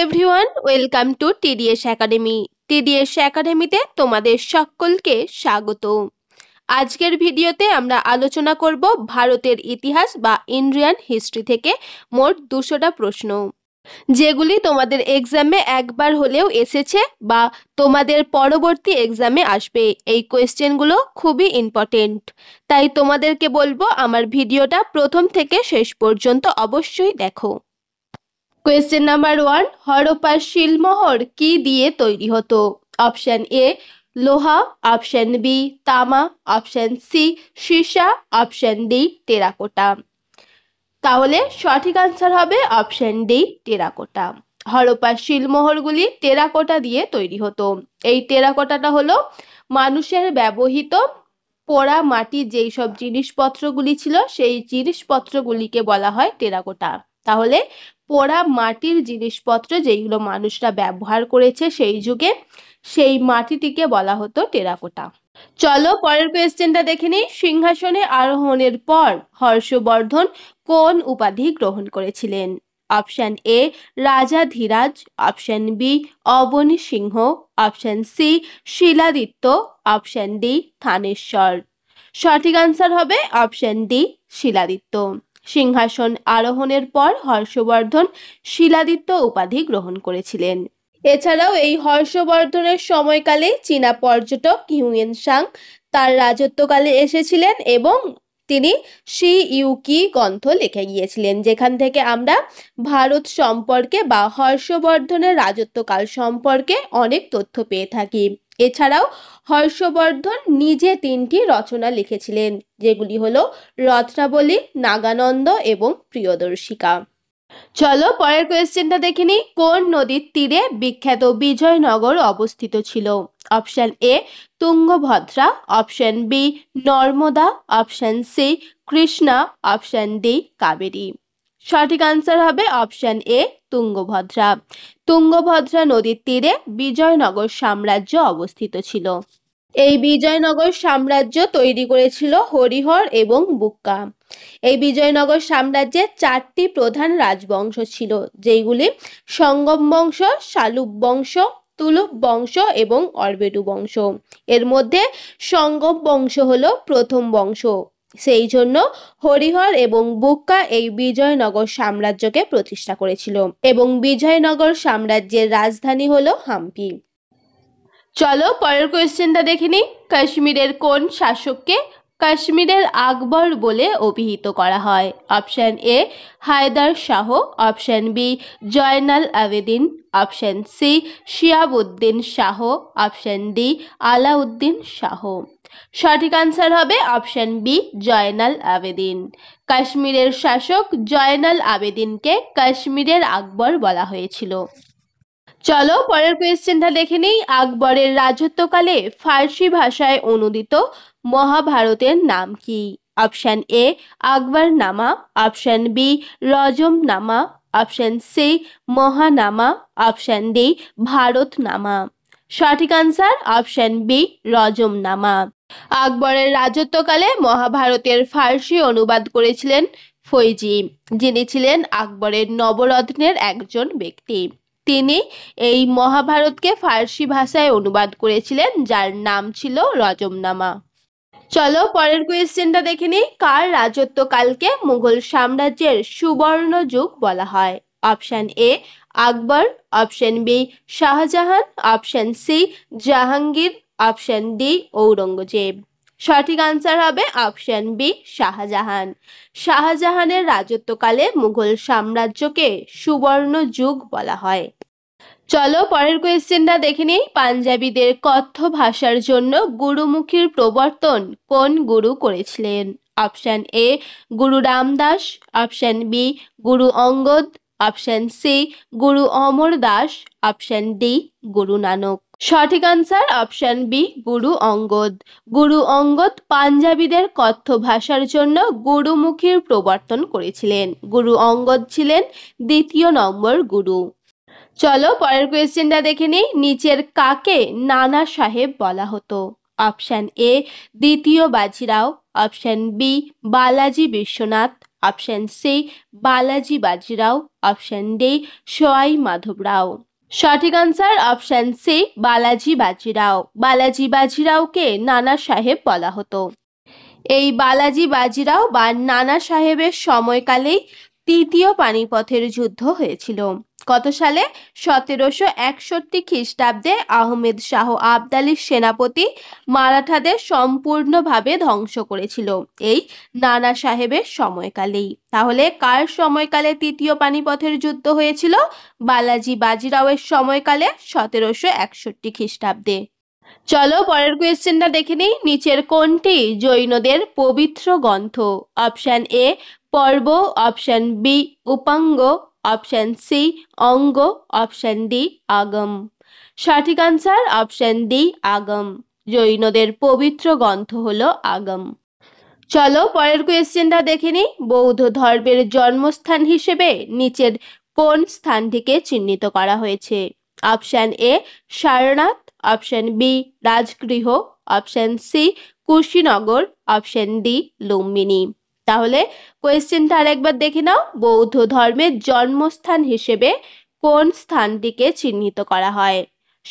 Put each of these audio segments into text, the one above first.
everyone welcome to TDS academy TDS একাডেমিতে তোমাদের সকলকে স্বাগত আজকের ভিডিওতে আমরা আলোচনা করব ভারতের ইতিহাস বা ইন্ডিয়ান হিস্ট্রি থেকে মোট দুশোটা প্রশ্ন যেগুলি তোমাদের এক্সামে একবার হলেও এসেছে বা তোমাদের পরবর্তী এক্সামে আসবে এই কোয়েশ্চেনগুলো খুবই ইম্পর্টেন্ট তাই তোমাদেরকে বলবো আমার ভিডিওটা প্রথম থেকে শেষ পর্যন্ত অবশ্যই দেখো কোয়েশ্চেন নাম্বার ওয়ান হরপ্পা শিলমোহর কি দিয়ে তৈরি হতো অপশান এ লোহা অপশান বি তামা অপশান সি সীসা অপশান ডি টেরাকোটা তাহলে সঠিক আনসার হবে অপশন ডি টেরাকোটা হরপ্পা শিলমোহরগুলি টেরাকোটা দিয়ে তৈরি হতো এই টেরাকোটাটা হলো মানুষের ব্যবহৃত পোড়া মাটি যেই সব জিনিসপত্রগুলি ছিল সেই জিনিসপত্রগুলিকে বলা হয় টেরাকোটা তাহলে পোড়া মাটির জিনিসপত্র যেইগুলো মানুষরা ব্যবহার করেছে সেই যুগে সেই মাটিটিকে বলা হতো টেরাকোটা চলো পরের কোয়েশ্চেনটা দেখে নিই সিংহাসনে আরোহণের পর হর্ষবর্ধন কোন উপাধি গ্রহণ করেছিলেন option A Raja Dhiraj option B Avani Singh option C Shiladitya option D Thaneshwar সঠিক আনসার হবে অপশন ডি শিলাদিত্য সিংহাসন আরোহণের পর হর্ষবর্ধন শিলাদিত্য উপাধি গ্রহণ করেছিলেন এছাড়াও এই হর্ষবর্ধনের সময়কালে চীনা পর্যটক হিউয়েন সাং তার রাজত্বকালে এসেছিলেন এবং তিনি শ্রী ইউকি গ্রন্থ লিখে গিয়েছিলেন যেখান থেকে আমরা ভারত সম্পর্কে বা হর্ষবর্ধনের রাজত্বকাল সম্পর্কে অনেক তথ্য পেয়ে থাকি এছাড়াও হর্ষবর্ধন নিজে তিনটি রচনা লিখেছিলেন যেগুলি হল রত্নাবলী নাগানন্দ এবং প্রিয়দর্শিকা চলো পরের কোয়েশ্চেনটা দেখে কোন নদীর তীরে বিখ্যাত বিজয়নগর অবস্থিত ছিল option A Tungabhadra option B Narmada option C Krishna option D Kaveri সঠিক আনসার হবে অপশন এ তুঙ্গভদ্রা তুঙ্গভদ্রা নদীর তীরে বিজয়নগর সাম্রাজ্য অবস্থিত ছিল এই বিজয়নগর সাম্রাজ্য তৈরি করেছিল হরিহর এবং বুক্কা এই বিজয়নগর সাম্রাজ্যের চারটি প্রধান রাজবংশ ছিল যেগুলি সঙ্গম বংশ শালুপ বংশ তুলুপ বংশ এবং অর্বেটু বংশ এর মধ্যে সঙ্গম বংশ হলো প্রথম বংশ সেই জন্য হরিহর এবং বুক্কা এই বিজয়নগর সাম্রাজ্যকে প্রতিষ্ঠা করেছিল এবং বিজয়নগর সাম্রাজ্যের রাজধানী হল হাম্পি চলো পরের কোয়েশ্চেনটা দেখে কাশ্মীরের কোন শাসককে কাশ্মীরের আকবর বলে অভিহিত করা হয় option A Haidar Shah option B Zainul Abedin option C Shihabuddin Shah option D Alauddin Shah সঠিক আনসার হবে অপশন বি জয়নাল আবেদিন কাশ্মীরের শাসক জয়নাল আবেদিনকে কাশ্মীরের আকবর বলা হয়েছিল চলো পরের কোয়েশ্চেনটা দেখে নেই আকবরের রাজত্বকালে ফার্সি ভাষায় অনুদিত মহাভারতের নাম কি অপশান এ আকবর নামা option B Razmnama option C Mahanama option D Bharatnama সঠিক আনসার অপশান বি রজম নামা আকবরের রাজত্বকালে মহাভারতের ফার্সি অনুবাদ করেছিলেন ফৈজি যিনি ছিলেন আকবরের নবরত্নের একজন ব্যক্তি তিনি এই মহাভারতকে ফার্সি ভাষায় অনুবাদ করেছিলেন যার নাম ছিল রজমনামা চলো পরের কোয়েশ্চেনটা দেখে নিই কার রাজত্বকালকে মুঘল সাম্রাজ্যের সুবর্ণ যুগ বলা হয় option A Akbar option B Shahjahan option C Jahangir option D Aurangzeb সঠিক আনসার হবে অপশন বি শাহজাহান শাহজাহানের রাজত্বকালে মুঘল সাম্রাজ্যকে সুবর্ণ যুগ বলা হয় চলো পরের কোয়েশ্চেনটা দেখে নিই পাঞ্জাবিদের কথ্য ভাষার জন্য গুরুমুখীর প্রবর্তন কোন গুরু করেছিলেন অপশান এ গুরু রামদাস অপশান বি গুরু অঙ্গদ অপশান সি গুরু অমর দাস অপশান ডি গুরু নানক সঠিক আনসার অপশন বি গুরু অঙ্গদ গুরু অঙ্গদ পাঞ্জাবিদের কথ্য ভাষার জন্য গুরুমুখীর প্রবর্তন করেছিলেন গুরু অঙ্গদ ছিলেন দ্বিতীয় নম্বর গুরু চলো পরের কোয়েশ্চেনটা দেখে নিই নিচের কাকে নানা সাহেব বলা হতো অপশান এ দ্বিতীয় Bajirao option B Balaji Vishwanath option C Balaji Bajirao option D Sawai Madhavrao সঠিক answer option C Balaji Bajirao Balaji বাজিরাওকে নানা সাহেব বলা হতো এই বালাজি বাজিরাও বা নানা সাহেবের সময়কালেই তৃতীয় পানিপথের যুদ্ধ হয়েছিল কত সালে সতেরোশো একষট্টি খ্রিস্টাব্দে আহমেদ শাহ আবদালির সেনাপতি মারাঠাদের সম্পূর্ণভাবে ধ্বংস করেছিল এই নানা সাহেবের সময়কালেই তাহলে কার সময়কালে তৃতীয় পানিপথের যুদ্ধ হয়েছিল বালাজি বাজিরাওয়ের সময়কালে সতেরোশো একষট্টি খ্রিস্টাব্দে চলো পরের কোয়েশ্চেনটা দেখে নিই নিচের কোনটি জৈনদের পবিত্র গ্রন্থ অপশান এ পর্ব অপশন বি উপাঙ্গ অপশন সি অঙ্গ অপশন ডি আগম সঠিক আনসার অপশন ডি আগম জৈনদের পবিত্র গ্রন্থ হল আগম চলো পরের কোয়েশ্চেনটা দেখে নিই বৌদ্ধ ধর্মের জন্মস্থান হিসেবে নিচের কোন স্থানটিকে চিহ্নিত করা হয়েছে option A Sarnath option B Rajgriha option C Kushinagar option D Lumbini তাহলে কোয়েশ্চেনটা আরেকবার দেখে নাও বৌদ্ধ ধর্মের জন্মস্থান হিসেবে কোন স্থানটিকে চিহ্নিত করা হয়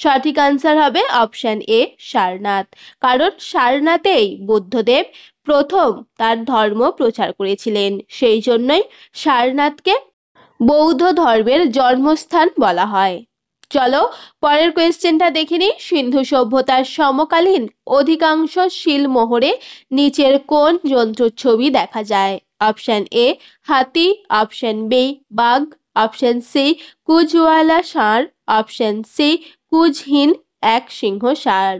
সঠিক আনসার হবে অপশান এ সারনাথ কারণ সারনাথেই বুদ্ধদেব প্রথম তার ধর্ম প্রচার করেছিলেন সেই জন্যই সারনাথকে বৌদ্ধ ধর্মের জন্মস্থান বলা হয় চলো পরের কোয়েশ্চেনটা দেখে নিই সিন্ধু সভ্যতার সমকালীন অধিকাংশ শিলমোহরে নিচের কোন জন্তুর ছবি দেখা যায় অপশান এ হাতি অপশান বি বাঘ অপশান সি কুজওয়ালা ষাঁড় অপশান সি কুজহীন এক সিংহ ষাঁড়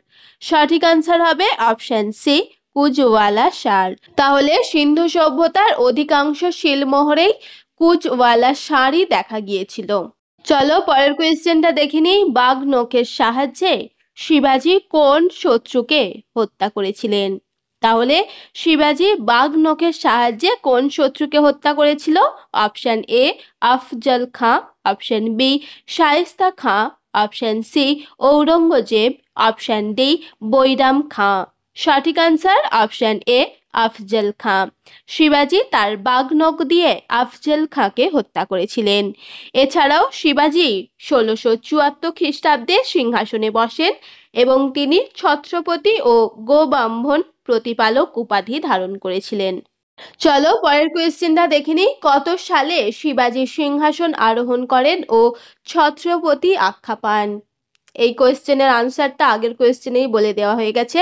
সঠিক আনসার হবে অপশান সি কুজওয়ালা ষাঁড় তাহলে সিন্ধু সভ্যতার অধিকাংশ শিলমোহরেই কুচওয়ালা সারই দেখা গিয়েছিল চলো পরের কোয়েশ্চেনটা দেখে নিই বাঘ নখের সাহায্যে শিবাজি কোন শত্রুকে হত্যা করেছিলেন তাহলে শিবাজি বাঘ নখের সাহায্যে কোন শত্রুকে হত্যা করেছিল option A Afzal Khan option B Shaista Khan option C Aurangzeb option D Bairam Khan সঠিক answer option A Afzal Khan শিবাজি তার বাগনক দিয়ে আফজল খাঁকে হত্যা করেছিলেন এছাড়াও শিবাজি ষোলোশো চুয়াত্তর খ্রিস্টাব্দে সিংহাসনে বসেন এবং তিনি ছত্রপতি ও গোবাম্ভন প্রতিপালক উপাধি ধারণ করেছিলেন চলো পরের কোয়েশ্চেনটা দেখে নিই কত সালে শিবাজি সিংহাসন আরোহণ করেন ও ছত্রপতি আখ্যা পান এই কোয়েশ্চেনের আনসারটা আগের কোয়েশ্চেনেই বলে দেওয়া হয়ে গেছে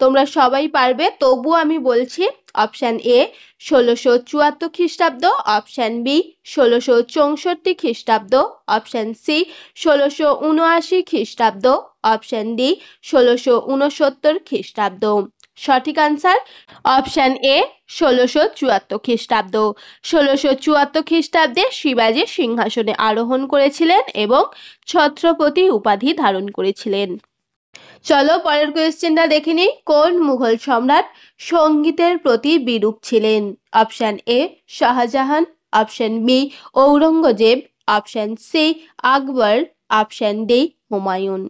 তোমরা সবাই পারবে তবু আমি বলছি অপশান এ ষোলোশো চুয়াত্তর খ্রিস্টাব্দ অপশান বি ষোলোশো চৌষট্টি খ্রিস্টাব্দ অপশান সি ষোলোশো উনআশি খ্রিস্টাব্দ অপশান ডি ষোলোশো উনসত্তর খ্রিস্টাব্দ সঠিক আনসার অপশান এ ষোলোশো চুয়াত্তর খ্রিস্টাব্দ ষোলোশো চুয়াত্তর খ্রিস্টাব্দে শিবাজি সিংহাসনে আরোহণ করেছিলেন এবং ছত্রপতি উপাধি ধারণ করেছিলেন চলো পরের কোয়েশ্চেনটা দেখে নিই কোন মুঘল সম্রাট সঙ্গীতের প্রতি বিরূপ ছিলেন option A Shah Jahan option B Aurangzeb option C Akbar option D Humayun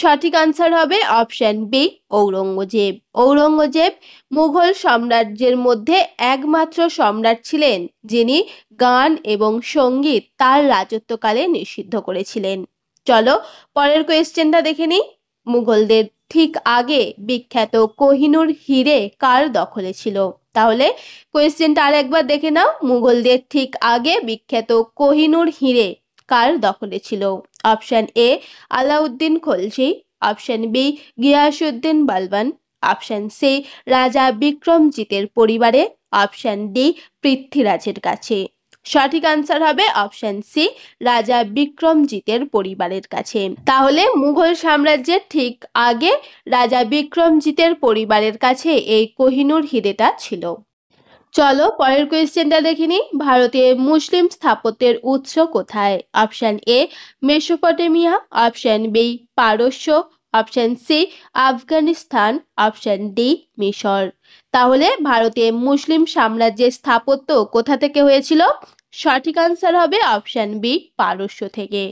সঠিক আনসার হবে অপশন বি ঔরঙ্গজেব ঔরঙ্গজেব মুঘল সাম্রাজ্যের মধ্যে একমাত্র সম্রাট ছিলেন যিনি গান এবং সঙ্গীত তার রাজত্বকালে নিষিদ্ধ করেছিলেন চলো পরের কোয়েশ্চেনটা দেখে নিই মুঘলদের ঠিক আগে বিখ্যাত কোহিনুর হিরে কার দখলে ছিল তাহলে কোয়েশ্চেনটা আর একবার দেখে নাও মুঘলদের ঠিক আগে বিখ্যাত কোহিনুর হিরে কার দখলে ছিল option A Alauddin Khalji option B Ghiyasuddin Balban option C Raja বিক্রমজিতের পরিবারে অপশান ডি পৃথ্বীরাজের কাছে সঠিক আনসার হবে অপশান সি রাজা বিক্রমজিতের পরিবারের কাছে তাহলে মুঘল সাম্রাজ্যের ঠিক আগে রাজা বিক্রমজিতের পরিবারের কাছে এই কোহিনুর হিরেটা ছিল চলো পরের কোয়েশ্চেনটা দেখিনি ভারতে মুসলিম স্থাপত্যের উৎস কোথায় option A Mesopotamia option B পারস্য option C Afghanistan option D মিশর তাহলে ভারতে মুসলিম সাম্রাজ্যের স্থাপত্য কোথা থেকে হয়েছিল সঠিক আনসার হবে অপশান বি পারস্য থেকে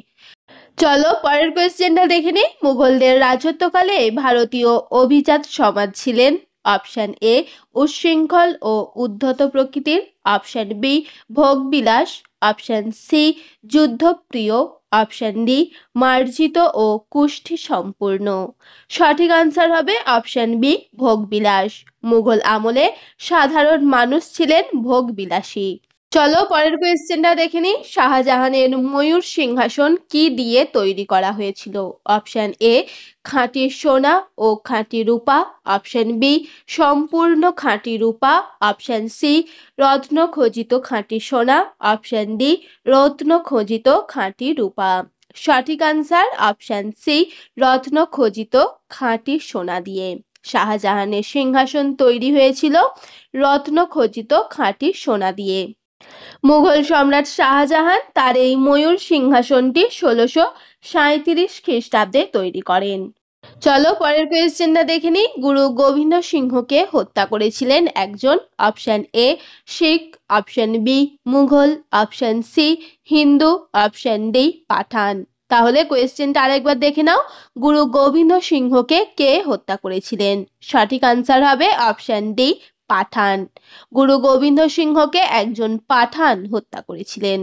চলো পরের কোয়েশ্চেনটা দেখে নি মুঘলদের রাজত্বকালে ভারতীয় অভিজাত সমাজ ছিলেন অপশান এ উচ্ছৃঙ্খল ও উদ্ধত প্রকৃতির অপশান বি ভোগবিলাস অপশান সি যুদ্ধপ্রিয় অপশান ডি মার্জিত ও কুষ্ঠি সম্পূর্ণ সঠিক আনসার হবে অপশান বি ভোগবিলাস মুঘল আমলে সাধারণ মানুষ ছিলেন ভোগবিলাসী চলো পরের কোয়েশ্চেনটা দেখে নিই শাহজাহানের ময়ূর সিংহাসন কি দিয়ে তৈরি করা হয়েছিল অপশন এ খাঁটি সোনা ও খাঁটি রূপা অপশন বি সম্পূর্ণ খাঁটি রূপা অপশন সি রত্ন খোজিত খাঁটি সোনা অপশন ডি রত্ন খোজিত খাঁটি রূপা সঠিক আনসার অপশন সি রত্ন খোজিত খাঁটি সোনা দিয়ে শাহজাহানের সিংহাসন তৈরি হয়েছিল রত্ন খোজিত খাঁটি সোনা দিয়ে মুঘল সম্রাট শাহজাহান তার এই ময়ূর সিংহাসনটি ষোলোশো সাঁত্রিশ খ্রিস্টাব্দে তৈরি করেন চলো পরের কোয়েশ্চেনটা দেখে নিই গুরু গোবিন্দ সিংহকে হত্যা করেছিলেন একজন option A Sikh option B Mughal option C Hindu option D Pathan তাহলে কোয়েশ্চেনটা আরেকবার দেখে নাও গুরু গোবিন্দ সিংহকে কে হত্যা করেছিলেন সঠিক আনসার হবে অপশন ডি পাঠান গুরু গোবিন্দ সিংহকে একজন পাঠান হত্যা করেছিলেন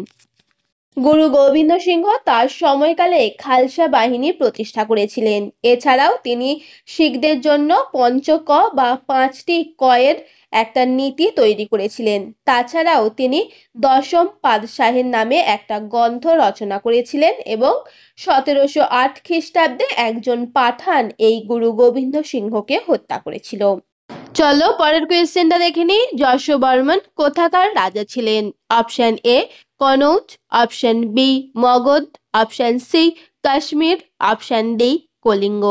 গুরু গোবিন্দ সিংহ তার সময়কালে খালসা বাহিনী প্রতিষ্ঠা করেছিলেন এছাড়াও তিনি শিখদের জন্য পঞ্চক বা পাঁচটি কয়ের একটা নীতি তৈরি করেছিলেন তাছাড়াও তিনি দশম পাদশাহের নামে একটা গ্রন্থ রচনা করেছিলেন এবং সতেরোশো আট খ্রিস্টাব্দে একজন পাঠান এই গুরু গোবিন্দ সিংহকে হত্যা করেছিল চলো পরের কোয়েশ্চেনটা দেখে নিই বর্মন কোথাকার রাজা ছিলেন option A Kannauj option B Magadha option C Kashmir option D Kalinga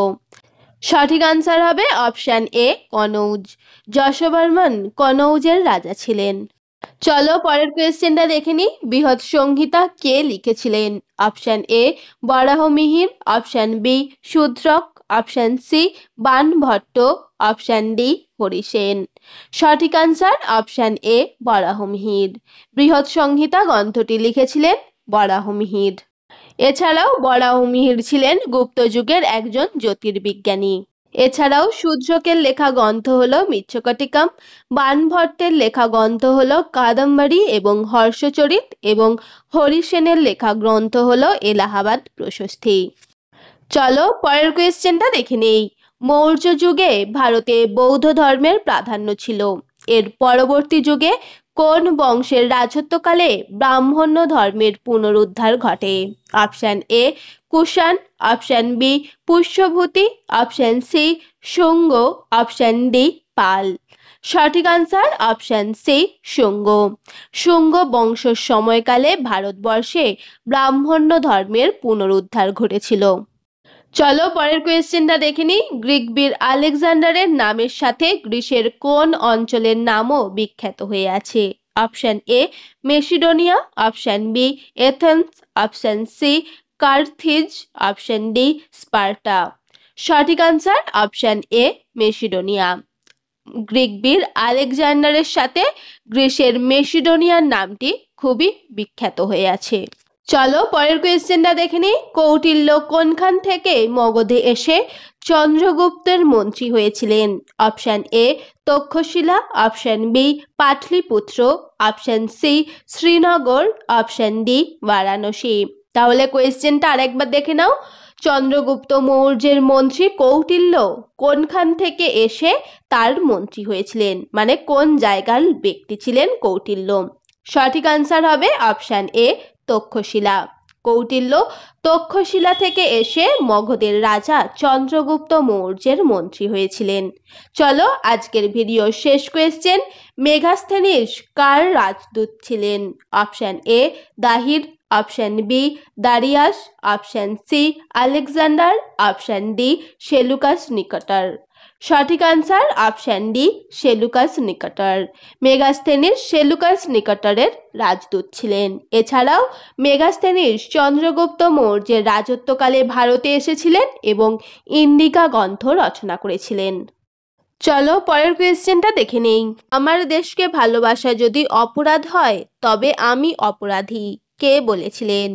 সঠিক আনসার হবে অপশন এ কনৌজ যশবর্মন কনৌজের রাজা ছিলেন চলো পরের কোয়েশ্চেনটা দেখে নি বৃহৎ সংহিতা কে লিখেছিলেন option A Varahamihira option B Shudraka option C Bana Bhatta option D Harisena সঠিক আনসার অপশান এ বরাহমিহির বৃহৎ সংহিতা গ্রন্থটি লিখেছিলেন বরাহমিহির এছাড়াও বরাহমিহির ছিলেন গুপ্ত যুগের একজন জ্যোতির্বিজ্ঞানী এছাড়াও সূর্যকের লেখা গ্রন্থ হল মিচ্ছকটিকাম বানভট্টের লেখা গ্রন্থ হল কাদম্বরী এবং হর্ষচরিত এবং হরিসেনের লেখা গ্রন্থ হল এলাহাবাদ প্রশস্তি চলো পরের কোয়েশ্চেনটা দেখে নেই মৌর্য যুগে ভারতে বৌদ্ধ ধর্মের প্রাধান্য ছিল এর পরবর্তী যুগে কোন বংশের রাজত্বকালে ব্রাহ্মণ্য ধর্মের পুনরুদ্ধার ঘটে option A Kushan option B Pushyabhuti option C Shunga option D Pala সঠিক answer option C Shunga Shunga বংশ সময়কালে ভারতবর্ষে ব্রাহ্মণ্য ধর্মের পুনরুদ্ধার ঘটেছিল চলো পরের কোয়েশ্চেনটা দেখে নিই গ্রিক বীর আলেকজান্ডারের নামের সাথে গ্রিসের কোন অঞ্চলের নামও বিখ্যাত হয়ে আছে option A Macedonia option B Athens option C Carthage option D Sparta সঠিক answer option A Macedonia Greek বীর আলেকজান্ডারের সাথে গ্রিসের মেসিডোনিয়ার নামটি খুবই বিখ্যাত হয়ে আছে চলো পরের কোয়েশ্চেনটা দেখে নিই কৌটিল্য কোনখান থেকে মগধে এসে চন্দ্রগুপ্তের মন্ত্রী হয়েছিলেন option A Taxila option B Pataliputra option C Srinagar option D Varanasi তাহলে কোয়েশ্চেনটা আরেকবার দেখে নাও চন্দ্রগুপ্ত মৌর্যের মন্ত্রী কৌটিল্য কোনখান থেকে এসে তার মন্ত্রী হয়েছিলেন মানে কোন জায়গার ব্যক্তি ছিলেন কৌটিল্য সঠিক আনসার হবে অপশান এ তক্ষশিলা কৌটিল্য তক্ষশিলা থেকে এসে মগধের রাজা চন্দ্রগুপ্ত মৌর্যের মন্ত্রী হয়েছিলেন চলো আজকের ভিডিও শেষ কোয়েশ্চেন মেঘাস্থেনিস কার রাজদূত ছিলেন option A Dahir option B Darius option C Alexander option D Seleucus Nicator সঠিক answer option D Seleucus Nicator Megasthenes Seleucus নিকটারের রাজদূত ছিলেন এছাড়াও মেগাস্তেনিস চন্দ্রগুপ্ত মৌর্যের রাজত্বকালে ভারতে এসেছিলেন এবং ইন্ডিকা গ্রন্থ রচনা করেছিলেন চলো পরের কোয়েশ্চেনটা দেখে নেই আমার দেশকে ভালোবাসা যদি অপরাধ হয় তবে আমি অপরাধী কে বলেছিলেন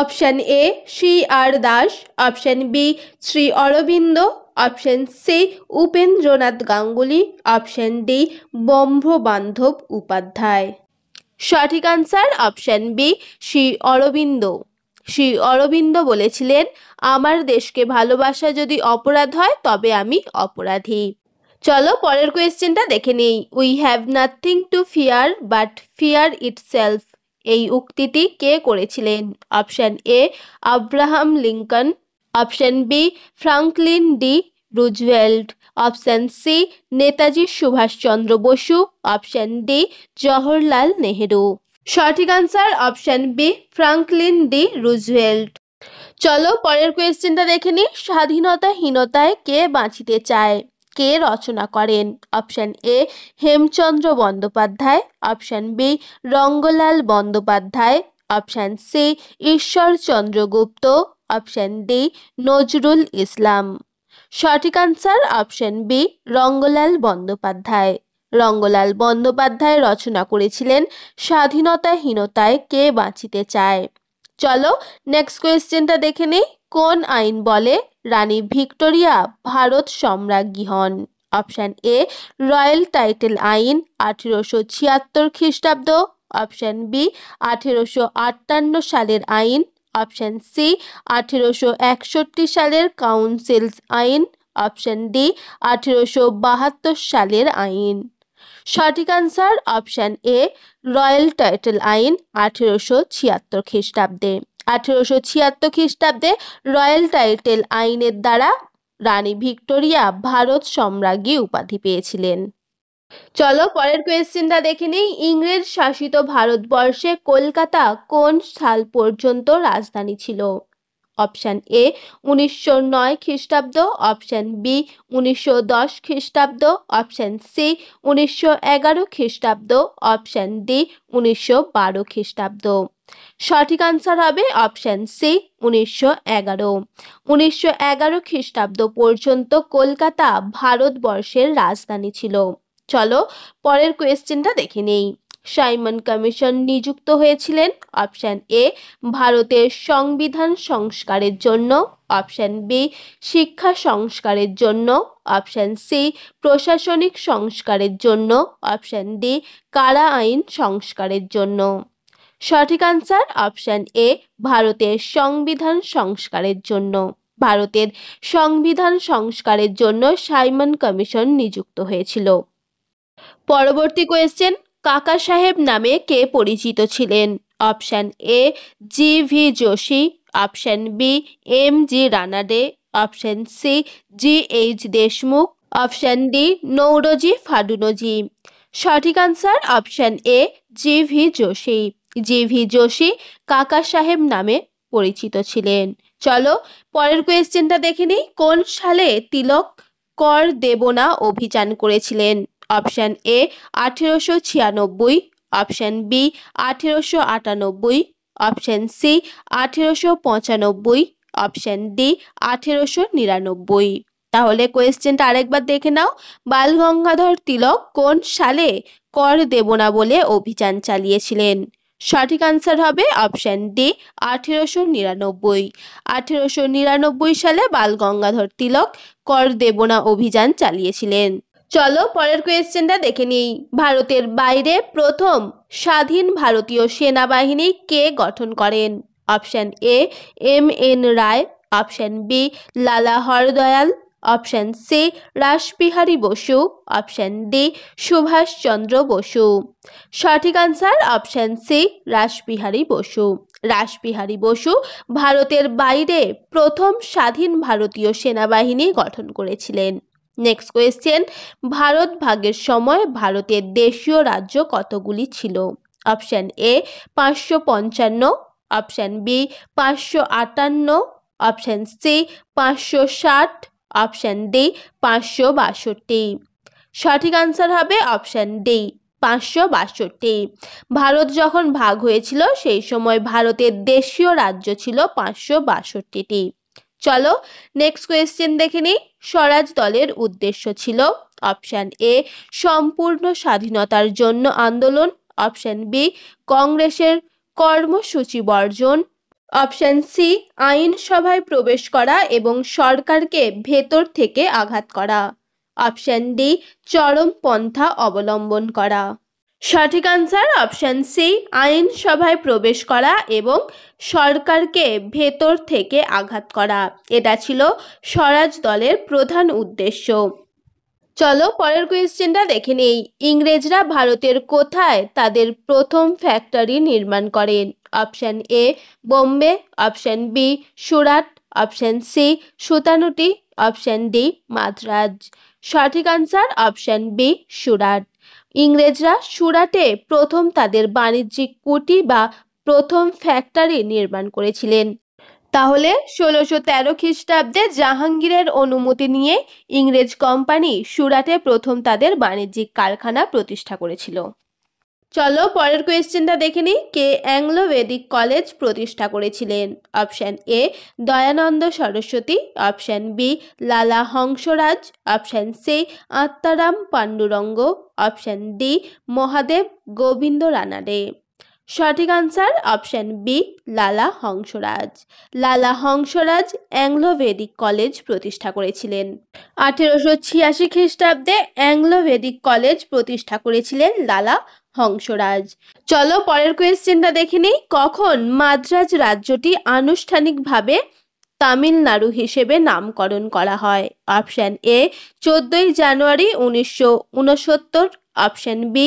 option A Shri R Das option B Shri Aurobindo option C Upendranath Ganguly option D Brahmabandhab Upadhyay সঠিক answer option B Shri Aurobindo Shri Aurobindo বলেছিলেন আমার দেশকে ভালোবাসা যদি অপরাধ হয় তবে আমি অপরাধী চলো পরের কোয়েশ্চেনটা দেখে নেই we have nothing to fear but fear itself এই উক্তিটি কে করেছিলেন option A Abraham Lincoln option B Franklin D Roosevelt option C Netaji Subhas Chandra Bose option D Jawaharlal Nehru সঠিক answer option B Franklin D Roosevelt চলো পরের কোয়েশ্চেনটা দেখে নি স্বাধীনতাহীনতায় কে বাঁচিতে চায় কে রচনা করেন option A Hemchandra Bandyopadhyay option B Rangalal Bandyopadhyay option C Ishwar Chandra Gupta option D Nazrul Islam সঠিক answer option B Rangalal Bandyopadhyay Rangalal Bandyopadhyay রচনা করেছিলেন স্বাধীনতাহীনতায় কে বাঁচিতে চায় চলো নেক্সট কোয়েশ্চেনটা দেখে নেই কোন আইন বলে রানী ভিক্টোরিয়া ভারত সম্রাজ্ঞী হন অপশান এ রয়্যাল টাইটেল আইন আঠেরোশো ছিয়াত্তর খ্রিস্টাব্দ অপশান বি আঠেরোশো আটান্ন সালের আইন অপশান সি আঠেরোশো একষট্টি সালের কাউন্সিলস আইন অপশান ডি আঠেরোশো বাহাত্তর সালের আইন সঠিক answer option A royal title আইন আঠেরোশো ছিয়াত্তর খ্রিস্টাব্দে আঠেরোশো ছিয়াত্তর খ্রিস্টাব্দে রয়্যাল টাইটেল আইনের দ্বারা রানী ভিক্টোরিয়া ভারত সম্রাজ্ঞী উপাধি পেয়েছিলেন চলো পরের কোয়েশ্চেনটা দেখে নিই ইংরেজ শাসিত ভারতবর্ষে কলকাতা কোন সাল পর্যন্ত রাজধানী ছিল অপশান এ উনিশশো নয় খ্রিস্টাব্দ অপশান বি উনিশশো দশ খ্রিস্টাব্দ অপশান সি উনিশশো এগারো খ্রিস্টাব্দ অপশান ডি উনিশশো বারো খ্রিস্টাব্দ সঠিক আনসার হবে অপশান সি উনিশশো এগারো উনিশশো এগারো খ্রিস্টাব্দ পর্যন্ত কলকাতা ভারতবর্ষের রাজধানী ছিল চলো পরের কোয়েশ্চেনটা দেখে নেই সাইমন কমিশন নিযুক্ত হয়েছিলেন অপশান এ ভারতের সংবিধান সংস্কারের জন্য অপশান বি শিক্ষা সংস্কারের জন্য অপশান সি প্রশাসনিক সংস্কারের জন্য অপশান ডি কারা আইন সংস্কারের জন্য সঠিক আনসার অপশান এ ভারতের সংবিধান সংস্কারের জন্য ভারতের সংবিধান সংস্কারের জন্য সাইমন কমিশন নিযুক্ত হয়েছিল পরবর্তী কোয়েশ্চেন কাকা সাহেব নামে কে পরিচিত ছিলেন option A G V Joshi option B M G Ranade option C G H Deshmukh option D Naoroji Fardunji সঠিক answer option A G V Joshi G V Joshi Kaka Saheb নামে পরিচিত ছিলেন চলো পরের কোয়েশ্চেনটা দেখে নিই কোন সালে তিলক কর দেবনা অভিযান করেছিলেন অপশান এ আঠেরোশো ছিয়ানব্বই অপশান বি আঠেরোশো আটানব্বই অপশান সি আঠেরোশো পঁচানব্বই অপশান ডি আঠেরোশো নিরানব্বই তাহলে কোয়েশ্চেনটা আরেকবার দেখে নাও বাল গঙ্গাধর তিলক কোন সালে কর দেব না বলে অভিযান চালিয়েছিলেন সঠিক আনসার হবে অপশান ডি আঠেরোশো নিরানব্বই আঠেরোশো নিরানব্বই সালে বাল গঙ্গাধর তিলক কর দেব না অভিযান চালিয়েছিলেন চলো পরের কোয়েশ্চেনটা দেখে নিই ভারতের বাইরে প্রথম স্বাধীন ভারতীয় সেনাবাহিনী কে গঠন করেন option A M N Roy option B Lala Har Dayal option C Rash Behari Basu option D Subhas Chandra Bose সঠিক answer option C Rash Behari Basu Rashbehari Bose ভারতের বাইরে প্রথম স্বাধীন ভারতীয় সেনাবাহিনী গঠন করেছিলেন নেক্সট কোয়েশ্চেন ভারত ভাগের সময় ভারতের দেশীয় রাজ্য কতগুলি ছিল অপশান এ পাঁচশো পঞ্চান্ন অপশান বি পাঁচশো আটান্ন অপশান সি পাঁচশো ষাট অপশান ডি পাঁচশো বাষট্টি সঠিক আনসার হবে অপশান ডি পাঁচশো বাষট্টি ভারত যখন ভাগ হয়েছিল সেই সময় ভারতের দেশীয় রাজ্য ছিল পাঁচশো বাষট্টিটি চলো নেক্সট কোয়েশ্চেন দেখে নিই স্বরাজ দলের উদ্দেশ্য ছিল অপশান এ সম্পূর্ণ স্বাধীনতার জন্য আন্দোলন অপশান বি কংগ্রেসের কর্মসূচি বর্জন অপশান সি আইনসভায় প্রবেশ করা এবং সরকারকে ভেতর থেকে আঘাত করা অপশান ডি চরম পন্থা অবলম্বন করা সঠিক আনসার অপশান সি আইনসভায় প্রবেশ করা এবং সরকারকে ভেতর থেকে আঘাত করা এটা ছিল স্বরাজ দলের প্রধান উদ্দেশ্য চলো পরের কোয়েশ্চেনটা দেখে নেই ইংরেজরা ভারতের কোথায় তাদের প্রথম ফ্যাক্টরি নির্মাণ করেন option A Bombay option B Surat option C Sutanuti option D Madras সঠিক আনসার অপশান বি সুরাট ইংরেজরা সুরাটে প্রথম তাদের বাণিজ্যিক কুটি বা প্রথম ফ্যাক্টরি নির্মাণ করেছিলেন তাহলে ষোলোশো তেরো খ্রিস্টাব্দে জাহাঙ্গীরের অনুমতি নিয়ে ইংরেজ কোম্পানি সুরাটে প্রথম তাদের বাণিজ্যিক কারখানা প্রতিষ্ঠা করেছিল চলো পরের কোয়েশ্চেনটা দেখে নিই কে অ্যাংলো বেদিক কলেজ প্রতিষ্ঠা করেছিলেন option A Dayanand Saraswati option B Lala Hansraj option C Atmaram Pandurang option D Mahadev Govind Ranade সঠিক answer option B Lala Hansraj লালা হংসরাজ অ্যাংলো বেদিক কলেজ প্রতিষ্ঠা করেছিলেন আঠেরোশো ছিয়াশি খ্রিস্টাব্দে অ্যাংলো বেদিক কলেজ প্রতিষ্ঠা করেছিলেন লালা হংসরাজ চলো পরের কোয়েশ্চেনটা দেখে নিই কখন মাদ্রাজ রাজ্যটি আনুষ্ঠানিকভাবে তামিলনাড়ু হিসেবে নামকরণ করা হয় অপশান এ চোদ্দই জানুয়ারি উনিশশো উনসত্তর অপশান বি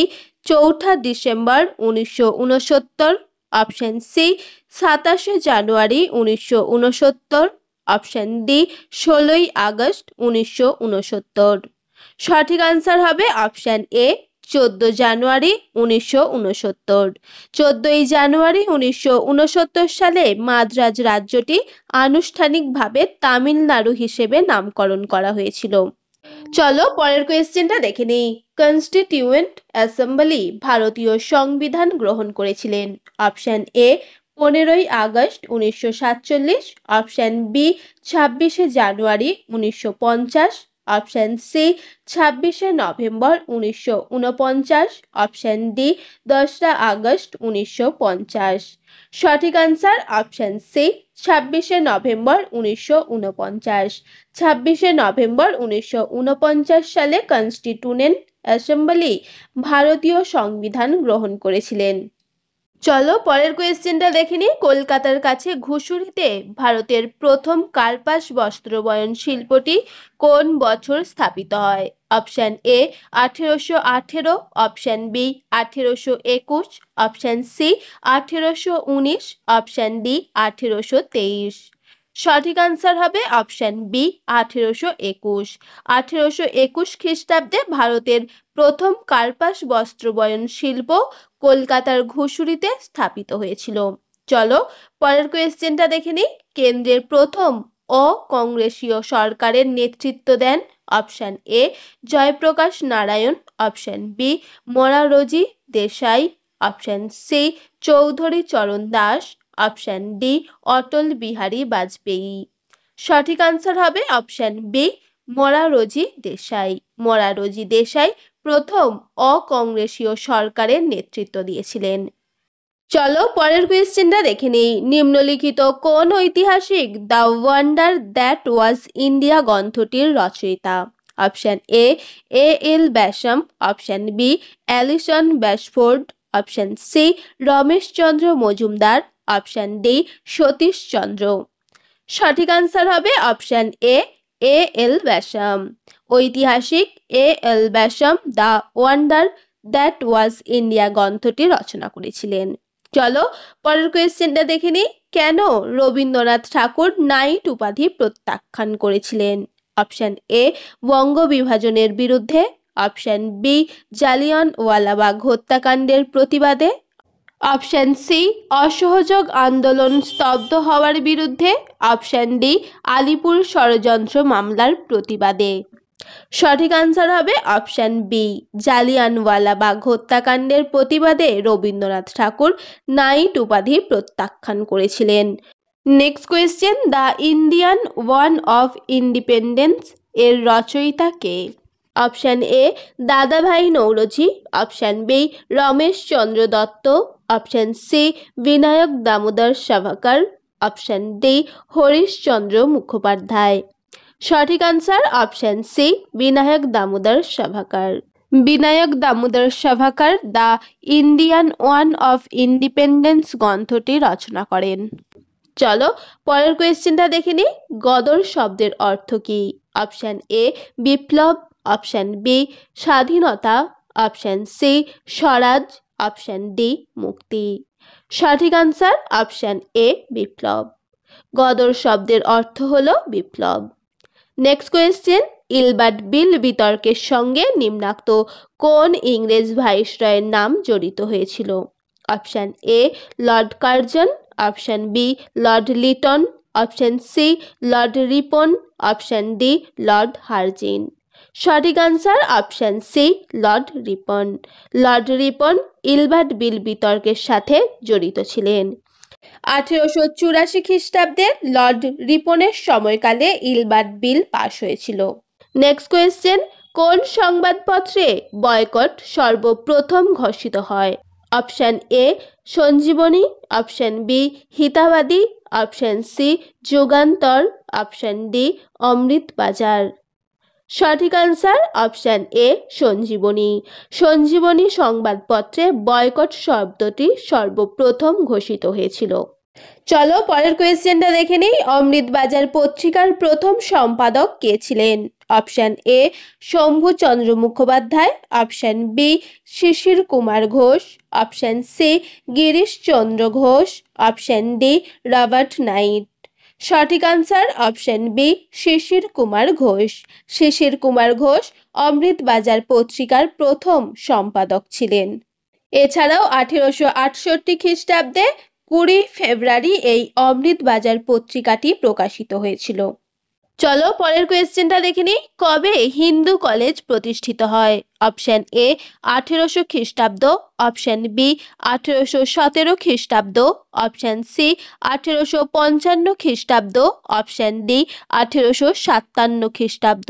চৌঠা ডিসেম্বর উনিশশো উনসত্তর অপশান সি সাতাশে জানুয়ারি উনিশশো উনসত্তর অপশান ডি ষোলোই আগস্ট উনিশশো উনসত্তর সঠিক আনসার হবে অপশান এ চোদ্দো জানুয়ারি উনিশশো উনসত্তর চোদ্দোই জানুয়ারি উনিশশো উনসত্তর সালে মাদ্রাজ রাজ্যটি আনুষ্ঠানিকভাবে তামিলনাড়ু হিসেবে নামকরণ করা হয়েছিল চলো পরের কোয়েশ্চেনটা দেখে নিই কনস্টিটিউয়েন্ট অ্যাসেম্বলি ভারতীয় সংবিধান গ্রহণ করেছিলেন অপশান এ পনেরোই আগস্ট উনিশশো সাতচল্লিশ অপশান বি ছাব্বিশে জানুয়ারি উনিশশো পঞ্চাশ অপশান সি ছাব্বিশে নভেম্বর উনিশশো উনপঞ্চাশ অপশান ডি দশরা আগস্ট উনিশশো পঞ্চাশ সঠিক আনসার অপশান সি ছাব্বিশে নভেম্বর উনিশশো উনপঞ্চাশ ছাব্বিশে নভেম্বর উনিশশো উনপঞ্চাশ সালে কনস্টিটিউনেন্ট অ্যাসেম্বলি ভারতীয় সংবিধান গ্রহণ করেছিলেন চলো পরের কোয়েশ্চেনটা দেখে নিই কলকাতার কাছে ঘুষুরিতে ভারতের প্রথম কার্পাস বস্ত্রবয়ন শিল্পটি কোন বছর স্থাপিত হয় অপশান এ আঠেরোশো আঠেরো অপশান বি আঠেরোশো একুশ অপশান সি আঠেরোশো উনিশ অপশান ডি আঠেরোশো তেইশ সঠিক আনসার হবে অপশন বি আঠেরোশো একুশ আঠেরোশো একুশ খ্রিস্টাব্দে ভারতের প্রথম কার্পাস বস্ত্রবয়ন শিল্প কলকাতার ঘুষুরিতে স্থাপিত হয়েছিল চলো পরের কোয়েশ্চেনটা দেখে নিই কেন্দ্রের প্রথম অকংগ্রেসীয় সরকারের নেতৃত্ব দেন option A Jayaprakash Narayan option B Morarji Desai option C Chaudhary Charan Das option D Atal Bihari Vajpayee সঠিক আনসার হবে অপশান বি মরারোজি দেশাই মরারোজি দেশাই প্রথম অকংগ্রেসীয় সরকারের নেতৃত্ব দিয়েছিলেন চলো পরের কোয়েশ্চেনটা দেখে নেই নিম্নলিখিত কোন ঐতিহাসিক the wonder that was India গ্রন্থটির রচয়িতা option A A L Basham option B Allison Bashford option C Ramesh Chandra Majumdar option D Satish Chandra সঠিক আনসার হবে option A A L Basham ঐতিহাসিক A L Basham the wonder that was India গ্রন্থটি রচনা করেছিলেন চলো পরের কোয়েশ্চেনটা দেখে নিই কেন রবীন্দ্রনাথ ঠাকুর নাইট উপাধি প্রত্যাখ্যান করেছিলেন অপশান এ বঙ্গ বিভাজনের বিরুদ্ধে অপশান বি ওয়ালাবাগ হত্যাকাণ্ডের প্রতিবাদে অপশান সি অসহযোগ আন্দোলন স্তব্ধ হওয়ার বিরুদ্ধে অপশান ডি আলিপুর ষড়যন্ত্র মামলার প্রতিবাদে সঠিক আনসার হবে অপশান বি জালিয়ানওয়ালাবাগ হত্যাকাণ্ডের প্রতিবাদে রবীন্দ্রনাথ ঠাকুর নাইট উপাধি প্রত্যাখ্যান করেছিলেন next question the Indian war of independence এর রচয়িতা কে option A Dadabhai Naoroji option B Ramesh Chandra Dutt option C Vinayak Damodar Savarkar option D Harish Chandra Mukhopadhyay সঠিক answer option C Vinayak Damodar Savarkar Vinayak Damodar Savarkar the Indian war of independence গ্রন্থটি রচনা করেন চলো পরের কোয়েশ্চেনটা দেখে নি গদর শব্দের অর্থ কি অপশান এ বিপ্লব অপশান বি স্বাধীনতা option C swaraj option D মুক্তি সঠিক আনসার অপশান এ বিপ্লব গদর শব্দের অর্থ হল বিপ্লব নেক্সট কোয়েশ্চেন ইলবার্ট বিল বিতর্কের সঙ্গে নিম্নাক্ত কোন ইংরেজ ভাইসরয়ের নাম জড়িত হয়েছিল option A Lord Curzon option B Lord Lytton option C Lord Ripon option D Lord Hardinge সঠিক answer option C Lord Ripon Lord Ripon Ilbert bill বিতর্কের সাথে জড়িত ছিলেন আঠেরোশো চুরাশি খ্রিস্টাব্দে লর্ড রিপনের সময়কালে ইলবার্ট বিল পাশ হয়েছিল নেক্সট কোয়েশ্চেন কোন সংবাদপত্রে বয়কট সর্বপ্রথম ঘোষিত হয় option A Sanjibani option B Hitabadi option C Jugantar option D Amrita Bazar সঠিক answer option A Sanjibani Sanjibani সংবাদপত্রে বয়কট শব্দটি সর্বপ্রথম ঘোষিত হয়েছিল চলো পরের কোয়েশ্চেনটা দেখে নেই অমৃত বাজার পত্রিকার প্রথম সম্পাদক কে ছিলেন option A Shambhu Chandra Mukhopadhyay option B Sisir Kumar Ghosh option C Girishchandra Ghosh option D Robert Knight সঠিক answer option B Sisir Kumar Ghosh Sisir Kumar Ghosh Amrita Bazar পত্রিকার প্রথম সম্পাদক ছিলেন এছাড়াও আঠেরোশো আটষট্টি খ্রিস্টাব্দে কুড়ি ফেব্রুয়ারি এই অমৃত বাজার পত্রিকাটি প্রকাশিত হয়েছিল চলো পরের কোয়েশ্চেনটা দেখে নিই কবে হিন্দু কলেজ প্রতিষ্ঠিত হয় অপশন এ আঠেরোশো খ্রিস্টাব্দ অপশন বি আঠেরোশো সতেরো খ্রিস্টাব্দ অপশন সি আঠেরোশো পঞ্চান্ন খ্রিস্টাব্দ অপশন ডি আঠেরোশো সাতান্ন খ্রিস্টাব্দ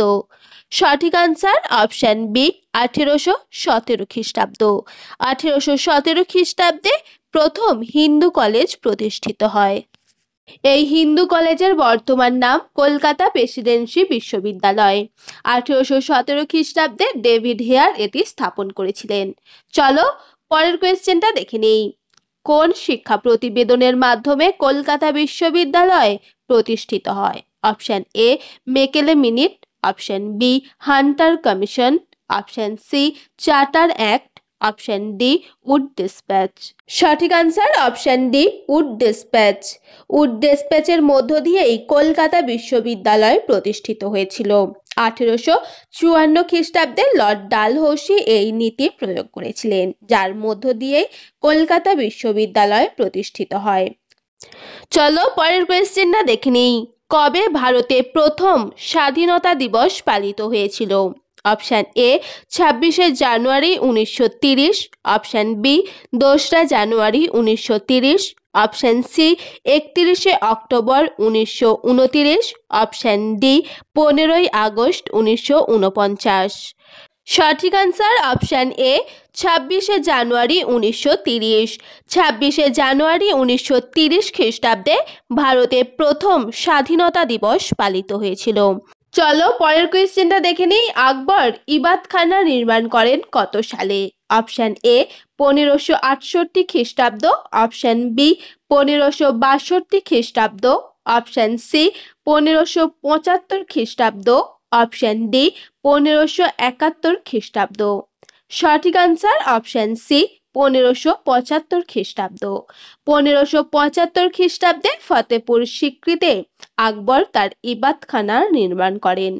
সঠিক আনসার অপশন বি আঠেরোশো সতেরো খ্রিস্টাব্দ আঠেরোশো সতেরো খ্রিস্টাব্দে প্রথম হিন্দু কলেজ প্রতিষ্ঠিত হয় এই হিন্দু কলেজের বর্তমান নাম কলকাতা প্রেসিডেন্সি বিশ্ববিদ্যালয় আঠেরোশো সতেরো খ্রিস্টাব্দে ডেভিড হেয়ার এটি স্থাপন করেছিলেন চলো পরের কোয়েশ্চেনটা দেখে নেই কোন শিক্ষা প্রতিবেদনের মাধ্যমে কলকাতা বিশ্ববিদ্যালয় প্রতিষ্ঠিত হয় option A Macaulay minute option B Hunter commission option C charter act option D Wood despatch সঠিক answer option D Wood despatch Wood ডিসপ্যাচের মধ্য দিয়েই কলকাতা বিশ্ববিদ্যালয় প্রতিষ্ঠিত হয়েছিল আঠেরোশো চুয়ান্ন খ্রিস্টাব্দে লর্ড ডালহৌসি এই নীতি প্রয়োগ করেছিলেন যার মধ্য দিয়েই কলকাতা বিশ্ববিদ্যালয় প্রতিষ্ঠিত হয় চলো পরের কোয়েশ্চেনটা দেখে নিই কবে ভারতে প্রথম স্বাধীনতা দিবস পালিত হয়েছিল অপশান এ ছাব্বিশে জানুয়ারি উনিশশো তিরিশ অপশান বি দোসরা জানুয়ারি উনিশশো তিরিশ অপশান সি একত্রিশে অক্টোবর উনিশশো উনতিরিশ অপশান ডি পনেরোই আগস্ট উনিশশো উনপঞ্চাশ সঠিক আনসার অপশান এ ছাব্বিশে জানুয়ারি উনিশশো তিরিশ ছাব্বিশে জানুয়ারি উনিশশো তিরিশ খ্রিস্টাব্দে ভারতে প্রথম স্বাধীনতা দিবস পালিত হয়েছিল চলো পরের কোয়েশ্চেনটা দেখে নেই আকবর ইবাদখানা নির্মাণ করেন কত সালে অপশান এ পনেরোশো আটষট্টি খ্রিস্টাব্দ অপশান বি পনেরোশো বাষট্টি খ্রিস্টাব্দ অপশান সি পনেরোশো পঁচাত্তর খ্রিস্টাব্দ অপশান ডি পনেরোশো একাত্তর খ্রিস্টাব্দ সঠিক আনসার অপশান সি পনেরোশো পঁচাত্তর খ্রিস্টাব্দ পনেরোশো পঁচাত্তর খ্রিস্টাব্দে ফতেপুর স্বীকৃতে আকবর তার ইবাদখানার নির্মাণ করেন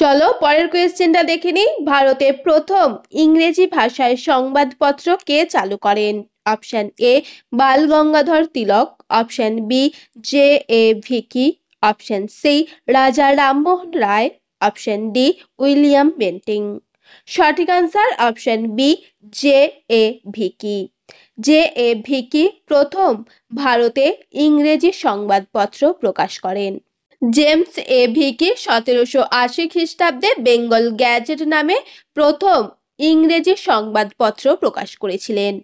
চলো পরের কোয়েশ্চেনটা দেখে নিই ভারতে প্রথম ইংরেজি ভাষায় সংবাদপত্র কে চালু করেন option A Bal Gangadhar Tilak option B J A Hicky option C Raja Rammohan Roy option D William Bentinck সঠিক answer option B J A Hicky J A Hicky প্রথম ভারতে ইংরেজি সংবাদপত্র প্রকাশ করেন জেমস এ ভিকি সতেরোশো আশি খ্রিস্টাব্দে বেঙ্গল গ্যাজেট নামে প্রথম ইংরেজি সংবাদপত্র প্রকাশ করেছিলেন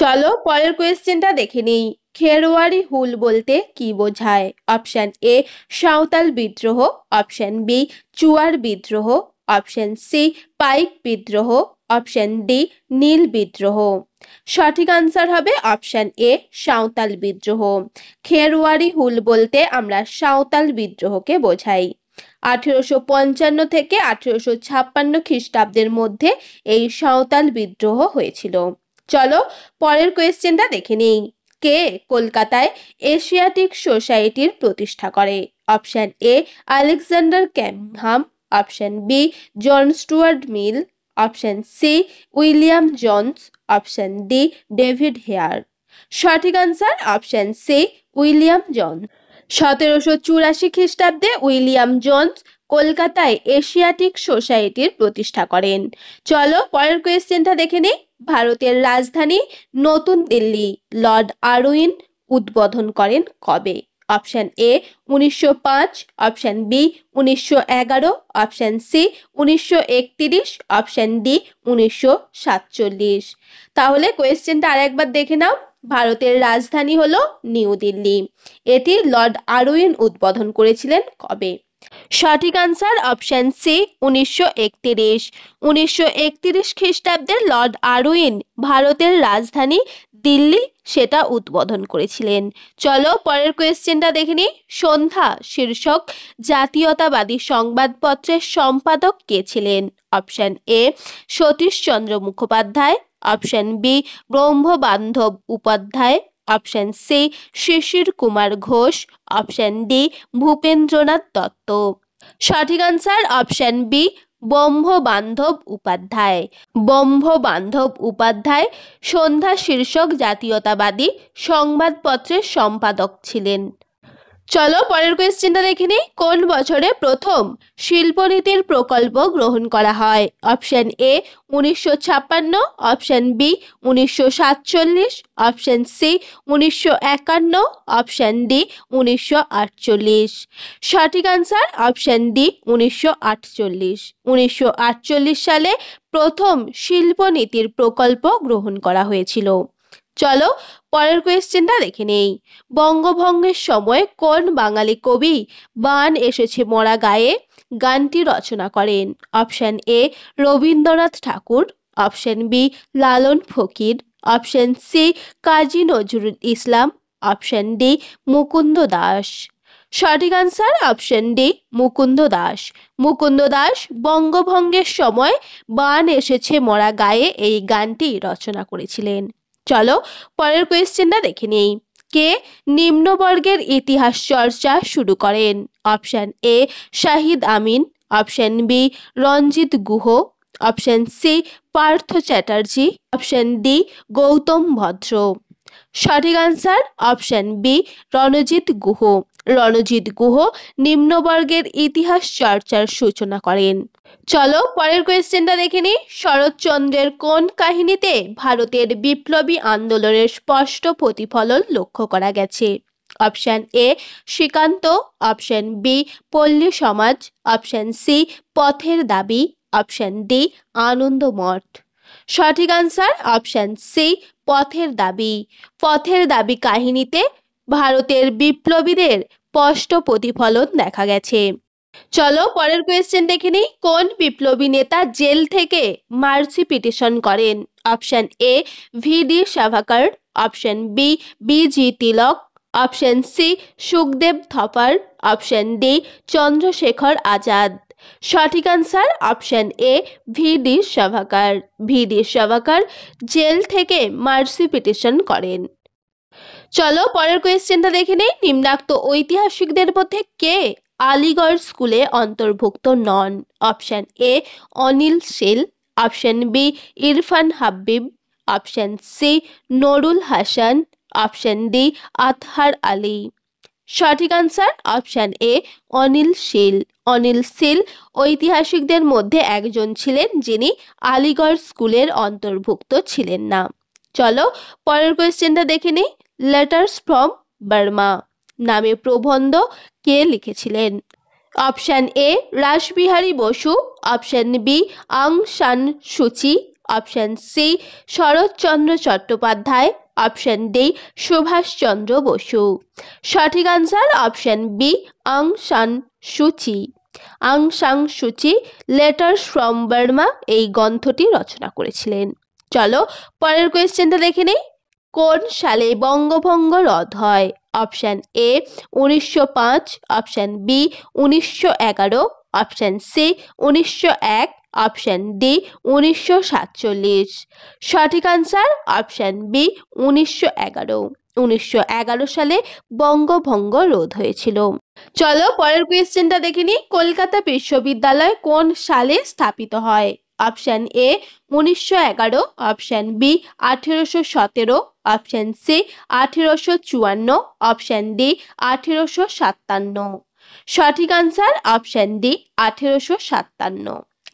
চলো পরের কোয়েশ্চেনটা দেখে নিই খেরোয়ারি হুল বলতে কি বোঝায় অপশান এ সাঁওতাল বিদ্রোহ অপশান বি চুয়ার বিদ্রোহ অপশন সি পাইক বিদ্রোহ অপশন ডি নীল বিদ্রোহ সঠিক আনসার হবে অপশন এ সাঁওতাল বিদ্রোহ খেরোয়ারি হুল বলতে আমরা সাঁওতাল বিদ্রোহকে বোঝাই আঠেরোশো পঞ্চান্ন থেকে আঠেরোশো ছাপ্পান্ন খ্রিস্টাব্দের মধ্যে এই সাঁওতাল বিদ্রোহ হয়েছিল চলো পরের কোয়েশ্চেনটা দেখে নিই কে কলকাতায় এশিয়াটিক সোসাইটির প্রতিষ্ঠা করে option A Alexander Cunningham option B John Stuart Mill option C William Jones option D David Hare সঠিক answer option C William Jones সতেরোশো চুরাশি খ্রিস্টাব্দে উইলিয়াম জোন্স কলকাতায় এশিয়াটিক সোসাইটির প্রতিষ্ঠা করেন চলো পরের কোয়েশ্চেনটা দেখে নিই ভারতের রাজধানী নতুন দিল্লি লর্ড আরউইন উদ্বোধন করেন কবে অপশান এ উনিশশো পাঁচ অপশান বি উনিশশো এগারো অপশান সি উনিশশো একত্রিশ অপশান ডি উনিশশো সাতচল্লিশ তাহলে কোয়েশ্চেনটা আরেকবার দেখে নাও ভারতের রাজধানী হল নিউ দিল্লি এটি লর্ড আরউইন উদ্বোধন করেছিলেন কবে সঠিক আনসার অপশান সি উনিশশো একত্রিশ উনিশশো একত্রিশ খ্রিস্টাব্দে লর্ড আরউইন ভারতের রাজধানী দিল্লি সেটা উদ্বোধন করেছিলেন চলো পরের কোয়েশ্চেনটা দেখে নি সন্ধ্যা শীর্ষক জাতীয়তাবাদী সংবাদপত্রের সম্পাদক কে ছিলেন option A Satish Chandra Mukhopadhyay option B Brahmabandhab Upadhyay option C Shishir Kumar Ghosh option D Bhupendranath Dutta সঠিক answer option B Brahmabandhab Upadhyay Brahmabandhab Upadhyay Sandhya শীর্ষক জাতীয়তাবাদী সংবাদপত্রের সম্পাদক ছিলেন চলো পরের কোয়েশ্চেনটা দেখে নিই কোন বছরে প্রথম শিল্পনীতির প্রকল্প গ্রহণ করা হয় অপশন এ উনিশশো ছাপ্পান্ন অপশন বি উনিশশো সাতচল্লিশ অপশন সি উনিশশো একান্ন অপশন ডি উনিশশো আটচল্লিশ সঠিক আনসার অপশন ডি উনিশশো আটচল্লিশ উনিশশো আটচল্লিশ সালে প্রথম শিল্পনীতির প্রকল্প গ্রহণ করা হয়েছিল চলো পরের কোয়েশ্চেনটা দেখে নেই বঙ্গভঙ্গের সময় কোন বাঙালি কবি বান এসেছে মরা গায়ে গানটি রচনা করেন option A Rabindranath Thakur option B Lalon Fakir option C Kazi Nazrul Islam option D Mukunda Das সঠিক answer option D Mukunda Das Mukunda Das বঙ্গভঙ্গের সময় বান এসেছে মরা গায়ে এই গানটি রচনা করেছিলেন চলো পরের কোয়েশ্চেনটা দেখে নেই কে নিম্নবর্গের ইতিহাস চর্চা শুরু করেন option A Shahid Amin option B Ranajit Guha option C Partha Chatterjee option D Gautam Bhadra সঠিক answer option B Ranajit Guha Ranajit Guha নিম্নবর্গের ইতিহাস চর্চার সূচনা করেন চলো পরের কোয়েশ্চেনটা দেখে নি শরৎচন্দ্রের কোন কাহিনীতে ভারতের বিপ্লবী আন্দোলনের স্পষ্ট প্রতিফলন লক্ষ্য করা গেছে option A Srikanta option B Palli Samaj option C পথের দাবি অপশান ডি আনন্দ মঠ সঠিক আনসার অপশান সি পথের দাবি পথের দাবি কাহিনীতে ভারতের বিপ্লবীদের স্পষ্ট প্রতিফলন দেখা গেছে চলো পরের কোয়েশ্চেন দেখে নিই কোন বিপ্লবী নেতা জেল থেকে মার্সি পিটিশন করেন option A V D Savarkar option B B G Tilak option C Sukhdev Thapar option D Chandrashekhar Azad সঠিক answer option A V D V D V D jail থেকে মার্সি পিটিশন করেন চলো পরের কোয়েশ্চেনটা দেখে নেই নিম্নাক্ত ঐতিহাসিকদের মধ্যে কে আলিগড় স্কুলে অন্তর্ভুক্ত নন option A Anil Seal option B Irfan Habib option C Nurul Hasan option D Athar Ali সঠিক answer option A Anil Seal Anil Seal ঐতিহাসিকদের মধ্যে একজন ছিলেন যিনি আলিগড় স্কুলের অন্তর্ভুক্ত ছিলেন না চলো পরের কোয়েশ্চেনটা দেখে নিই লেটার্স ফ্রম বার্মা নামে প্রবন্ধ কে লিখেছিলেন option A Rashbehari Basu option B Aung San Suu Kyi option C Sarat Chandra Chattopadhyay option D Subhas Chandra Bose সঠিক answer option B Aung San Suu Kyi Aung San Suu Kyi letters from Burma এই গ্রন্থটি রচনা করেছিলেন চলো পরের কোয়েশ্চেনটা দেখে নেই কোন সালে বঙ্গভঙ্গ রদ হয় অপশান এ উনিশশো পাঁচ অপশান বি উনিশশো এগারো অপশান সি উনিশশো এক অপশান ডি উনিশশো সাতচল্লিশ সঠিক আনসার অপশান বি উনিশশো এগারো উনিশশো এগারো সালে বঙ্গভঙ্গ রোধ হয়েছিল চলো পরের কোয়েশ্চেনটা দেখে কলকাতা বিশ্ববিদ্যালয় কোন সালে স্থাপিত হয় অপশান এ উনিশশো এগারো অপশান বি আঠেরোশো সতেরো অপশান সি আঠেরোশো চুয়ান্ন অপশান ডি আঠেরোশো সাতান্ন সঠিক আনসার অপশান ডি আঠেরোশো সাতান্ন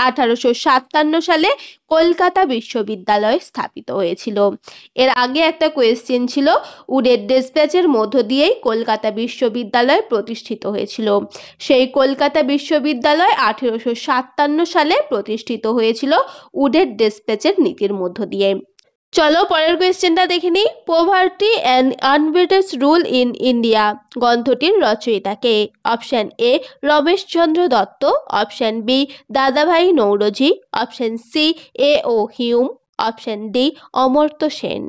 আঠারোশো সাতান্ন সালে কলকাতা বিশ্ববিদ্যালয় স্থাপিত হয়েছিল এর আগে একটা কোয়েশ্চেন ছিল উডের ডেসপ্যাচের মধ্য দিয়েই কলকাতা বিশ্ববিদ্যালয় প্রতিষ্ঠিত হয়েছিল সেই কলকাতা বিশ্ববিদ্যালয় আঠেরোশো সাতান্ন সালে প্রতিষ্ঠিত হয়েছিল উডের ডেসপ্যাচের নীতির মধ্য দিয়ে চলো পরের কোয়েশ্চেনটা দেখে নিই poverty and unbritish rule in India গ্রন্থটির রচয়িতাকে option A Ramesh Chandra Dutt option B Dadabhai Naoroji option C A O Hume option D Amartya Sen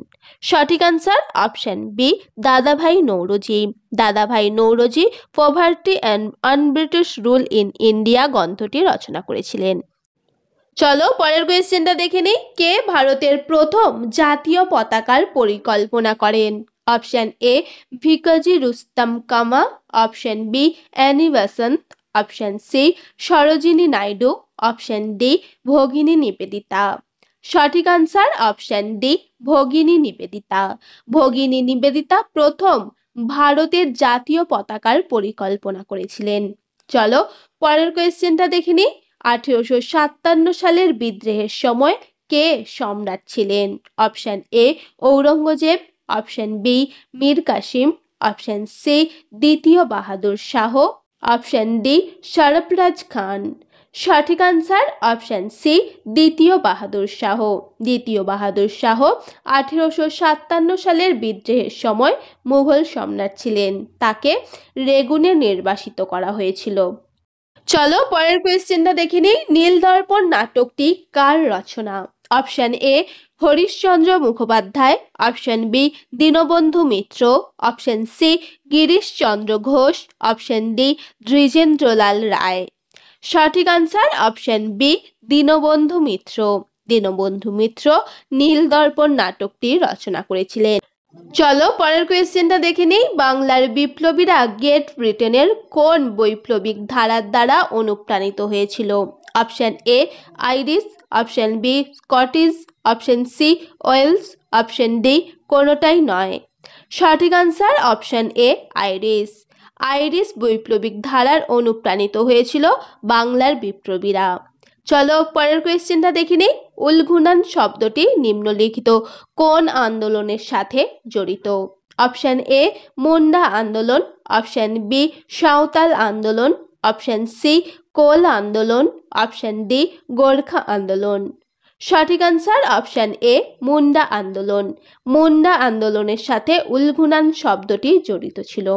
সঠিক answer option B Dadabhai Naoroji Dadabhai Naoroji poverty and unbritish rule in India গ্রন্থটি রচনা করেছিলেন চলো পরের কোয়েশ্চেনটা দেখে নিই কে ভারতের প্রথম জাতীয় পতাকার পরিকল্পনা করেন অপশন এ Bhikaji Rustom Cama option B Annie option C Sarojini Naidu option D Bhagini Nivedita সঠিক answer option D Bhagini Nivedita Bhagini Nivedita প্রথম ভারতের জাতীয় পতাকার পরিকল্পনা করেছিলেন চলো পরের কোয়েশ্চেনটা দেখে নিই আঠেরোশো সাতান্ন সালের বিদ্রোহের সময় কে সম্রাট ছিলেন option A Aurangzeb option B Mir Qasim option C দ্বিতীয় বাহাদুর শাহ অপশান ডি সরফরাজ খান সঠিক আনসার অপশান সি দ্বিতীয় বাহাদুর শাহ দ্বিতীয় বাহাদুর শাহ আঠেরোশো সাতান্ন সালের বিদ্রোহের সময় মুঘল সম্রাট ছিলেন তাকে রেগুনে নির্বাসিত করা হয়েছিল চলো পরের কোয়েশ্চেনটা দেখে নিই দর্পণ নাটকটি কার রচনা option A Harishchandra Mukhopadhyay option B Dinabandhu Mitra option C Girishchandra Ghosh option D Dwijendralal Roy সঠিক answer option B Dinabandhu Mitra Dinabandhu Mitra Neel Darpan নাটকটি রচনা করেছিলেন চলো পরের কোয়েশ্চেনটা দেখে নেই বাংলার বিপ্লবীরা গ্রেট ব্রিটেনের কোন বৈপ্লবিক ধারার দ্বারা অনুপ্রাণিত হয়েছিল option A Irish option B Scottish option C Welsh option D কোনোটাই নয় সঠিক answer option A Irish Irish বৈপ্লবিক ধারার অনুপ্রাণিত হয়েছিল বাংলার বিপ্লবীরা চলো পরের কোয়েশ্চেনটা দেখে নেই উলঘুনান শব্দটি নিম্নলিখিত কোন আন্দোলনের সাথে জড়িত অপশান এ মুন্ডা আন্দোলন অপশান বি সাঁওতাল আন্দোলন অপশান সি কোল আন্দোলন অপশান ডি গোর্খা আন্দোলন সঠিক আনসার অপশান এ মুন্ডা আন্দোলন মুন্ডা আন্দোলনের সাথে উলঘুনান শব্দটি জড়িত ছিল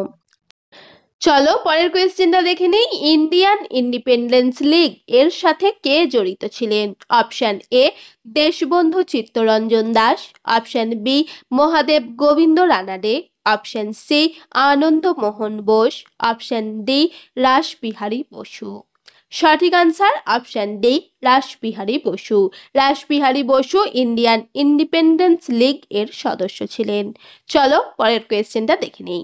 চলো পরের কোয়েশ্চেনটা দেখে নেই ইন্ডিয়ান ইন্ডিপেন্ডেন্স লীগ এর সাথে কে জড়িত ছিলেন option A Deshbandhu Chittaranjan Das option B Mahadev Govind Ranade option C Anandamohan Bose option D Rashbehari Basu সঠিক answer option D Rashbehari Basu Rashbehari Basu Indian independence league এর সদস্য ছিলেন চলো পরের কোয়েশ্চেনটা দেখে নিই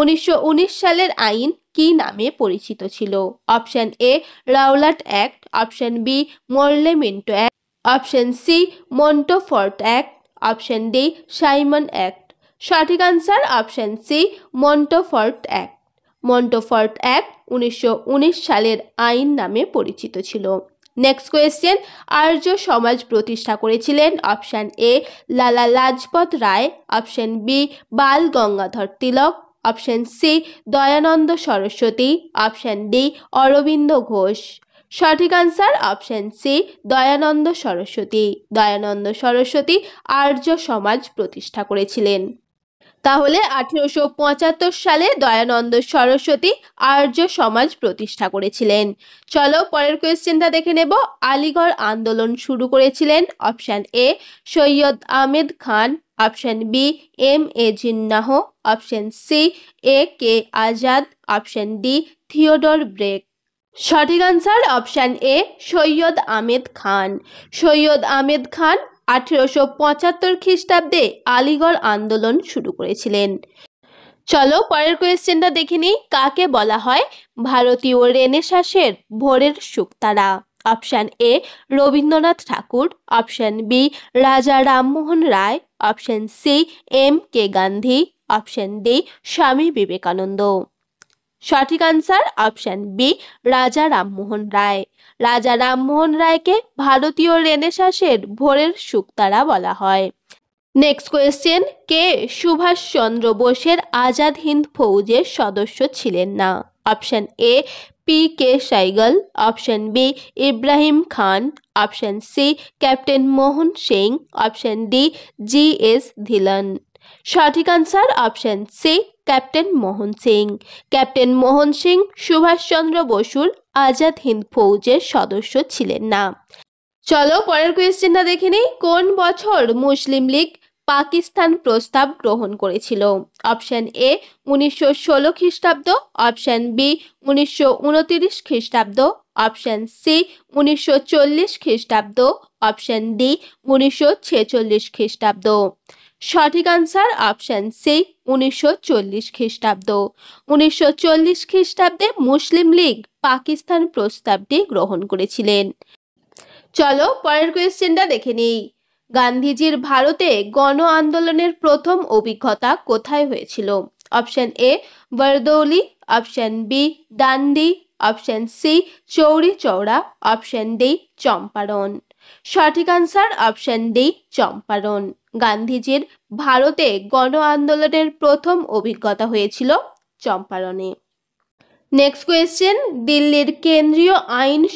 উনিশশো সালের আইন কি নামে পরিচিত ছিল option A Rowlatt act option B Morley Minto act option C Montford act option D Simon act সঠিক answer option C Montford act Montford act উনিশশো সালের আইন নামে পরিচিত ছিল নেক্সট কোয়েশ্চেন আর্য সমাজ প্রতিষ্ঠা করেছিলেন option A Lala Lajpat Rai option B Bal Gangadhar Tilak option C Dayanand Saraswati option D Aurobindo Ghosh সঠিক answer option C Dayanand Saraswati Dayanand Saraswati Arya Samaj প্রতিষ্ঠা করেছিলেন তাহলে আঠেরোশো পঁচাত্তর সালে দয়ানন্দ সরস্বতী আর্য সমাজ প্রতিষ্ঠা করেছিলেন চলো পরের কোয়েশ্চেনটা দেখে নেব আলিগড় আন্দোলন শুরু করেছিলেন option A Syed Ahmed Khan option B M A Jinnah option C A K Azad option D Theodore Beck সঠিক answer option A Syed Ahmed Khan Syed Ahmed Khan আঠেরোশো পঁচাত্তর খ্রিস্টাব্দে আলিগড় আন্দোলন শুরু করেছিলেন চলো পরের কোয়েশ্চেনটা দেখে নিই কাকে বলা হয় ভারতীয় রেনেসাঁসের ভোরের সুক্তারা option A Rabindranath Thakur option B Raja Rammohan Roy option C M K Gandhi option D Swami Vivekananda সঠিক answer option B Raja Rammohan Roy Raja Rammohan রায়কে ভারতীয় রেনেসাসের ভোরের সুক্তারা বলা হয় নেক্সট কোয়েশ্চেন কে সুভাষচন্দ্র বোসের আজাদ হিন্দ ফৌজের সদস্য ছিলেন না option A P K Sehgal option B Ibrahim Khan option C captain Mohan Singh option D G S Dhillon সঠিক answer option C captain Mohan Singh captain Mohan Singh Subhashchandra বসুর আজাদ হিন্দ ফৌজের সদস্য ছিলেন না চলো পরের কোয়েশ্চেনটা দেখে নিই কোন বছর মুসলিম লীগ পাকিস্তান প্রস্তাব গ্রহণ করেছিল অপশন এ উনিশশো ষোলো খ্রিস্টাব্দ অপশন বি উনিশশো উনতিরিশ খ্রিস্টাব্দ অপশন সি উনিশশো চল্লিশ খ্রিস্টাব্দ অপশন ডি উনিশশো ছেচল্লিশ খ্রিস্টাব্দ সঠিক আনসার অপশন সি উনিশশো চল্লিশ খ্রিস্টাব্দ উনিশশো চল্লিশ খ্রিস্টাব্দে মুসলিম লীগ পাকিস্তান প্রস্তাবটি গ্রহণ করেছিলেন চলো পরের কোয়েশ্চেনটা দেখে নিই গান্ধীজির ভারতে গণ আন্দোলনের প্রথম অভিজ্ঞতা কোথায় হয়েছিল option A Bardoli option B Dandi option C Chauri Chaura option D Champaran সঠিক আনসার অপশন ডি চম্পারণ গান্ধীজির ভারতে গণ আন্দোলনের প্রথম অভিজ্ঞতা হয়েছিল চম্পারণে নেক্সট কোয়েশ্চেন দিল্লির কেন্দ্রীয়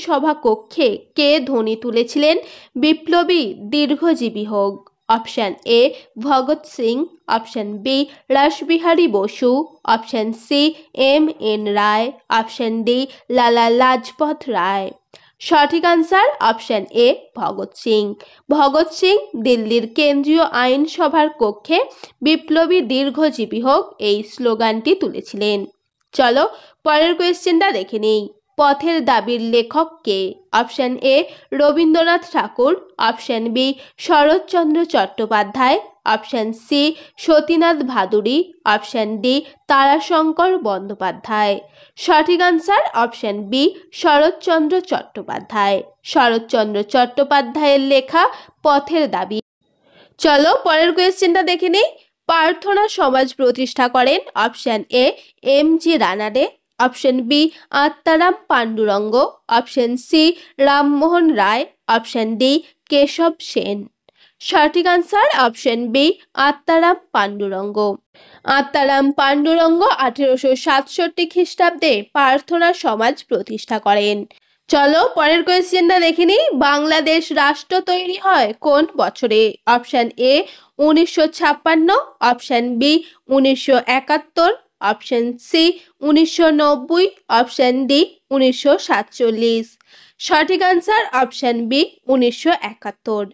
সভা কক্ষে কে ধ্বনি তুলেছিলেন বিপ্লবী দীর্ঘজীবী হোক option A Bhagat Singh option B Rashbehari Basu option C M N Roy option D Lala Lajpat Rai সঠিক answer option A Bhagat Singh Bhagat Singh দিল্লির কেন্দ্রীয় আইনসভার কক্ষে বিপ্লবী দীর্ঘজীবী হোক এই স্লোগানটি তুলেছিলেন চলো পরের কোয়েশ্চেনটা দেখে নেই পথের দাবির লেখক কে option A Rabindranath Thakur option B Sharatchandra Chattopadhyay option C Satinath Bhaduri option D Tarashankar Bandyopadhyay সঠিক answer option B Sharatchandra Chattopadhyay Sharatchandra চট্টোপাধ্যায়ের লেখা পথের দাবি চলো পরের কোয়েশ্চেনটা দেখে নিই প্রার্থনা সমাজ প্রতিষ্ঠা করেন option A M G Ranade option B Atmaram Pandurang option C Rammohan Roy option D Keshab Sen সঠিক answer option B Atmaram Pandurang Atmaram Pandurang আঠেরোশো সাতষট্টি খ্রিস্টাব্দে প্রার্থনা সমাজ প্রতিষ্ঠা করেন চলো পরের কোয়েশ্চেনটা দেখে নিই বাংলাদেশ রাষ্ট্র তৈরি হয় কোন বছরে অপশান এ উনিশশো ছাপ্পান্ন অপশান বি উনিশশো একাত্তর অপশান সি উনিশশো নব্বই অপশন ডি উনিশশো সাতচল্লিশ সঠিক আনসার অপশান বি উনিশশো একাত্তর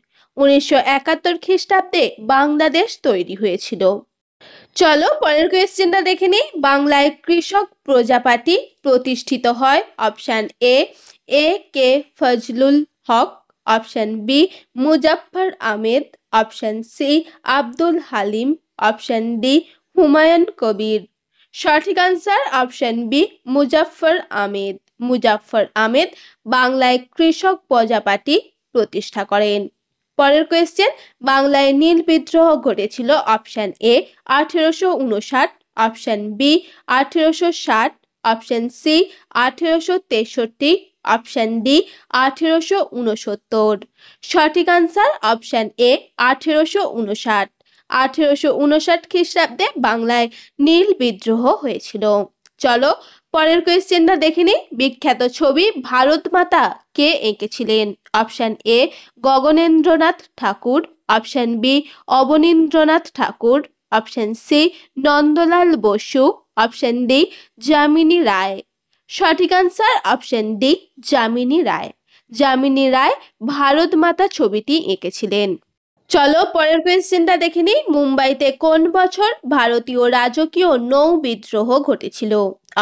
উনিশশো একাত্তর খ্রিস্টাব্দে বাংলাদেশ তৈরি হয়েছিল চলো পরের কোয়েশ্চেনটা দেখে নিই বাংলায় কৃষক প্রজাপাতি প্রতিষ্ঠিত হয় option A A K Fazlul Haq option B Muzaffar Ahmed option C Abdul Halim option D Humayun Kabir সঠিক answer option B Muzaffar Ahmed Muzaffar Ahmed বাংলায় কৃষক প্রজাপাটি প্রতিষ্ঠা করেন পরের কোয়েশ্চেন বাংলায় নীল বিদ্রোহ ঘটেছিল অপশান এ আঠেরোশো উনষাট অপশান বি আঠেরোশো ষাট অপশান সি আঠেরোশো তেষট্টি অপশান ডি আঠেরোশো উনসত্তর সঠিক আনসার অপশান এ আঠেরোশো উনষাট আঠেরোশো উনষাট খ্রিস্টাব্দে বাংলায় নীল বিদ্রোহ হয়েছিল চলো পরের কোয়েশ্চেনটা দেখে নিই বিখ্যাত ছবি ভারত মাতা কে এঁকেছিলেন option A Gaganendranath Thakur option B Abanindranath Thakur option C Nandalal Basu option D Jamini Roy সঠিক answer option D Jamini Roy Jamini Roy Bharat Mata ছবিটি এঁকেছিলেন চলো পরের কোয়েশ্চেনটা দেখে নিই মুম্বাইতে কোন বছর ভারতীয় রাজকীয় নৌ বিদ্রোহ ঘটেছিল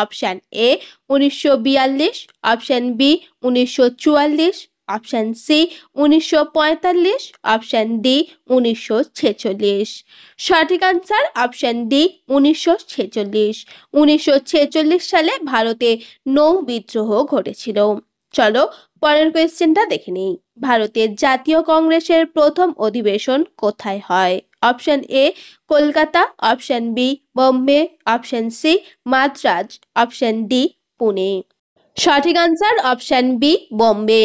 অপশান এ উনিশশো বিয়াল্লিশ অপশান বি উনিশশো চুয়াল্লিশ অপশান সি উনিশশো পঁয়তাল্লিশ অপশান ডি উনিশশো ছেচল্লিশ সঠিক আনসার অপশান ডি উনিশশো ছেচল্লিশ উনিশশো ছেচল্লিশ সালে ভারতে নৌ বিদ্রোহ ঘটেছিল চলো পরের কোয়েশ্চেনটা দেখে নিই ভারতের জাতীয় কংগ্রেসের প্রথম অধিবেশন কোথায় হয় option A Kolkata option B Bombay option C Madras option D Pune সঠিক আনসার অপশন বি বোম্বে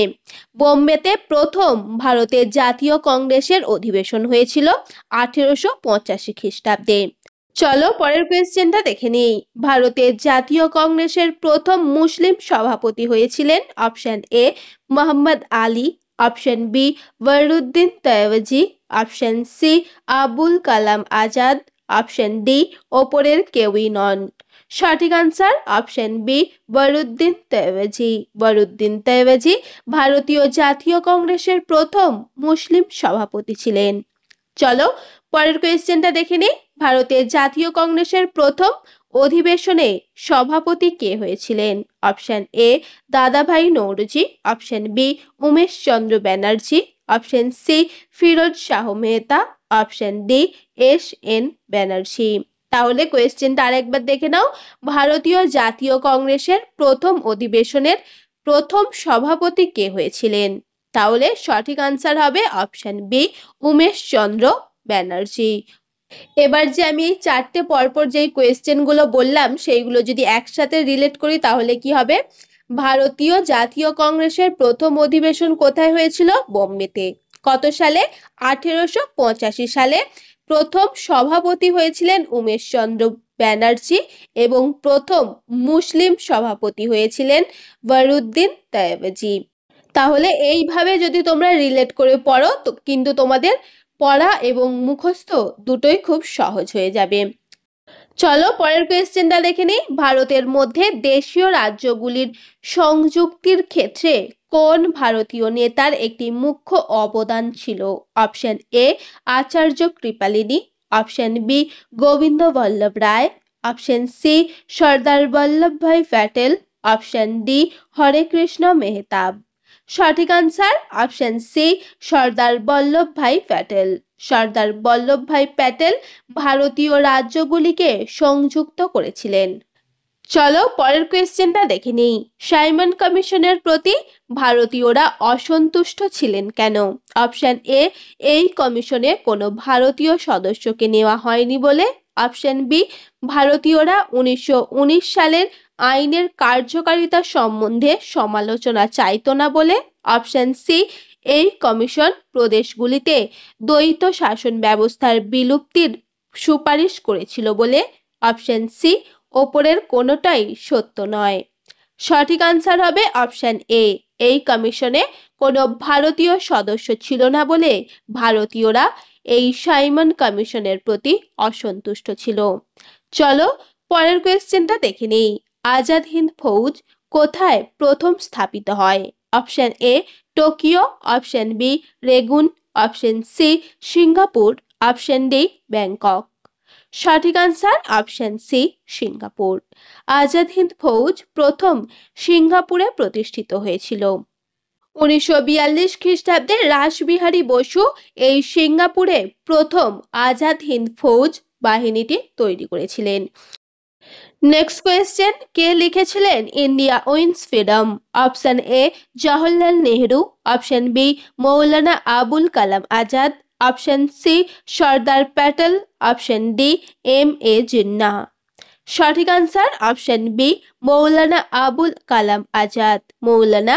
বোম্বেতে প্রথম ভারতের জাতীয় কংগ্রেসের অধিবেশন হয়েছিল আঠেরোশো পঁচাশি খ্রিস্টাব্দে চলো পরের কোয়েশ্চেনটা দেখে নিই ভারতের জাতীয় কংগ্রেসের প্রথম মুসলিম সভাপতি হয়েছিলেন option A Mohammad Ali option B Badruddin Tyabji option C Abul Kalam Azad option D ওপরের কেউই নন সঠিক answer option B Badruddin Tyabji Badruddin Tyabji ভারতীয় জাতীয় কংগ্রেসের প্রথম মুসলিম সভাপতি ছিলেন চলো পরের কোয়েশ্চেনটা দেখে নিই ভারতের জাতীয় কংগ্রেসের প্রথম অধিবেশনে সভাপতি কে হয়েছিলেন option A Dadabhai Naoroji option B Umesh Chandra Banerjee option C Firoz Shah Mehta option D S N Banerjee তাহলে কোয়েশ্চেনটা আরেকবার দেখে নাও ভারতীয় জাতীয় কংগ্রেসের প্রথম অধিবেশনের প্রথম সভাপতি কে হয়েছিলেন তাহলে সঠিক আনসার হবে অপশন বি উমেশ চন্দ্র ব্যানার্জি এবার যে আমি এই চারটে পরপর যেই কোয়েশ্চেনগুলো বললাম সেইগুলো যদি একসাথে রিলেট করি তাহলে কি হবে ভারতীয় জাতীয় কংগ্রেসের প্রথম অধিবেশন কোথায় হয়েছিল বোম্বেতে কত সালে আঠেরোশো সালে প্রথম সভাপতি হয়েছিলেন উমেশচন্দ্র ব্যানার্জি এবং প্রথম মুসলিম সভাপতি হয়েছিলেন বরুদ্দিন তয়েবজি তাহলে এইভাবে যদি তোমরা রিলেট করে পড়ো কিন্তু তোমাদের পড়া এবং মুখস্থ দুটোই খুব সহজ হয়ে যাবে চলো পরের কোয়েশ্চেনটা দেখে নিই ভারতের মধ্যে দেশীয় রাজ্যগুলির সংযুক্তির ক্ষেত্রে কোন ভারতীয় নেতার একটি মুখ্য অবদান ছিল option A Acharya Kripalani option B Gobind Ballabh Roy option C Sardar Bhai Patel option D Hare Krishna Mahtab সঠিক answer option C Sardar Vallabhbhai Patel Sardar Bhai Patel ভারতীয় রাজ্যগুলিকে সংযুক্ত করেছিলেন চলো পরের কোয়েশ্চেনটা দেখে নেই সাইমন কমিশনের প্রতি ভারতীয়রা অসন্তুষ্ট ছিলেন কেন অপশান এ এই কমিশনে কোনো ভারতীয় সদস্যকে নেওয়া হয়নি বলে অপশান বি ভারতীয়রা উনিশশো সালের আইনের কার্যকারিতা সম্বন্ধে সমালোচনা চাইত না বলে অপশন সি এই কমিশন প্রদেশগুলিতে দ্বৈত শাসন ব্যবস্থার বিলুপ্তির সুপারিশ করেছিল বলে অপশন সি ওপরের কোনোটাই সত্য নয় সঠিক আনসার হবে অপশন এ এই কমিশনে কোনো ভারতীয় সদস্য ছিল না বলে ভারতীয়রা এই সাইমন কমিশনের প্রতি অসন্তুষ্ট ছিল চলো পরের কোয়েশ্চেনটা দেখে নিই আজাদ হিন্দ ফৌজ কোথায় প্রথম স্থাপিত হয় option A Tokyo option B Rangoon option C Singapore option D Bangkok সঠিক answer option C Singapore Azad Hind Fauj প্রথম সিঙ্গাপুরে প্রতিষ্ঠিত হয়েছিল উনিশশো বিয়াল্লিশ খ্রিস্টাব্দে রাসবিহারী বসু এই সিঙ্গাপুরে প্রথম আজাদ হিন্দ ফৌজ বাহিনীটি তৈরি করেছিলেন নেক্সট কোয়েশ্চেন কে লিখেছিলেন India wins freedom option A Jawaharlal Nehru option B Maulana Abul Kalam Azad option C Sardar Patel option D M A Jinnah সঠিক answer option B Maulana Abul Kalam Azad Maulana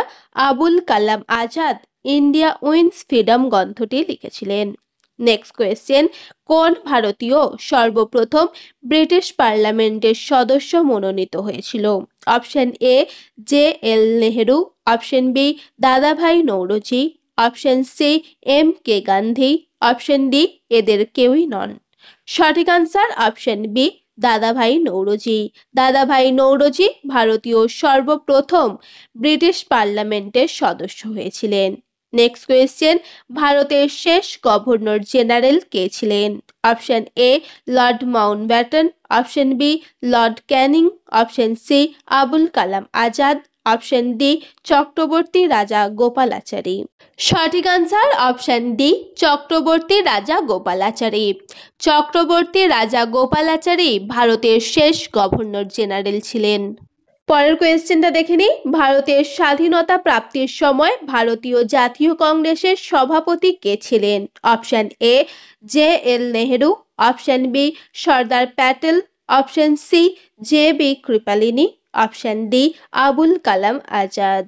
Abul Kalam Azad India wins freedom গ্রন্থটি লিখেছিলেন নেক্সট কোয়েশ্চেন কোন ভারতীয় সর্বপ্রথম ব্রিটিশ পার্লামেন্টের সদস্য মনোনীত হয়েছিল option A J L Nehru option B Dadabhai Naoroji option C M K Gandhi option D এদের কেউই নন সঠিক answer option B Dadabhai Naoroji Dadabhai Naoroji ভারতীয় সর্বপ্রথম ব্রিটিশ পার্লামেন্টের সদস্য হয়েছিলেন নেক্সট কোয়েশ্চেন ভারতের শেষ গভর্নর জেনারেল কে ছিলেন option A lord Mountbatten option B lord Canning option C Abul Kalam Azad option D Chakravarti Raja Gopalachari সঠিক answer option D Chakravarti Raja Gopalachari Chakraborty Raja Gopalachari ভারতের শেষ গভর্নর জেনারেল ছিলেন পরের কোয়েশ্চেনটা দেখে নিই ভারতের স্বাধীনতা প্রাপ্তির সময় ভারতীয় জাতীয় কংগ্রেসের সভাপতি কে ছিলেন option A J L Nehru option B Sardar Patel option C J B Kripalani option D Abul Kalam Azad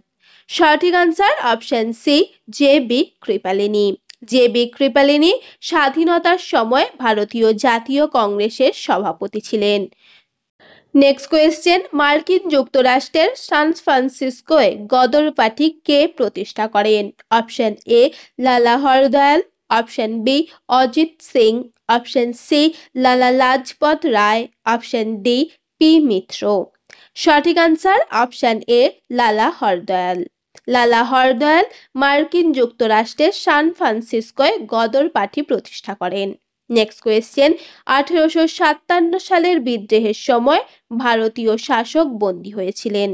সঠিক answer option C J B Kripalani J B Kripalani স্বাধীনতার সময় ভারতীয় জাতীয় কংগ্রেসের সভাপতি ছিলেন নেক্সট কোয়েশ্চেন মার্কিন যুক্তরাষ্ট্রের সান ফ্রান্সিসকোয় গদর পাঠি কে প্রতিষ্ঠা করেন option A Lala Hardayal option B Ajit Singh option C Lala Lajpat Rai option D P Mitra সঠিক answer option A Lala Har Dayal লালা হরদয়াল মার্কিন যুক্তরাষ্ট্রের সান ফ্রান্সিসকোয় গদর পাঠি প্রতিষ্ঠা করেন নেক্সট কোয়েশ্চেন আঠেরোশো সাতান্ন সালের বিদ্রোহের সময় ভারতীয় শাসক বন্দী হয়েছিলেন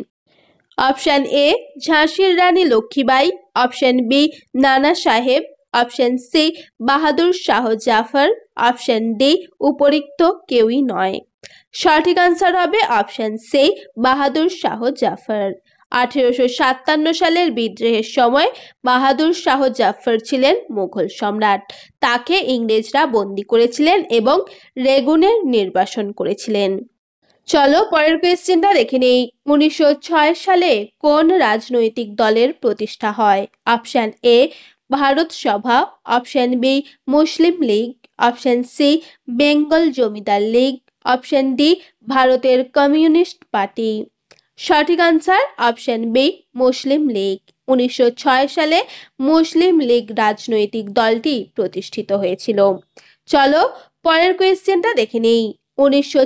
অপশান এ ঝাঁসির রানী Lakshmibai option B Nana Sahib option C Bahadur Shah Zafar option D উপরিক্ত কেউই নয় সঠিক আনসার হবে অপশান সি বাহাদুর শাহ জাফর আঠেরোশো সাতান্ন সালের বিদ্রোহের সময় বাহাদুর শাহ জাফর ছিলেন মুঘল সম্রাট তাকে ইংরেজরা বন্দি করেছিলেন এবং রেগুনের নির্বাসন করেছিলেন চলো পরের কোয়েশ্চেনটা দেখে নেই উনিশশো সালে কোন রাজনৈতিক দলের প্রতিষ্ঠা হয় option A Bharat Sabha option B Muslim League option C Bengal Zamindar League option D ভারতের কমিউনিস্ট পার্টি সঠিক answer option B Muslim League উনিশশো সালে মুসলিম লীগ রাজনৈতিক দলটি প্রতিষ্ঠিত হয়েছিল চলো পরের কোয়েশ্চেনটা দেখে নেই উনিশশো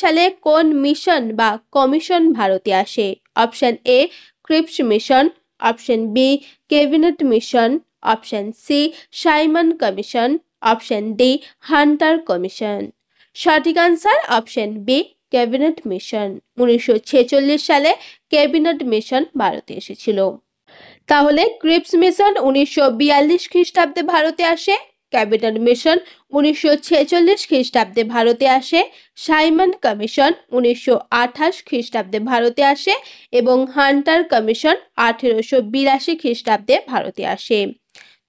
সালে কোন মিশন বা কমিশন ভারতে আসে option A Cripps mission option B cabinet mission option C Simon commission option D Hunter commission সঠিক answer option B cabinet mission উনিশশো সালে ক্যাবিনেট মিশন ভারতে এসেছিল তাহলে ক্রিপস মিশন উনিশশো খ্রিস্টাব্দে ভারতে আসে ক্যাবিনেট মিশন উনিশশো খ্রিস্টাব্দে ভারতে আসে সাইমন কমিশন উনিশশো খ্রিস্টাব্দে ভারতে আসে এবং হান্টার কমিশন আঠেরোশো খ্রিস্টাব্দে ভারতে আসে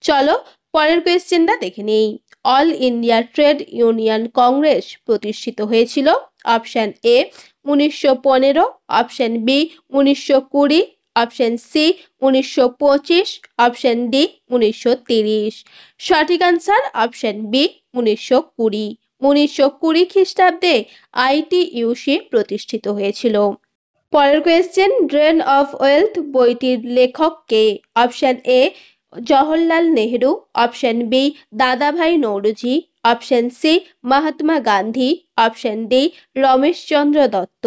চলো পরের কোয়েশ্চেনটা দেখে নেই all India trade union congress প্রতিষ্ঠিত হয়েছিল অপশান এ উনিশশো পনেরো অপশান বি উনিশশো কুড়ি অপশান সি উনিশশো পঁচিশ অপশান ডি উনিশশো তিরিশ সঠিক আনসার অপশান বি উনিশশো কুড়ি উনিশশো কুড়ি খ্রিস্টাব্দে ইউসি প্রতিষ্ঠিত হয়েছিল পরের কোয়েশ্চেন ড্রেন অফ ওয়েলথ বইটির লেখক কে option A Jawaharlal Nehru option B Dadabhai Naoroji option C Mahatma Gandhi option D Rameshchandra Dutt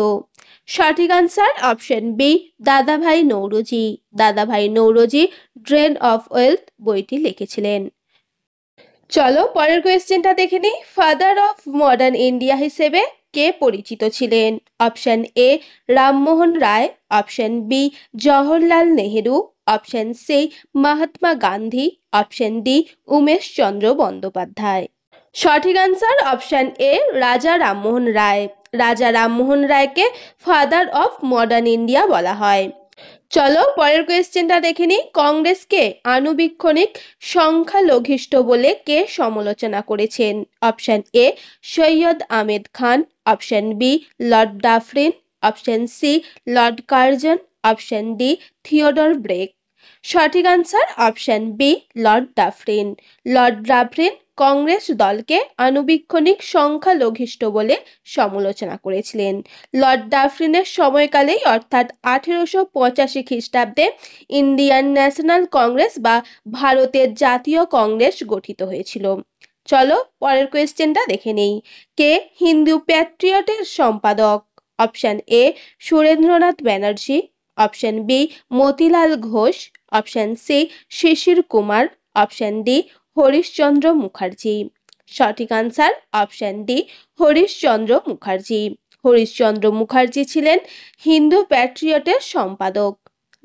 সঠিক আনসার অপশন বি দাদাভাই নৌরুজি দাদাভাই নৌরুজি ড্রেন অফ ওয়েলথ বইটি লিখেছিলেন চলো পরের কোয়েশ্চেনটা দেখে নিই ফাদার অফ মডার্ন ইন্ডিয়া হিসেবে কে পরিচিত ছিলেন option A Rammohan Roy option B Jawaharlal Nehru option C Mahatma Gandhi option D Umesh Chandra Bandyopadhyay সঠিক আনসার অপশন এ রাজা রামমোহন রায় রাজা রামমোহন রায়কে ফাদার অফ মডার্ন ইন্ডিয়া বলা হয় চলো পরের কোয়েশ্চেনটা দেখে নিই কংগ্রেসকে আনুবীক্ষণিক সংখ্যালঘিষ্ঠ বলে কে সমালোচনা করেছেন option A Syed Ahmed Khan option B lord Dufferin option C lord Curzon option D Theodore Beck সঠিক answer option B lord Dufferin lord Dufferin Congress দলকে আনুবীক্ষণিক সংখ্যালঘিষ্ঠ বলে সমালোচনা করেছিলেন লর্ড ডাফরিনের সময়কালেই অর্থাৎ আঠেরোশো পঁচাশি খ্রিস্টাব্দে ইন্ডিয়ান ন্যাশনাল কংগ্রেস বা ভারতের জাতীয় কংগ্রেস গঠিত হয়েছিল চলো পরের কোয়েশ্চেনটা দেখে নেই কে হিন্দু প্যাট্রিয়টের সম্পাদক option A Surendranath Banerjee option B Motilal Ghosh option C Shishir Kumar option D Harishchandra Mukherjee সঠিক answer option D Harishchandra Mukherjee Harishchandra Mukherjee ছিলেন হিন্দু প্যাট্রিয়টের সম্পাদক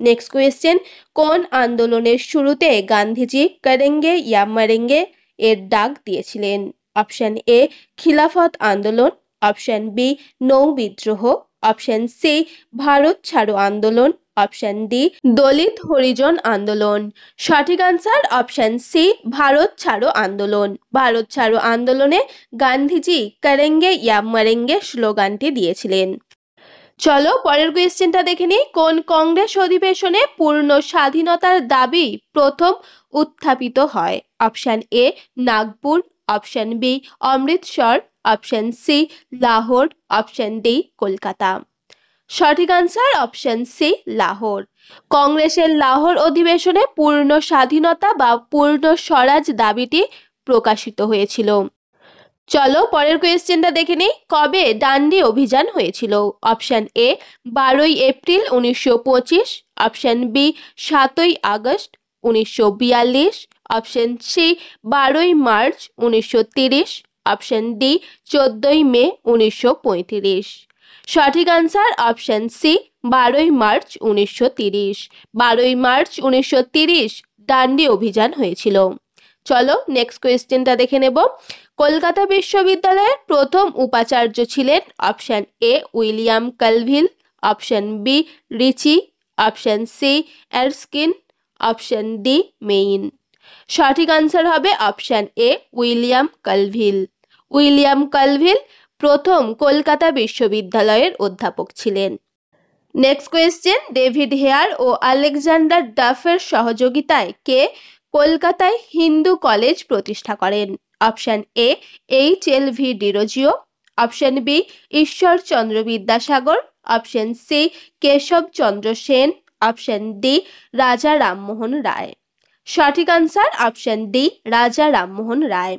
নেক্সট কোয়েশ্চেন কোন আন্দোলনের শুরুতে গান্ধীজি করেঙ্গে ইয়া মারেঙ্গে এর ডাক দিয়েছিলেন অপশন এ খিলাফত আন্দোলন অপশন বি নৌ বিদ্রোহ অপশন সি ভারত ছাড়ো আন্দোলন অপশন ডি দলিত হরিজন আন্দোলন সঠিক আনসার অপশন সি ভারত ছাড়ো আন্দোলন ভারত ছাড়ো আন্দোলনে গান্ধীজি করেঙ্গে ইয়া মারেঙ্গে স্লোগানটি দিয়েছিলেন চলো পরের কোয়েশ্চেনটা দেখে নিই কোন কংগ্রেস অধিবেশনে পূর্ণ স্বাধীনতার দাবি প্রথম উত্থাপিত হয় option A Nagpur option B Amritsar option C Lahore option D Kolkata সঠিক আনসার অপশন সি লাহোর কংগ্রেসের লাহোর অধিবেশনে পূর্ণ স্বাধীনতা বা পূর্ণ স্বরাজ দাবিটি প্রকাশিত হয়েছিল চলো পরের কোয়েশ্চেনটা দেখে নিই কবে ডান্ডি অভিযান হয়েছিল অপশান এ বারোই এপ্রিল উনিশশো পঁচিশ অপশান বি সাতই আগস্ট উনিশশো বিয়াল্লিশ অপশান সি বারোই মার্চ উনিশশো তিরিশ অপশন ডি চোদ্দই মে উনিশশো সঠিক আনসার অপশন সি বারোই মার্চ উনিশশো তিরিশ বারোই মার্চ উনিশশো তিরিশ ডান্ডি অভিযান হয়েছিল চলো নেক্সট কোয়েশ্চেনটা দেখে নেব কলকাতা বিশ্ববিদ্যালয়ের প্রথম উপাচার্য ছিলেন option A William Colville option B Ritchie option C Erskine option D Maine সঠিক আনসার হবে option A William Colville William Colville প্রথম কলকাতা বিশ্ববিদ্যালয়ের অধ্যাপক ছিলেন নেক্সট কোয়েশ্চেন ডেভিড হেয়ার ও আলেকজান্ডার ডাফের সহযোগিতায় কে কলকাতায় হিন্দু কলেজ প্রতিষ্ঠা করেন option A H L V Derozio option B Ishwarchandra Vidyasagar option C Keshabchandra Sen option D Raja Rammohan রায় সঠিক answer option D Raja Rammohan Roy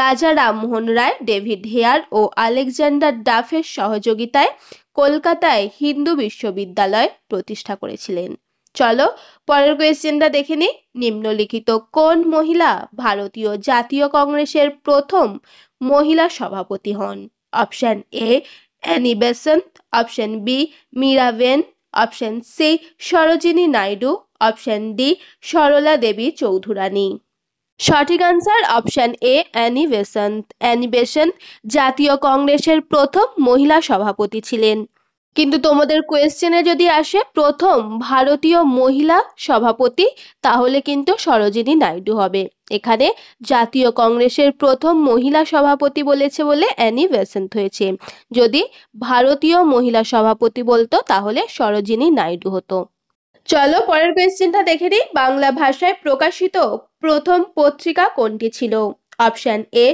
Raja Rammohan Roy David Hare ও আলেকজান্ডার ডাফের সহযোগিতায় কলকাতায় হিন্দু বিশ্ববিদ্যালয় প্রতিষ্ঠা করেছিলেন চলো পরের কোয়েশ্চেনটা দেখে নিই নিম্নলিখিত কোন মহিলা ভারতীয় জাতীয় কংগ্রেসের প্রথম মহিলা সভাপতি হন option A Annie Besant option B Mira Behn option C Sarojini Naidu option D Sarala Devi Chaudhurani সঠিক answer option A Annie Besant Annie Besant জাতীয় কংগ্রেসের প্রথম মহিলা সভাপতি ছিলেন কিন্তু তোমাদের কোয়েশ্চেনে যদি আসে প্রথম ভারতীয় মহিলা সভাপতি তাহলে কিন্তু সরোজিনী নাইডু হবে এখানে জাতীয় কংগ্রেসের প্রথম মহিলা সভাপতি বলেছে বলে অ্যানি ভেসেন্ট হয়েছে যদি ভারতীয় মহিলা সভাপতি বলতো তাহলে সরোজিনী নাইডু হতো চলো পরের কোয়েশ্চেনটা দেখে নিই বাংলা ভাষায় প্রকাশিত প্রথম পত্রিকা কোনটি ছিল option A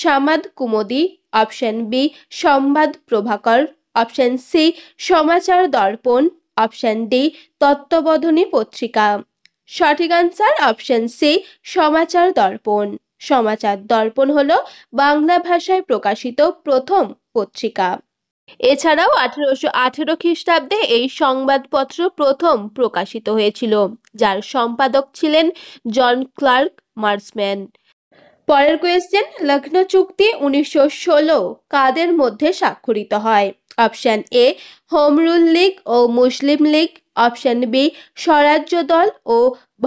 Sambad Kaumudi option B Sambad Prabhakar option C Samachar Darpan option D Tattwabodhini পত্রিকা সঠিক আনসার অপশান সি সমাচার দর্পণ সমাচার দর্পণ হল বাংলা ভাষায় প্রকাশিত প্রথম পত্রিকা এছাড়াও আঠারোশো আঠেরো খ্রিস্টাব্দে এই সংবাদপত্র প্রথম প্রকাশিত হয়েছিল যার সম্পাদক ছিলেন জন ক্লার্ক মার্সম্যান পরের কোয়েশ্চেন লগ্ন চুক্তি উনিশশো ষোলো কাদের মধ্যে স্বাক্ষরিত হয় অপশান এ হোমরুল লীগ ও মুসলিম লীগ অপশান বি স্বরাজ্য দল ও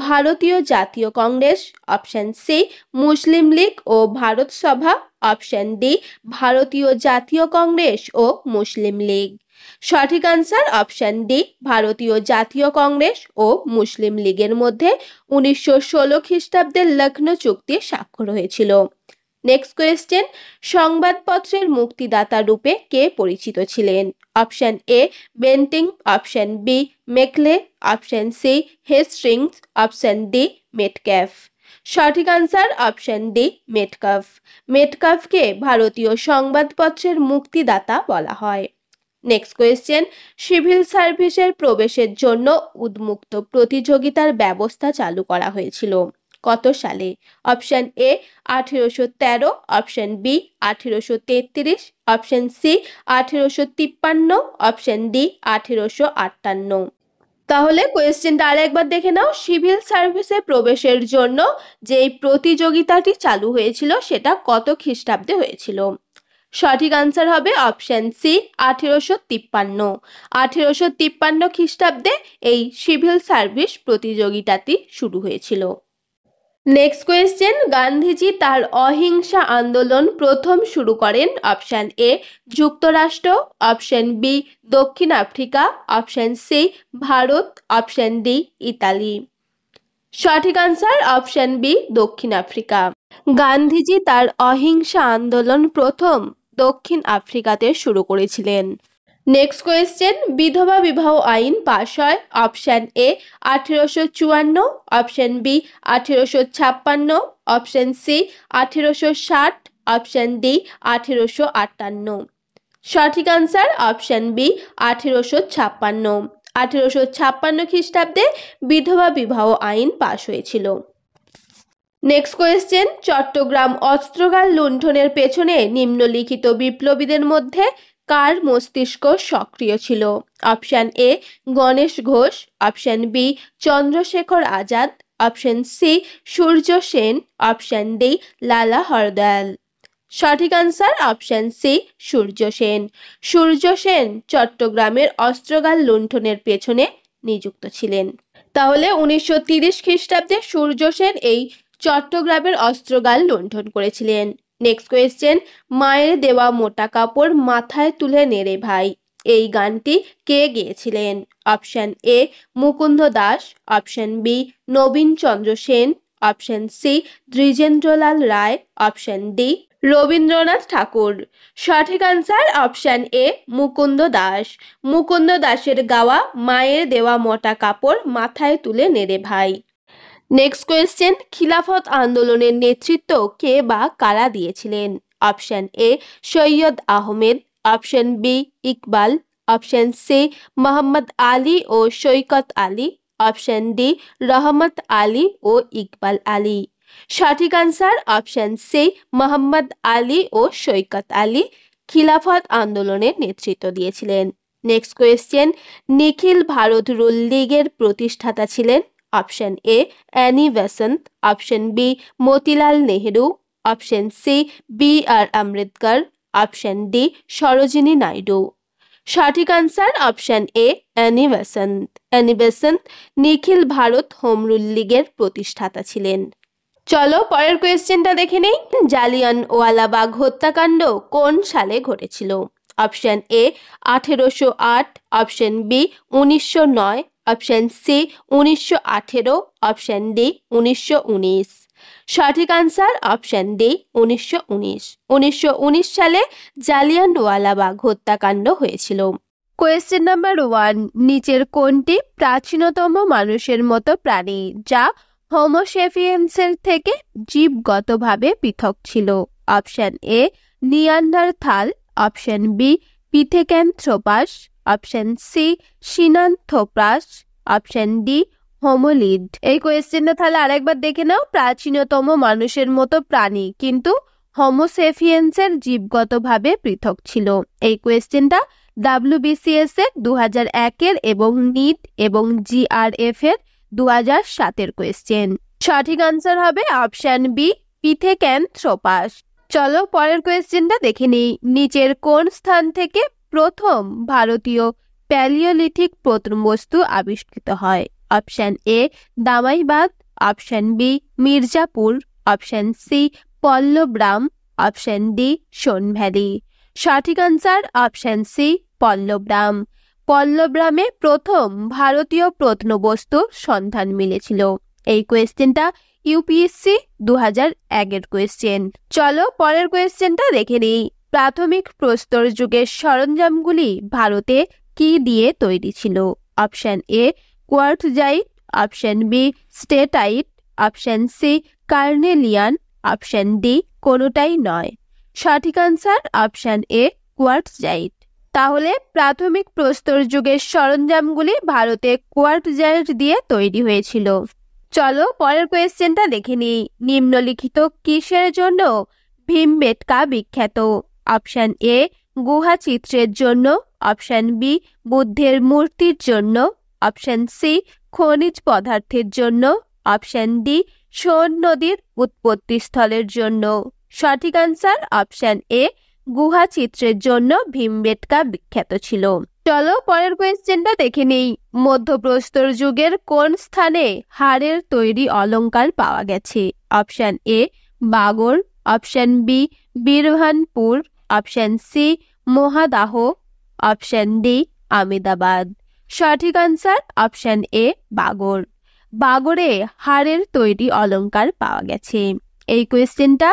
ভারতীয় জাতীয় Congress option C Muslim league ও ভারত সভা অপশান ডি ভারতীয় জাতীয় কংগ্রেস ও মুসলিম লীগ সঠিক আনসার অপশান ডি ভারতীয় জাতীয় কংগ্রেস ও মুসলিম লীগের মধ্যে উনিশশো ষোলো খ্রিস্টাব্দের লখনৌ চুক্তি স্বাক্ষর হয়েছিল নেক্সট কোয়েশ্চেন সংবাদপত্রের মুক্তিদাতা রূপে কে পরিচিত ছিলেন option A Bentinck option B Macaulay option C হেস্ট্রিং অপশন ডি মেটক্যাফ সঠিক আনসার অপশন ডি মেটকাফ মেটকাফকে ভারতীয় সংবাদপত্রের মুক্তিদাতা বলা হয় নেক্সট কোয়েশ্চেন সিভিল সার্ভিসের প্রবেশের জন্য উদ্মুক্ত প্রতিযোগিতার ব্যবস্থা চালু করা হয়েছিল কত সালে অপশান এ আঠেরোশো তেরো অপশান বি আঠেরোশো তেত্রিশ অপশান সি আঠেরোশো তিপ্পান্ন অপশান ডি আঠেরোশো আটান্ন তাহলে কোয়েশ্চেনটা একবার দেখে নাও সিভিল সার্ভিসে প্রবেশের জন্য যে প্রতিযোগিতাটি চালু হয়েছিল সেটা কত খ্রিস্টাব্দে হয়েছিল সঠিক আনসার হবে অপশান সি আঠেরোশো তিপ্পান্ন আঠেরোশো তিপ্পান্ন খ্রিস্টাব্দে এই সিভিল সার্ভিস প্রতিযোগিতাটি শুরু হয়েছিল নেক্সট কোয়েশ্চেন গান্ধীজি তার অহিংসা আন্দোলন প্রথম শুরু করেন অপশান এ যুক্তরাষ্ট্র অপশান বি দক্ষিণ Africa option C Bharat option D Italy সঠিক আনসার অপশান বি দক্ষিণ আফ্রিকা গান্ধীজি তার অহিংসা আন্দোলন প্রথম দক্ষিণ আফ্রিকাতে শুরু করেছিলেন নেক্সট কোয়েশ্চেন বিধবা বিবাহ আইন পাশ হয় অপশান এ আঠেরোশো চুয়ান্ন অপশান বি আঠেরোশো ছাপ্পান্ন অপশান সি আঠেরোশো ষাট অপশান ডি আঠেরোশো আটান্ন সঠিক আনসার অপশান বি আঠেরোশো ছাপ্পান্ন আঠেরোশো ছাপ্পান্ন খ্রিস্টাব্দে বিধবা বিবাহ আইন পাশ হয়েছিল নেক্সট কোয়েশ্চেন চট্টগ্রাম অস্ত্রগার লুণ্ঠনের পেছনে নিম্নলিখিত বিপ্লবীদের মধ্যে কার মস্তিষ্ক সক্রিয় ছিল option A Ganesh Ghosh option B Chandrashekhar Azad option C Surya Sen option D Lala Hardayal সঠিক answer option C Surya Sen Surya Sen চট্টগ্রামের অস্ত্রগাল লুণ্ঠনের পেছনে নিযুক্ত ছিলেন তাহলে উনিশশো তিরিশ খ্রিস্টাব্দে সূর্য সেন এই চট্টগ্রামের অস্ত্রগাল লুণ্ঠন করেছিলেন নেক্সট কোয়েশ্চেন মায়ের দেওয়া মোটা কাপড় মাথায় তুলে নেড়ে ভাই এই গানটি কে গেয়েছিলেন option A Mukunda Das option B Nabin Chandra Sen option C Dwijendralal Roy option D Rabindranath Tagore সঠিক answer option A Mukunda Das Mukunda দাসের গাওয়া মায়ের দেওয়া মোটা কাপড় মাথায় তুলে নেড়ে ভাই নেক্সট কোয়েশ্চেন খিলাফত আন্দোলনের নেতৃত্ব কে বা কারা দিয়েছিলেন option A Syed Ahmed option B Iqbal option C Mohammad Ali ও সৈকত আলী অপশন ডি রহমত আলী ও ইকবাল আলী সঠিক answer option C Mohammad Ali ও সৈকত আলী খিলাফত আন্দোলনের নেতৃত্ব দিয়েছিলেন নেক্সট কোয়েশ্চেন নিখিল ভারত রুল লীগের প্রতিষ্ঠাতা ছিলেন option A Annie Besant option B Motilal Nehru option C B R Ambedkar option D Sarojini Naidu সঠিক answer option A Annie Besant Annie বেসন্ত নিখিল ভারত হোমরুল লীগের প্রতিষ্ঠাতা ছিলেন চলো পরের কোয়েশ্চেনটা দেখে নেই জালিয়ানওয়ালাবাগ হত্যাকাণ্ড কোন সালে ঘটেছিল অপশন এ আঠেরোশো আট অপশন বি উনিশশো নয় অপশন সি উনিশশো আঠেরো অপশন ডি উনিশশো উনিশ সঠিক আনসার অপশন ডি উনিশশো উনিশ উনিশশো উনিশ সালে জালিয়ানওয়ালাবাগ হত্যাকাণ্ড হয়েছিল কোয়েশ্চেন নাম্বার ওয়ান নিচের কোনটি প্রাচীনতম মানুষের মতো প্রাণী যা হোমোসেফিয়েন্সের থেকে জীবগতভাবে পৃথক ছিল অপশান এ থাল option B Pithecanthropus option C Sinanthropus option D হোমোলিড এই কোয়েশ্চেনটা তাহলে আরেকবার দেখে নাও প্রাচীনতম মানুষের মতো প্রাণী কিন্তু হোমোসেফিয়েন্সের জীবগতভাবে পৃথক ছিল এই কোয়েশ্চেনটা বিসিএস এর দু একের এবং নিট e এবং জিআরএফ এর দু হাজার সাতের কোয়েশ্চেন সঠিক আনসার হবে অপশন বি থ্রোপাস চলো পরের কোয়েশ্চেনটা দেখে নিই নিচের কোন স্থান থেকে প্রথম ভারতীয় প্যালিওলিথিক প্রত্নবস্তু আবিষ্কৃত হয় অপশান এ দামাইবাদ option B Mirzapur option C Pallavaram option D Son valley সঠিক আনসার অপশান সি পল্লব্রাম পল্লব্রামে প্রথম ভারতীয় প্রত্নবস্তু সন্ধান মিলেছিল এই কোয়েশ্চেনটা ইউপিএসসি দু হাজার একের কোয়েশ্চেন চলো পরের কোয়েশ্চেনটা দেখে নিই প্রাথমিক প্রস্তর যুগের সরঞ্জামগুলি ভারতে কি দিয়ে তৈরি ছিল option A quartzite option B steatite option C carnelian option D কোনোটাই নয় সঠিক আনসার অপশান এ কোয়ার্টজাইট তাহলে প্রাথমিক প্রস্তর যুগের সরঞ্জামগুলি ভারতে কোয়ার্টজাইট দিয়ে তৈরি হয়েছিল চলো পরের কোয়েশ্চেনটা দেখে নিই নিম্নলিখিত কিসের জন্য ভীমবেটকা বিখ্যাত অপশান এ গুহা চিত্রের জন্য অপশান বি বুদ্ধের মূর্তির জন্য অপশান সি খনিজ পদার্থের জন্য অপশান ডি সোন নদীর উৎপত্তিস্থলের জন্য সঠিক আনসার অপশান এ গুহা চিত্রের জন্য ভীমবেটকা বিখ্যাত ছিল চলো পরের কোয়েশ্চেনটা দেখে নেই মধ্যপ্রস্তর যুগের কোন স্থানে হাড়ের তৈরি অলঙ্কার পাওয়া গেছে option A Bagor option B Birbhanpur option C Mahadaha option D Ahmedabad সঠিক আনসার অপশন এ বাগর বাগরে হাড়ের তৈরি অলঙ্কার পাওয়া গেছে এই কোয়েশ্চেনটা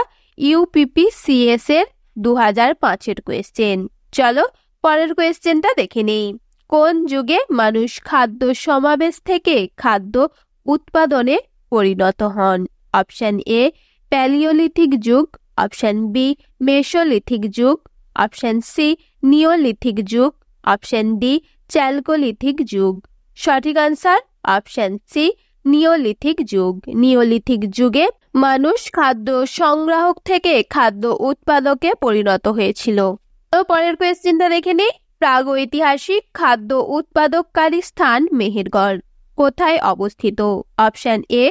ইউপিপি সিএস এর দু হাজার পাঁচের কোয়েশ্চেন চলো পরের কোয়েশ্চেনটা দেখে নেই কোন যুগে মানুষ খাদ্য সমাবেশ থেকে খাদ্য উৎপাদনে পরিণত হন অপশন এ প্যালিওলিথিক যুগ অপশান বি মেসোলিথিক যুগ অপশান সি নিওলিথিক যুগ অপশান ডি চ্যালকোলিথিক যুগ সঠিক আনসার অপশান সি নিওলিথিক যুগ নিওলিথিক যুগে মানুষ খাদ্য সংগ্রাহক থেকে খাদ্য উৎপাদকে পরিণত হয়েছিল তো পরের কোয়েশ্চেনটা দেখে নিই প্রাগৈতিহাসিক খাদ্য উৎপাদককারী স্থান মেহেরগড় কোথায় অবস্থিত অপশান এ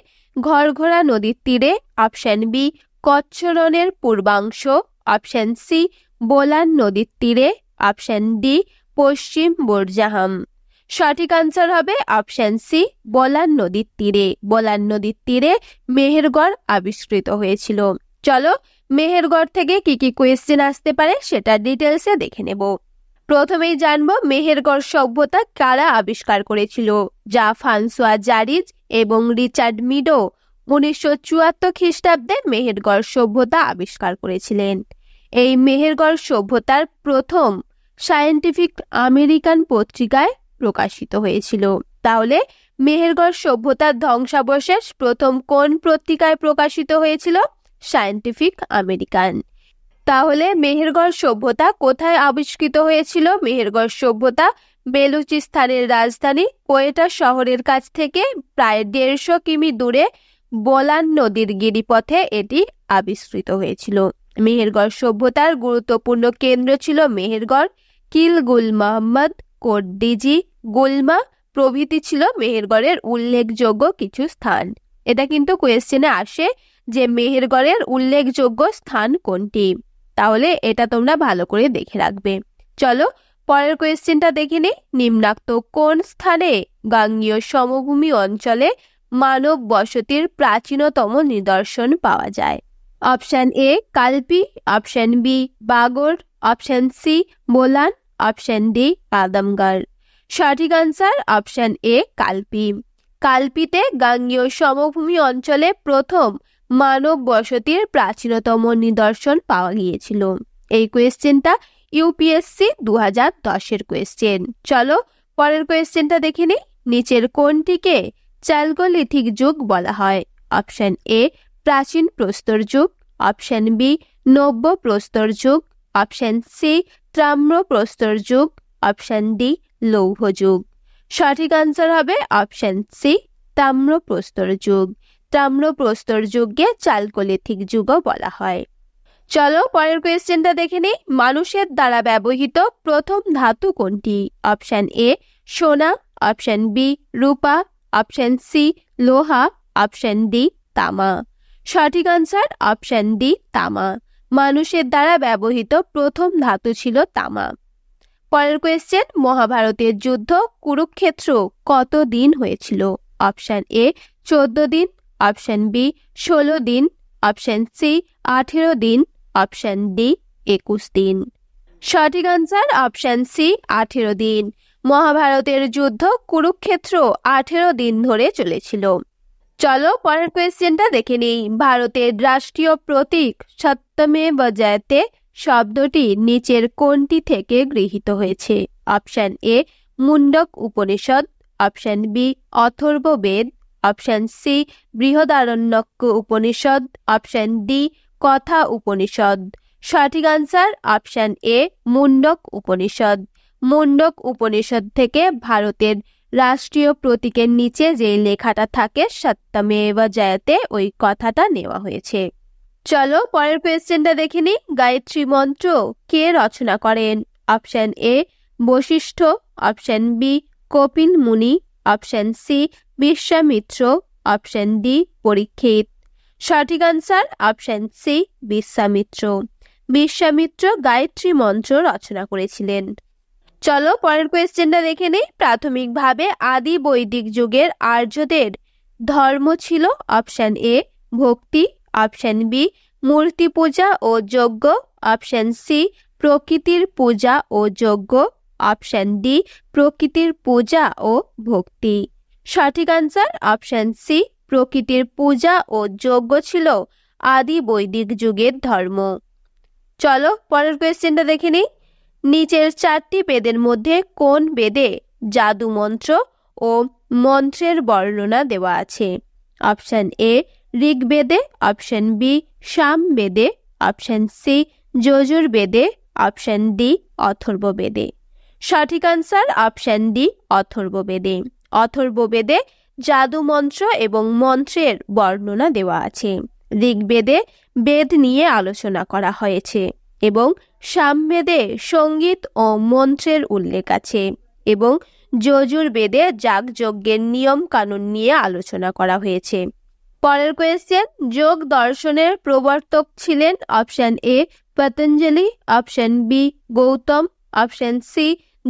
ঘরঘরা নদীর তীরে অপশন বি কচ্ছরণের পূর্বাংশ অপশন সি বোলান নদীর তীরে অপশন ডি পশ্চিম বোরজাহাম সঠিক আনসার হবে অপশন সি বোলান নদীর তীরে বোলান নদীর তীরে মেহেরগড় আবিষ্কৃত হয়েছিল চলো মেহেরগড় থেকে কি কি কোয়েশ্চেন আসতে পারে সেটা ডিটেলসে দেখে নেব প্রথমেই জানবো মেহেরগড় সভ্যতা কারা আবিষ্কার করেছিল যা ফানসোয়া জারিজ এবং রিচার্ড মিডো উনিশশো চুয়াত্তর খ্রিস্টাব্দে মেহেরগড় সভ্যতা আবিষ্কার করেছিলেন এই মেহেরগড় সভ্যতার প্রথম সায়েন্টিফিক আমেরিকান পত্রিকায় প্রকাশিত হয়েছিল তাহলে মেহেরগড় সভ্যতার ধ্বংসাবশেষ প্রথম কোন পত্রিকায় প্রকাশিত হয়েছিল সায়েন্টিফিক আমেরিকান তাহলে মেহেরগড় সভ্যতা কোথায় আবিষ্কৃত হয়েছিল মেহেরগড় সভ্যতা বেলুচিস্তানের রাজধানী কোয়েটা শহরের কাছ থেকে প্রায় দেড়শো কিমি দূরে বোলান নদীর গিরিপথে এটি আবিষ্কৃত হয়েছিল মেহেরগড় সভ্যতার গুরুত্বপূর্ণ কেন্দ্র ছিল মেহেরগড় কিলগুল মোহাম্মদ কোটডিজি গুলমা প্রভৃতি ছিল মেহেরগড়ের উল্লেখযোগ্য কিছু স্থান এটা কিন্তু কোয়েশ্চেনে আসে যে মেহেরগড়ের উল্লেখযোগ্য স্থান কোনটি তাহলে এটা তোমরা ভালো করে দেখে রাখবে চলো পরের কোয়েশ্চেনটা দেখে নিই নিম্নাক্ত কোন স্থানে গাঙ্গীয় সমভূমি অঞ্চলে মানব বসতির প্রাচীনতম নিদর্শন পাওয়া যায় option A Kalpi option B Bagor option C Bolan option D Adamgarh সঠিক আনসার অপশান এ কালপি কালপিতে গাঙ্গীয় সমভূমি অঞ্চলে প্রথম মানব বসতির প্রাচীনতম নিদর্শন পাওয়া গিয়েছিল এই কোয়েশ্চেনটা ইউপিএসসি দু হাজার দশের কোয়েশ্চেন চলো পরের কোয়েশ্চেনটা দেখে নিই নিচের কোনটিকে চালগোলিথিক যুগ বলা হয় অপশান এ প্রাচীন প্রস্তর যুগ অপশান বি নব্য প্রস্তর যুগ অপশান সি ত্রাম্র প্রস্তর যুগ অপশান ডি লৌহ যুগ সঠিক আনসার হবে অপশান সি তাম্র প্রস্তর যুগ তাম্র প্রস্তর যুগকে চালকোলিথিক যুগও বলা হয় চলো পরের কোয়েশ্চেনটা দেখে নিই মানুষের দ্বারা ব্যবহৃত প্রথম ধাতু কোনটি অপশন এ সোনা অপশন বি রূপা অপশন সি লোহা অপশন ডি তামা সঠিক আনসার অপশন ডি তামা মানুষের দ্বারা ব্যবহৃত প্রথম ধাতু ছিল তামা পরের কোয়েশ্চেন মহাভারতের যুদ্ধ কুরুক্ষেত্র কত দিন হয়েছিল অপশন এ চোদ্দ দিন অপশন বি ষোলো দিন অপশন সি আঠেরো দিন অপশন ডি একুশ দিন সঠিক আনসার অপশন সি আঠেরো দিন মহাভারতের যুদ্ধ কুরুক্ষেত্র আঠেরো দিন ধরে চলেছিল চলো পরের কোয়েশ্চেনটা দেখে নিই ভারতের রাষ্ট্রীয় প্রতীক সপ্তমে বজায়তে শব্দটি নিচের কোনটি থেকে গৃহীত হয়েছে option A Mundaka Upanishad option B Atharvaveda option C Brihadaranyaka Upanishad option D Katha Upanishad সঠিক answer option A Mundaka Upanishad Mundaka Upanishad থেকে ভারতের রাষ্ট্রীয় প্রতীকের নিচে যে লেখাটা থাকে সত্যমেব জয়াতে ওই কথাটা নেওয়া হয়েছে চলো পরের কোয়েশ্চেনটা দেখে গায়ত্রী মন্ত্র কে রচনা করেন option A Vashistha option B Kapil Muni option C Vishwamitra option D Parikshit সঠিক answer option C Vishwamitra Vishwamitra Gayatri mantra রচনা করেছিলেন চলো পরের কোয়েশ্চেনটা দেখে নেই প্রাথমিকভাবে আদি বৈদিক যুগের আর্যদের ধর্ম ছিল অপশান এ ভক্তি অপশান বি মূর্তি পূজা ও যজ্ঞ অপশান সি প্রকৃতির পূজা ও যজ্ঞ অপশান ডি প্রকৃতির পূজা ও ভক্তি সঠিক আনসার অপশান সি প্রকৃতির পূজা ও যজ্ঞ ছিল আদি বৈদিক যুগের ধর্ম চলো পরের কোয়েশ্চেনটা দেখে নিই নিচের চারটি বেদের মধ্যে কোন বেদে জাদু মন্ত্র ও মন্ত্রের বর্ণনা দেওয়া আছে অপশান এ ঋগ্বেদে অপশান বি সাম বেদে অপশান সি যজুর বেদে অপশান ডি অথর্ব বেদে সঠিক আনসার অপশান ডি অথর্ব বেদে অথর্ব বেদে জাদু মন্ত্র এবং মন্ত্রের বর্ণনা দেওয়া আছে ঋগ্বেদে বেদ নিয়ে আলোচনা করা হয়েছে এবং সামবেদে সঙ্গীত ও মন্ত্রের উল্লেখ আছে এবং যজুর্বেদে যাগযজ্ঞের নিয়ম কানুন নিয়ে আলোচনা করা হয়েছে পরের কোয়েশ্চেন যোগ দর্শনের প্রবর্তক ছিলেন option A Patanjali option B Gautam option C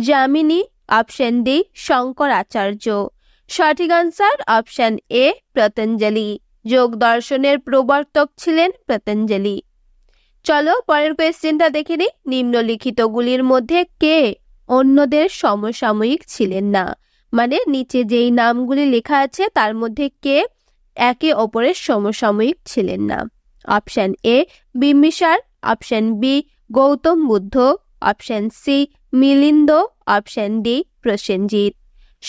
Jaimini option D Shankaracharya সঠিক আনসার অপশন এ পতঞ্জলি যোগ দর্শনের প্রবর্তক ছিলেন পতঞ্জলি চলো পরের কোয়েশ্চেনটা দেখে নিই নিম্নলিখিতগুলির মধ্যে কে অন্যদের সমসাময়িক ছিলেন না মানে নিচে যেই নামগুলি লেখা আছে তার মধ্যে কে একে অপরের সমসাময়িক ছিলেন না option A Bimbisara option B Gautam Buddha option C Milinda option D Prasenjit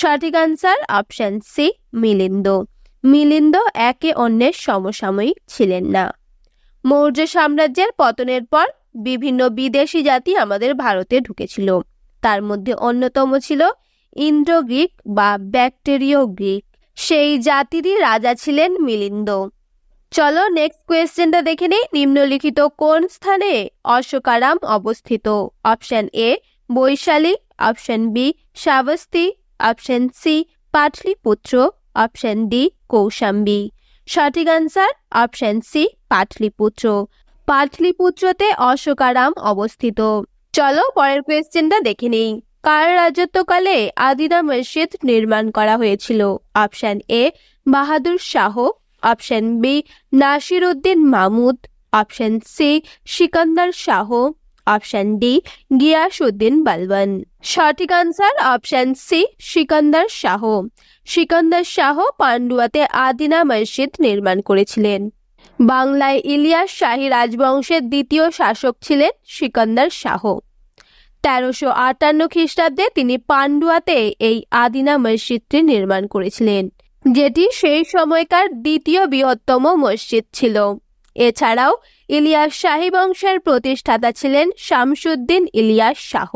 সঠিক answer option C Milinda Milinda একে অন্যের সমসাময়িক ছিলেন না মৌর্য সাম্রাজ্যের পতনের পর বিভিন্ন বিদেশি জাতি আমাদের ভারতে ঢুকেছিল তার মধ্যে অন্যতম ছিল ইন্দ্র গ্রিক বা ব্যাকটেরিয় গ্রিক সেই জাতিরই রাজা ছিলেন মিলিন্দ চলো নেক্সট কোয়েশ্চেনটা দেখে নিই নিম্নলিখিত কোন স্থানে অশোকারাম অবস্থিত option A Vaishali option B Shravasti option C Pataliputra option D Kaushambi সঠিক আনসার অপশন সি পাটলিপুত্র পাটলিপুত্রতে অশোকারাম অবস্থিত চলো পরের কোয়েশ্চেনটা দেখে নেই কার রাজত্বকালে আদিদা মসজিদ নির্মাণ করা হয়েছিল option A Bahadur Shah option B Nasir Uddin Mahmud option C Sikandar Shah option D Ghiyasuddin Balban সঠিক answer option C Sikandar Shah Sikandar Shah পান্ডুয়াতে আদিনা মসজিদ নির্মাণ করেছিলেন বাংলায় ইলিয়াস শাহী রাজবংশের দ্বিতীয় শাসক ছিলেন সিকন্দর শাহ তেরোশো আটান্ন খ্রিস্টাব্দে তিনি পান্ডুয়াতে এই আদিনা মসজিদটি নির্মাণ করেছিলেন যেটি সেই সময়কার দ্বিতীয় বৃহত্তম মসজিদ ছিল এছাড়াও ইলিয়াস শাহী বংশের প্রতিষ্ঠাতা ছিলেন শামসুদ্দিন ইলিয়াস শাহ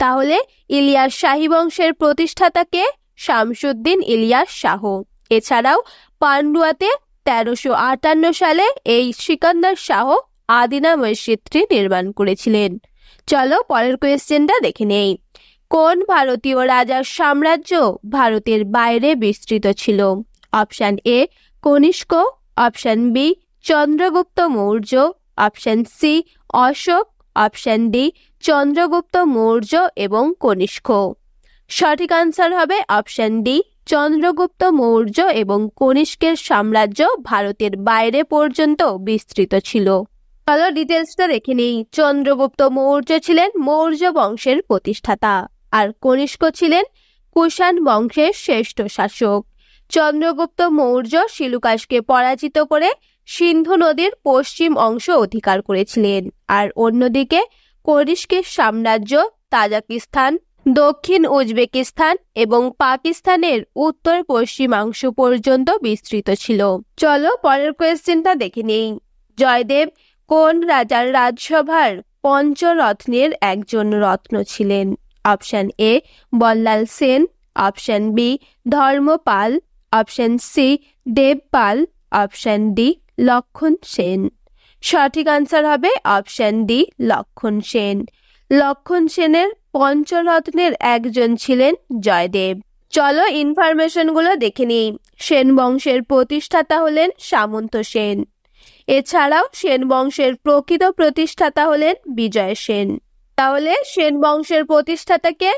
তাহলে ইলিয়াস শাহী বংশের প্রতিষ্ঠাতাকে শামসুদ্দিন ইলিয়াস শাহ এছাড়াও পান্ডুয়াতে তেরোশো আটান্ন সালে এই সিকান্দার শাহ আদিনা মসজিদটি নির্মাণ করেছিলেন চলো পরের কোয়েশ্চেনটা দেখে নেই কোন ভারতীয় রাজার সাম্রাজ্য ভারতের বাইরে বিস্তৃত ছিল option A Kanishka option B Chandragupta Maurya option C Ashoka option D Chandragupta Maurya এবং কনিষ্ক সঠিক আনসার হবে অপশন ডি চন্দ্রগুপ্ত মৌর্য এবং কনিষ্কের সাম্রাজ্য ভারতের বাইরে পর্যন্ত বিস্তৃত ছিল চলো ডিটেলসটা দেখে নেই চন্দ্রগুপ্ত মৌর্য ছিলেন মৌর্য বংশের প্রতিষ্ঠাতা আর কনিষ্ক ছিলেন কুষাণ বংশের শ্রেষ্ঠ শাসক চন্দ্রগুপ্ত মৌর্য শিলুকাশকে পরাজিত করে সিন্ধু নদীর পশ্চিম অংশ অধিকার করেছিলেন আর অন্যদিকে করিশকের সাম্রাজ্য তাজাকিস্তান দক্ষিণ উজবেকিস্তান এবং পাকিস্তানের উত্তর পশ্চিমাংশ পর্যন্ত বিস্তৃত ছিল চলো পরের কোয়েশ্চেনটা দেখে নেই জয়দেব কোন রাজার রাজসভার পঞ্চরত্নের একজন রত্ন ছিলেন option A Ballal Sen option B Dharmapala option C Devapala option D Lakshman Sen সঠিক আনসার হবে অপশন ডি লক্ষণ সেন লক্ষণ সেনের পঞ্চরত্নের একজন ছিলেন জয়দেব চলো ইনফরমেশনগুলো দেখে নিই সেন বংশের প্রতিষ্ঠাতা হলেন সামন্ত সেন এছাড়াও সেন বংশের প্রকৃত প্রতিষ্ঠাতা হলেন বিজয় সেন তাহলে সেন বংশের প্রতিষ্ঠাতাকে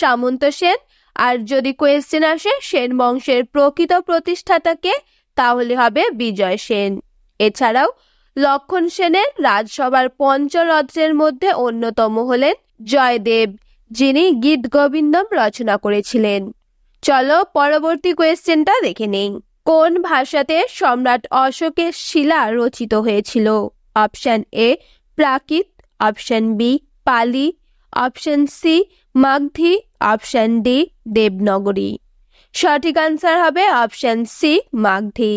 সামন্ত সেন আর যদি কোয়েশ্চেন আসে সেন বংশের প্রকৃত প্রতিষ্ঠাতাকে তাহলে হবে বিজয় সেন এছাড়াও লক্ষণ সেনের রাজসভার পঞ্চরত্নের মধ্যে অন্যতম হলেন জয়দেব যিনি গীত গোবিন্দম রচনা করেছিলেন চলো পরবর্তী কোয়েশ্চেনটা দেখে নেই কোন ভাষাতে সম্রাট অশোকের শিলা রচিত হয়েছিল option A Prakrit option B Pali option C Magadhi option D Devanagari সঠিক আনসার হবে অপশন সি মাগধি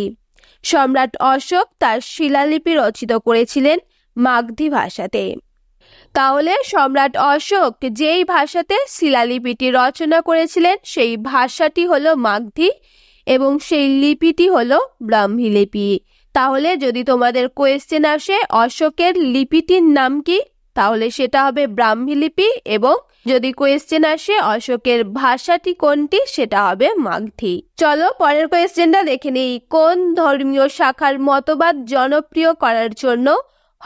সম্রাট অশোক তার শিলালিপি রচিত করেছিলেন মাগধি ভাষাতে তাহলে সম্রাট অশোক যেই ভাষাতে শিলালিপিটি রচনা করেছিলেন সেই ভাষাটি হলো মাগধি এবং সেই লিপিটি হলো ব্রাহ্মী লিপি তাহলে যদি তোমাদের কোয়েশ্চেন আসে অশোকের লিপিটির নাম কি তাহলে সেটা হবে ব্রাহ্মী লিপি এবং যদি কোয়েশ্চেন আসে অশোকের ভাষাটি কোনটি সেটা হবে মাগধি চলো পরের কোয়েশ্চেনটা দেখে নেই কোন ধর্মীয় শাখার মতবাদ জনপ্রিয় করার জন্য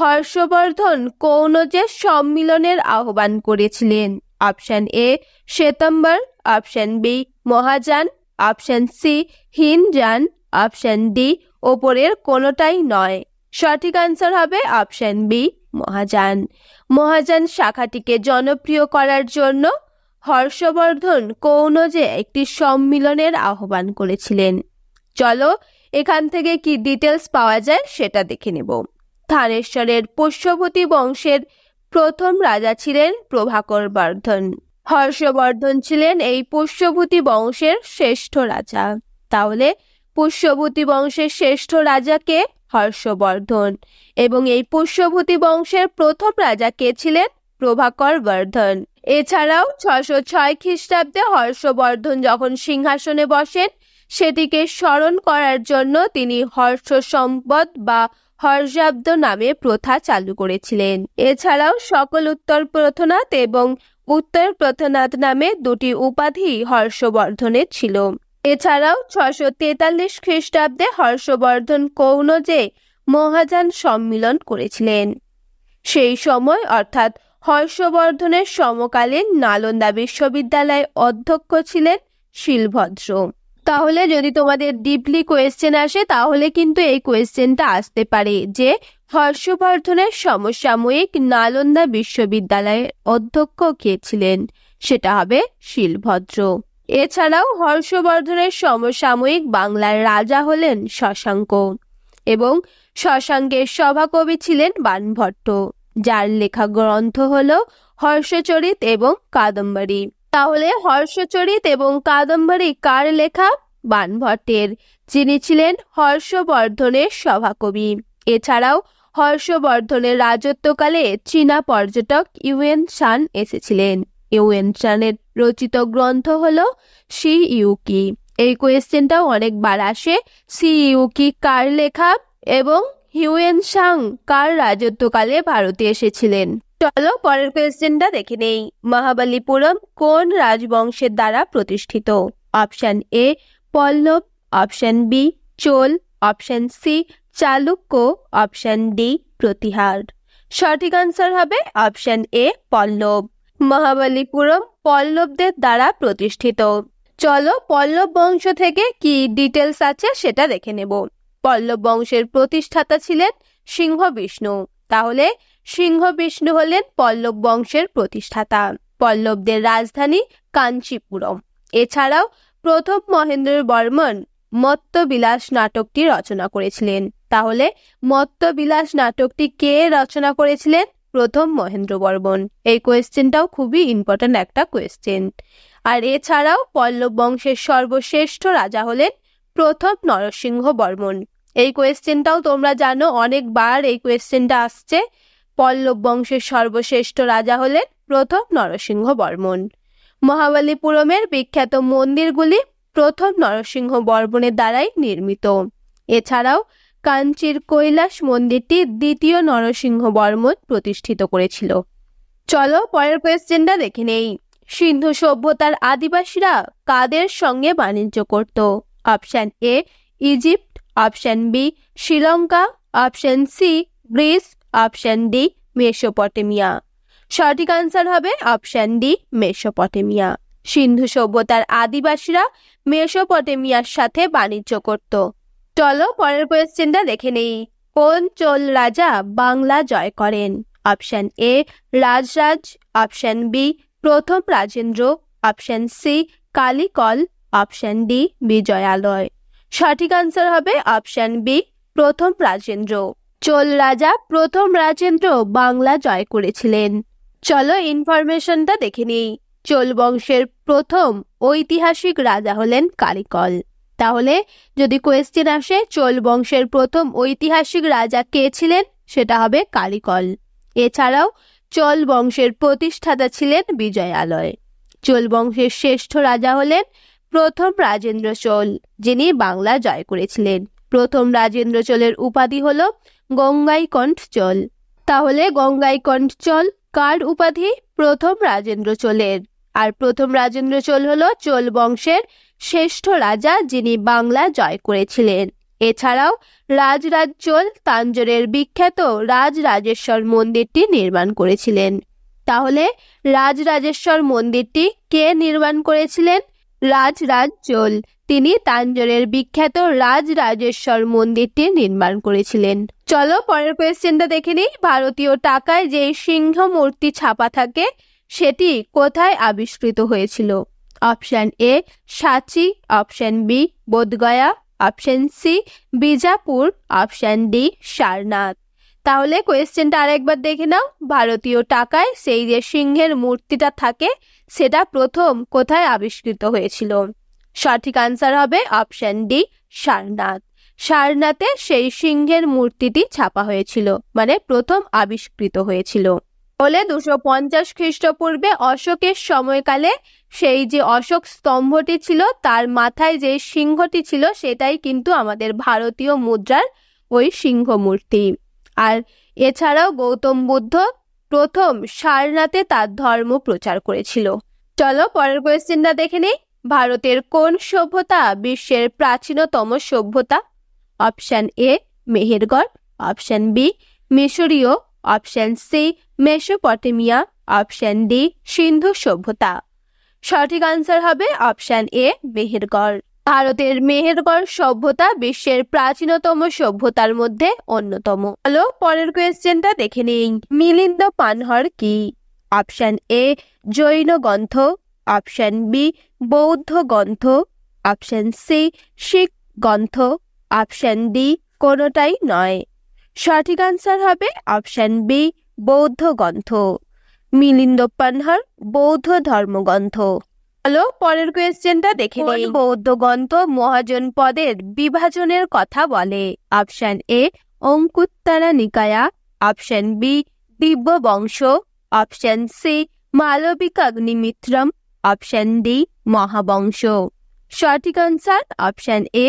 হর্ষবর্ধন কৌনজের সম্মিলনের আহ্বান করেছিলেন অপশন এ শ্বেতম্বর option B মহাজান option C হিনজান option D ওপরের কোনোটাই নয় সঠিক আনসার হবে অপশন বি মহাজান মহাজান শাখাটিকে জনপ্রিয় করার জন্য হর্ষবর্ধন কৌনজে একটি সম্মিলনের আহ্বান করেছিলেন চলো এখান থেকে কি ডিটেলস পাওয়া যায় সেটা দেখে নেব থানেশ্বরের পোষ্যপতি বংশের প্রথম রাজা ছিলেন প্রভাকর বর্ধন হর্ষবর্ধন ছিলেন এই পুষ্যভূতি বংশের শ্রেষ্ঠ রাজা তাহলে পুষ্যভূতি বংশের শ্রেষ্ঠ রাজাকে হর্ষবর্ধন এবং এই পুষ্যভূতি বংশের প্রথম রাজা কে ছিলেন প্রভাকর বর্ধন এছাড়াও ছশো ছয় খ্রিস্টাব্দে হর্ষবর্ধন যখন সিংহাসনে বসেন সেটিকে স্মরণ করার জন্য তিনি হর্ষ সম্পদ বা হর্ষাব্দ নামে প্রথা চালু করেছিলেন এছাড়াও সকল উত্তর প্রথনাথ এবং উত্তর প্রথনাথ নামে দুটি উপাধি হর্ষবর্ধনের ছিল এছাড়াও ছশো তেতাল্লিশ খ্রিস্টাব্দে হর্ষবর্ধন কৌনজে মহাযান সম্মিলন করেছিলেন সেই সময় অর্থাৎ হর্ষবর্ধনের সমকালীন নালন্দা বিশ্ববিদ্যালয়ের অধ্যক্ষ ছিলেন শিলভদ্র তাহলে যদি তোমাদের ডিপলি কোয়েশ্চেন আসে তাহলে কিন্তু এই কোয়েশ্চেনটা আসতে পারে যে হর্ষবর্ধনের সমসাময়িক নালন্দা বিশ্ববিদ্যালয়ের অধ্যক্ষ কে ছিলেন সেটা হবে শিলভদ্র এছাড়াও হর্ষবর্ধনের সমসাময়িক বাংলার রাজা হলেন শশাঙ্ক এবং শশাঙ্কের সভাকবি ছিলেন বানভট্ট যার লেখা গ্রন্থ হল হর্ষচরিত এবং কাদম্বরী তাহলে হর্ষচরিত এবং কাদম্বরী কার লেখা বানভট্টের যিনি ছিলেন হর্ষবর্ধনের সভাকবি এছাড়াও হর্ষবর্ধনের রাজত্বকালে চীনা পর্যটক ইউএন শান এসেছিলেন ইউয়েনচানের রচিত গ্রন্থ হল সি ইউকি এই কোয়েশ্চেনটাও অনেকবার আসে সি ইউকি কার লেখা এবং হিউএন সাং কার রাজত্বকালে ভারতে এসেছিলেন চলো পরের কোয়েশ্চেনটা দেখে নেই মহাবালীপুরম কোন রাজবংশের দ্বারা প্রতিষ্ঠিত option A Pallava option B Chola option C Chalukya option D Pratihara সঠিক আনসার হবে অপশন এ পল্লব মহাবলীপুরম পল্লবদের দ্বারা প্রতিষ্ঠিত চলো পল্লব বংশ থেকে কি ডিটেলস আছে সেটা দেখে নেব পল্লব বংশের প্রতিষ্ঠাতা ছিলেন সিংহ বিষ্ণু তাহলে সিংহ বিষ্ণু হলেন পল্লব বংশের প্রতিষ্ঠাতা পল্লবদের রাজধানী কাঞ্চিপুরম এছাড়াও প্রথম মহেন্দ্র বর্মন মত্তবিলাস নাটকটি রচনা করেছিলেন তাহলে মত্তবিলাস নাটকটি কে রচনা করেছিলেন প্রথম মহেন্দ্র বর্মন এই কোয়েশ্চেনটাও খুবই ইম্পর্ট্যান্ট একটা কোয়েশ্চেন আর এছাড়াও পল্লব বংশের সর্বশ্রেষ্ঠ রাজা হলেন প্রথম নরসিংহ বর্মন এই কোয়েশ্চেনটাও তোমরা জানো অনেকবার এই কোয়েশ্চেনটা আসছে পল্লব বংশের সর্বশ্রেষ্ঠ রাজা হলেন প্রথম নরসিংহ বর্মন মহাবলীপুরমের বিখ্যাত মন্দিরগুলি প্রথম নরসিংহ বর্মনের দ্বারাই নির্মিত এছাড়াও কাঞ্চির কৈলাস মন্দিরটি দ্বিতীয় নরসিংহ বর্মন প্রতিষ্ঠিত করেছিল চলো পরের কোয়েশ্চেনটা দেখে নেই সিন্ধু সভ্যতার আদিবাসীরা কাদের সঙ্গে বাণিজ্য করত option A Egypt option B Sri Lanka option C Greece option D Mesopotamia সঠিক আনসার হবে অপশান ডি মেসোপটেমিয়া সিন্ধু সভ্যতার আদিবাসীরা মেসোপটেমিয়ার সাথে বাণিজ্য করত চলো পরের কোয়েশ্চেনটা দেখে নেই কোন চোল রাজা বাংলা জয় করেন option A Rajaraja option B প্রথম Rajendra option C Karikala option D Vijayalaya সঠিক আনসার হবে অপশন বি প্রথম রাজেন্দ্র চোল রাজা প্রথম রাজেন্দ্র বাংলা জয় করেছিলেন চলো ইনফরমেশনটা দেখে নিই চোল বংশের প্রথম ঐতিহাসিক রাজা হলেন কালিকল তাহলে যদি কোয়েশ্চেন আসে চোল বংশের প্রথম ঐতিহাসিক রাজা কে ছিলেন সেটা হবে কালিকল এছাড়াও চোল বংশের প্রতিষ্ঠাতা ছিলেন বিজয়ালয় চোল বংশের শ্রেষ্ঠ রাজা হলেন প্রথম রাজেন্দ্র চোল যিনি বাংলা জয় করেছিলেন প্রথম রাজেন্দ্র চোলের উপাধি হল গঙ্গাইকণ্ঠ চোল তাহলে গঙ্গাইকণ্ঠ চোল কার উপাধি প্রথম রাজেন্দ্র চোলের আর প্রথম রাজেন্দ্র চোল হল চোল বংশের শ্রেষ্ঠ রাজা যিনি বাংলা জয় করেছিলেন এছাড়াও রাজরাজ্জল তাঞ্জোরের বিখ্যাত রাজরাজেশ্বর মন্দিরটি নির্মাণ করেছিলেন তাহলে রাজরাজেশ্বর মন্দিরটি কে নির্মাণ করেছিলেন রাজরাজ্জল তিনি তাঞ্জোরের বিখ্যাত রাজরাজেশ্বর মন্দিরটি নির্মাণ করেছিলেন চলো পরের কোয়েশ্চেনটা দেখে নিই ভারতীয় টাকায় যে সিংহ মূর্তি ছাপা থাকে সেটি কোথায় আবিষ্কৃত হয়েছিল অপশন এ সাঁচি option B Bodhgaya option C Bijapur option D Sarnath তাহলে কোয়েশ্চেনটা আরেকবার দেখে নাও ভারতীয় টাকায় সেই যে সিংহের মূর্তিটা থাকে সেটা প্রথম কোথায় আবিষ্কৃত হয়েছিল সঠিক আনসার হবে অপশন ডি সারনাথ সারনাথে সেই সিংহের মূর্তিটি ছাপা হয়েছিল মানে প্রথম আবিষ্কৃত হয়েছিল হলে দুশো পঞ্চাশ খ্রিস্টপূর্বে অশোকের সময়কালে সেই যে অশোক স্তম্ভটি ছিল তার মাথায় যে সিংহটি ছিল সেটাই কিন্তু আমাদের ভারতীয় মুদ্রার ওই সিংহ মূর্তি আর এছাড়াও গৌতম বুদ্ধ প্রথম সারনাথে তার ধর্ম প্রচার করেছিল চলো পরের কোয়েশ্চেনটা দেখে নিই ভারতের কোন সভ্যতা বিশ্বের প্রাচীনতম সভ্যতা option A Mehrgarh option B মিশরীয় option C Mesopotamia option D Sindhu সভ্যতা সঠিক আনসার হবে অপশন এ মেহেরগড় ভারতের মেহেরগড় সভ্যতা বিশ্বের প্রাচীনতম সভ্যতার মধ্যে অন্যতম হলো পরের কোয়েশ্চেনটা দেখে নিন মিলিন্দ পানহর কি অপশন এ জৈন গ্রন্থ অপশন বি বৌদ্ধ গ্রন্থ অপশন সি শিখ গ্রন্থ অপশন ডি কোনোটাই নয় সঠিক আনসার হবে অপশান বি বৌদ্ধ গ্রন্থ মিলিন্দ পানহার বৌদ্ধ ধর্মগ্রন্থ হলো পরের কোয়েশ্চেনটা দেখে নেই বৌদ্ধ গ্রন্থ মহাজন পদের বিভাজনের কথা বলে option A Anguttara Nikaya option B Divya Vamsa option C Malavikagnimitram option D Mahavamsa সঠিক আনসার অপশান এ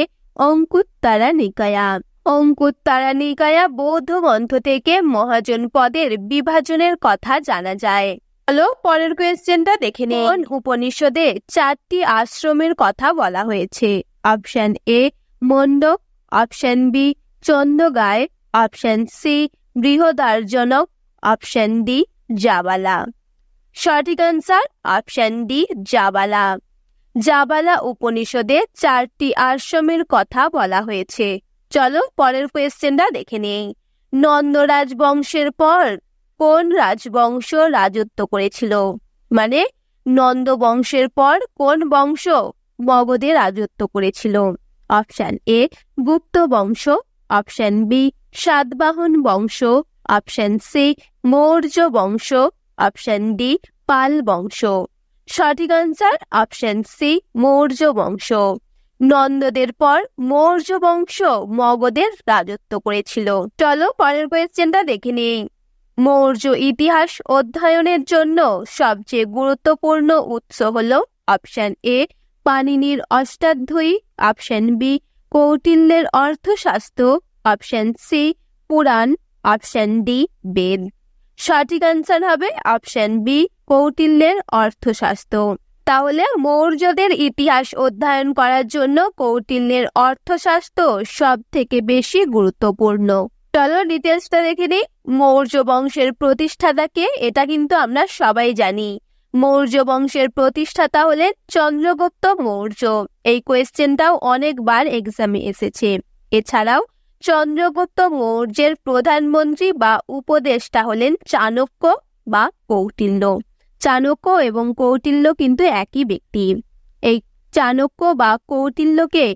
অঙ্কুত্তারা নিকায়া অঙ্কুত্তারা নিকায়া বৌদ্ধ গ্রন্থ থেকে মহাজন পদের বিভাজনের কথা জানা যায় হ্যালো পরের কোয়েশ্চেনটা দেখে নিন উপনিষদে চারটি আশ্রমের কথা বলা হয়েছে option A Mundaka option B Chandogya option C Brihadaranyaka option D Jabala সঠিক answer option D Jabala Jabala উপনিষদে চারটি আশ্রমের কথা বলা হয়েছে চলো পরের কোয়েশ্চেনটা দেখে নেই নন্দ রাজবংশের পর কোন রাজবংশ রাজত্ব করেছিল মানে নন্দ বংশের পর কোন বংশ মগধে রাজত্ব করেছিল অপশান এ গুপ্ত বংশ অপশান বি সাতবাহন বংশ অপশান সি মৌর্য বংশ অপশান ডি পাল বংশ সঠিক আনসার অপশান সি মৌর্য বংশ নন্দদের পর মৌর্য বংশ মগদের রাজত্ব করেছিল চলো পরের কোয়েশ্চেনটা দেখে নিই মৌর্য ইতিহাস অধ্যয়নের জন্য সবচেয়ে গুরুত্বপূর্ণ উৎস হল অপশন এ পানিনির অষ্টাধ্যায়ী অপশন বি কৌটিল্যের Arthashastra option C Purana option D Veda সঠিক আনসার হবে অপশন বি কৌটিল্যের অর্থশাস্ত্র তাহলে মৌর্যদের ইতিহাস অধ্যয়ন করার জন্য কৌটিল্যের অর্থশাস্ত্র সব থেকে বেশি গুরুত্বপূর্ণ চলো ডিটেলসটা দেখে নিই মৌর্য বংশের প্রতিষ্ঠাতাকে এটা কিন্তু আমরা সবাই জানি মৌর্য বংশের প্রতিষ্ঠাতা হলেন চন্দ্রগুপ্ত মৌর্য এই কোয়েশ্চেনটাও অনেকবার এক্সামে এসেছে এছাড়াও চন্দ্রগুপ্ত মৌর্যের প্রধানমন্ত্রী বা উপদেষ্টা হলেন চাণক্য বা কৌটিল্য চাণক্য এবং কৌটিল্য কিন্তু একই ব্যক্তি এই চাণক্য বা কৌটিল্যকে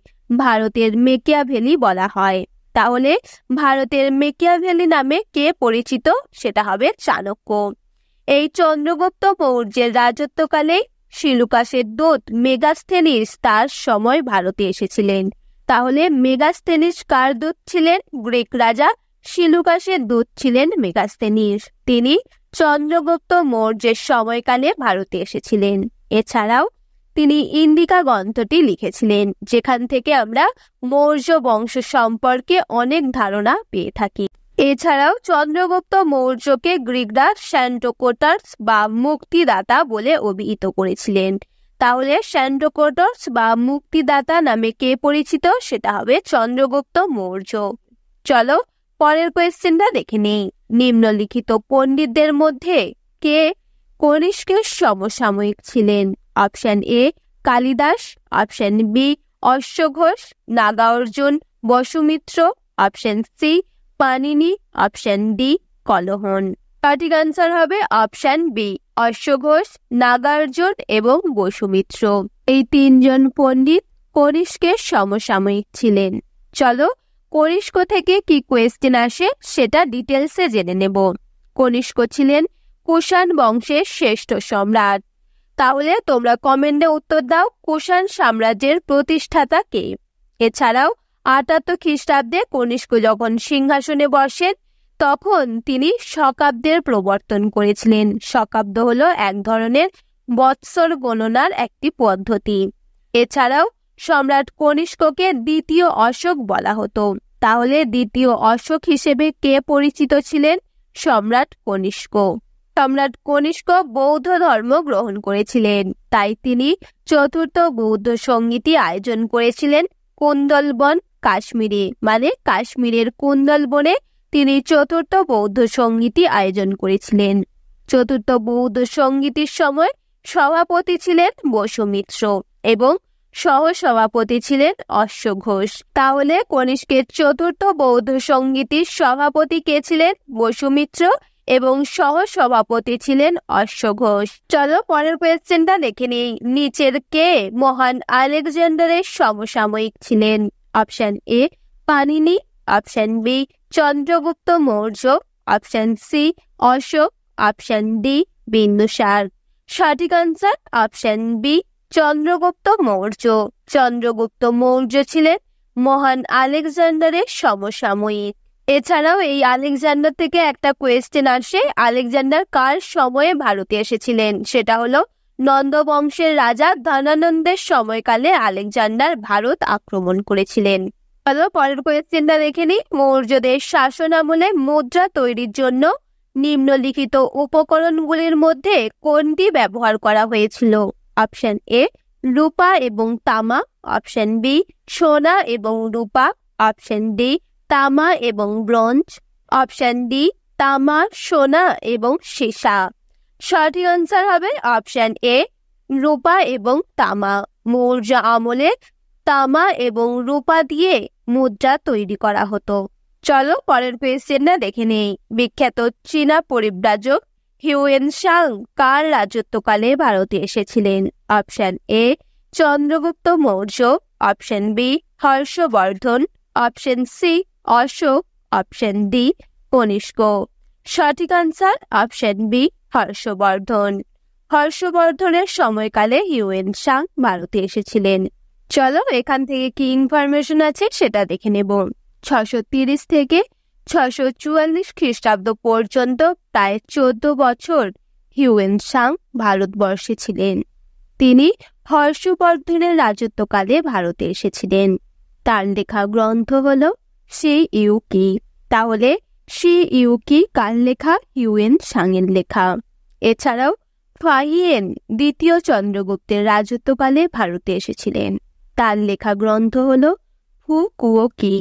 ভারতের মেকিয়াভেলি বলা হয় তাহলে ভারতের মেকিয়াভেলি নামে কে পরিচিত সেটা হবে চাণক্য এই চন্দ্রগুপ্ত মৌর্যের রাজত্বকালে শিলুকাসের দোত মেগাস্থেনিস তার সময় ভারতে এসেছিলেন তাহলে মেগাস্থেনিস কার দূত ছিলেন গ্রিক রাজা শিলুকাসের দূত ছিলেন মেগাস্থেনিস তিনি চন্দ্রগুপ্ত মৌর্যের সময়কালে ভারতে এসেছিলেন এছাড়াও তিনি ইন্দিকা গ্রন্থটি লিখেছিলেন যেখান থেকে আমরা মৌর্য বংশ সম্পর্কে অনেক ধারণা পেয়ে থাকি এছাড়াও চন্দ্রগুপ্ত মৌর্যকে গ্রিকরা শ্যান্টোকোটার্স বা মুক্তিদাতা বলে অভিহিত করেছিলেন তাহলে স্যান্ডোকোটার্স বা মুক্তিদাতা নামে কে পরিচিত সেটা হবে চন্দ্রগুপ্ত মৌর্য চলো পরের কোয়েশ্চেনটা দেখে নেই নিম্নলিখিত পণ্ডিতদের মধ্যে কে কনিষ্কের সমসাময়িক ছিলেন option A Kalidasa option B অশ্বঘোষ Nagarjuna Vasumitra option C Panini option D Kalhana সঠিক আনসার হবে অপশন বি অশ্বঘোষ নাগার্জুন এবং বসুমিত্র এই তিনজন পণ্ডিত কনিষ্কের সমসাময়িক ছিলেন চলো কনিষ্ক থেকে কি কোয়েশ্চেন আসে সেটা ডিটেলসে জেনে নেব কনিষ্ক ছিলেন কুষাণ বংশের শ্রেষ্ঠ সম্রাট তাহলে তোমরা কমেন্টে উত্তর দাও কুষাণ সাম্রাজ্যের প্রতিষ্ঠাতা কে এছাড়াও আটাত্তর খ্রিস্টাব্দে কনিষ্ক যখন সিংহাসনে বসেন তখন তিনি শকাব্দের প্রবর্তন করেছিলেন শকাব্দ হল এক ধরনের বৎসর গণনার একটি পদ্ধতি এছাড়াও সম্রাট কনিষ্ককে দ্বিতীয় অশোক বলা হতো তাহলে দ্বিতীয় অশোক হিসেবে কে পরিচিত ছিলেন সম্রাট কনিষ্ক সম্রাট কনিষ্ক বৌদ্ধ ধর্ম গ্রহণ করেছিলেন তাই তিনি চতুর্থ বৌদ্ধ সঙ্গীতি আয়োজন করেছিলেন কুন্দলবন কাশ্মীরে মানে কাশ্মীরের কুন্দলবনে তিনি চতুর্থ বৌদ্ধ সঙ্গীতি আয়োজন করেছিলেন চতুর্থ বৌদ্ধ সঙ্গীতির সময় সভাপতি ছিলেন বসুমিত্র এবং সহ সভাপতি ছিলেন অশ্ব ঘোষ তাহলে কনিষ্কের চতুর্থ বৌদ্ধ সঙ্গীতির সভাপতি কে ছিলেন বসুমিত্র এবং সহ সভাপতি ছিলেন অশ্ব ঘোষ চলো পরের কোয়েশ্চেনটা দেখে নিই নিচের কে মহান আলেকজান্ডারের সমসাময়িক ছিলেন option A Panini option B Chandragupta Maurya option C Ashoka option D Bindusara সঠিক answer option B Chandragupta Maurya Chandragupta Maurya ছিলেন মহান আলেকজান্ডারের সমসাময়িক এছাড়াও এই আলেকজান্ডার থেকে একটা কোয়েশ্চেন আসে আলেকজান্ডার কার সময়ে ভারতে এসেছিলেন সেটা হলো নন্দবংশের রাজা ধনানন্দের সময়কালে আলেকজান্ডার ভারত আক্রমণ করেছিলেন পরের কোয়েশ্চেনটা দেখে নি মৌর্যদের শাসন আমলে মুদ্রা তৈরির জন্য নিম্নলিখিত উপকরণগুলির মধ্যে কোনটি ব্যবহার করা হয়েছিল অপশন এ রূপা এবং তামা অপশন বি সোনা এবং রূপা অপশন ডি তামা এবং ব্রঞ্জ অপশন ডি তামা সোনা এবং সীসা সঠিক অনসার হবে অপশন এ রূপা এবং তামা মৌর্য আমলে তামা এবং রূপা দিয়ে মুদ্রা তৈরি করা হতো চলো পরের না দেখে নেই বিখ্যাত চীনা পরিব্রাজক হিউয়েন সাং কার রাজত্বকালে ভারতে এসেছিলেন option A Chandragupta Maurya option B Harshavardhana option C Ashoka option D Kanishka সঠিক আনসার অপশন বি হর্ষবর্ধন হর্ষবর্ধনের সময়কালে হিউয়েন সাং ভারতে এসেছিলেন চলো এখান থেকে কি ইনফরমেশন আছে সেটা দেখে নেব ছশো তিরিশ থেকে ছশো চুয়াল্লিশ খ্রিস্টাব্দ পর্যন্ত প্রায় চোদ্দ বছর হিউয়েন সাং ভারতবর্ষে ছিলেন তিনি হর্ষবর্ধনের রাজত্বকালে ভারতে এসেছিলেন তার লেখা গ্রন্থ হল সি ইউকি তাহলে সি ইউকি কার লেখা হিউয়েন সাংয়ের লেখা এছাড়াও ফাহিয়েন দ্বিতীয় চন্দ্রগুপ্তের রাজত্বকালে ভারতে এসেছিলেন তার লেখা গ্রন্থ হল ফু কুয়োকি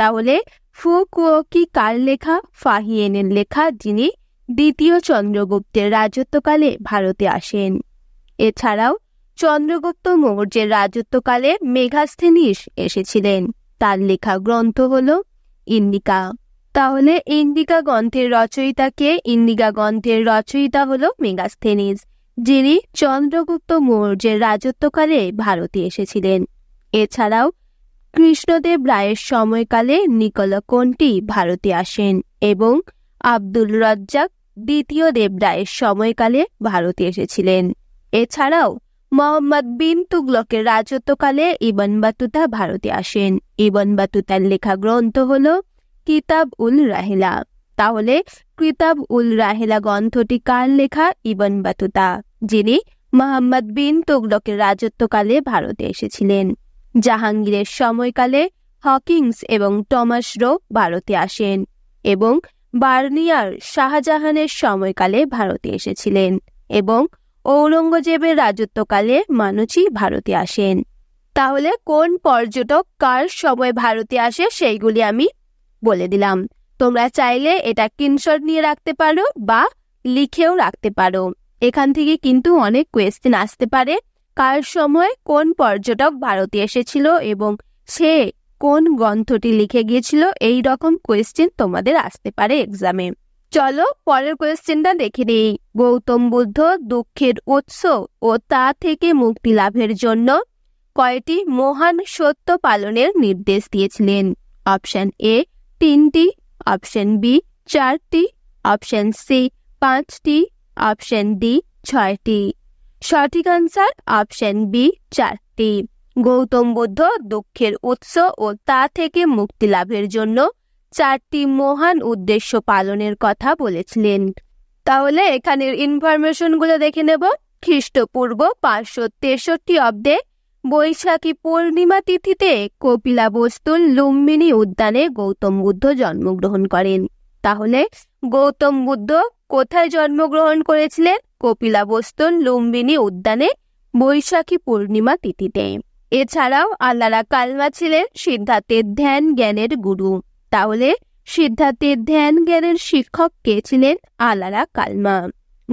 তাহলে ফু কুয়োকি কার লেখা ফাহিয়েনের লেখা যিনি দ্বিতীয় চন্দ্রগুপ্তের রাজত্বকালে ভারতে আসেন এছাড়াও চন্দ্রগুপ্ত মৌর্যের রাজত্বকালে মেঘাস্থেনিস এসেছিলেন তার লেখা গ্রন্থ হল ইন্দিকা তাহলে ইন্দিকা গ্রন্থের রচয়িতাকে ইন্দিকা গ্রন্থের রচয়িতা হল মেঘাস্থেনিস যিনি চন্দ্রগুপ্ত মৌর্যের রাজত্বকালে ভারতে এসেছিলেন এছাড়াও কৃষ্ণদেব রায়ের সময়কালে নিকলকোনটি ভারতে আসেন এবং আব্দুল রজ্জাক দ্বিতীয় দেবরায়ের সময়কালে ভারতে এসেছিলেন এছাড়াও মোহাম্মদ বিন তুগলকের রাজত্বকালে ইবন বাতুতা ভারতে আসেন ইবন বাতুতার লেখা গ্রন্থ হল কিতাব উল রাহেলা তাহলে কিতাব উল রাহেলা গ্রন্থটি কার লেখা ইবন বাতুতা যিনি মোহাম্মদ বিন তুগলকের রাজত্বকালে ভারতে এসেছিলেন জাহাঙ্গীরের সময়কালে হকিংস এবং টমাস রো ভারতে আসেন এবং বার্নিয়ার শাহজাহানের সময়কালে ভারতে এসেছিলেন এবং ঔরঙ্গজেবের রাজত্বকালে মানুষই ভারতে আসেন তাহলে কোন পর্যটক কার সময় ভারতে আসে সেইগুলি আমি বলে দিলাম তোমরা চাইলে এটা কিনশট নিয়ে রাখতে পারো বা লিখেও রাখতে পারো এখান থেকে কিন্তু অনেক কোয়েশ্চেন আসতে পারে কার সময় কোন পর্যটক ভারতে এসেছিল এবং সে কোন গ্রন্থটি লিখে গিয়েছিল এই রকম কোয়েশ্চেন তোমাদের আসতে পারে এক্সামে চলো পরের কোয়েশ্চেনটা দেখে নেই গৌতম বুদ্ধ দুঃখের উৎস ও তা থেকে মুক্তি লাভের জন্য কয়টি মহান সত্য পালনের নির্দেশ দিয়েছিলেন অপশন এ তিনটি অপশন বি চারটি অপশন সি পাঁচটি অপশন ডি ছয়টি সঠিক আনসার অপশন বি চারটি গৌতম বুদ্ধ দুঃখের উৎস ও তা থেকে মুক্তি লাভের জন্য চারটি মহান উদ্দেশ্য পালনের কথা বলেছিলেন তাহলে এখানের ইনফরমেশনগুলো দেখে নেব খ্রিস্টপূর্ব পাঁচশো তেষট্টি অব্দে বৈশাখী পূর্ণিমা তিথিতে কপিলা বস্তুর লুম্বিনী উদ্যানে গৌতম বুদ্ধ জন্মগ্রহণ করেন তাহলে গৌতম বুদ্ধ কোথায় জন্মগ্রহণ করেছিলেন কপিলা বস্তুর লুম্বিনী উদ্যানে বৈশাখী পূর্ণিমা তিথিতে এছাড়াও আল্লাহরা কালমা ছিলেন সিদ্ধার্থের ধ্যান জ্ঞানের গুরু তাহলে সিদ্ধার্থের ধ্যান জ্ঞানের শিক্ষক কে ছিলেন আল্লাহরা কালমা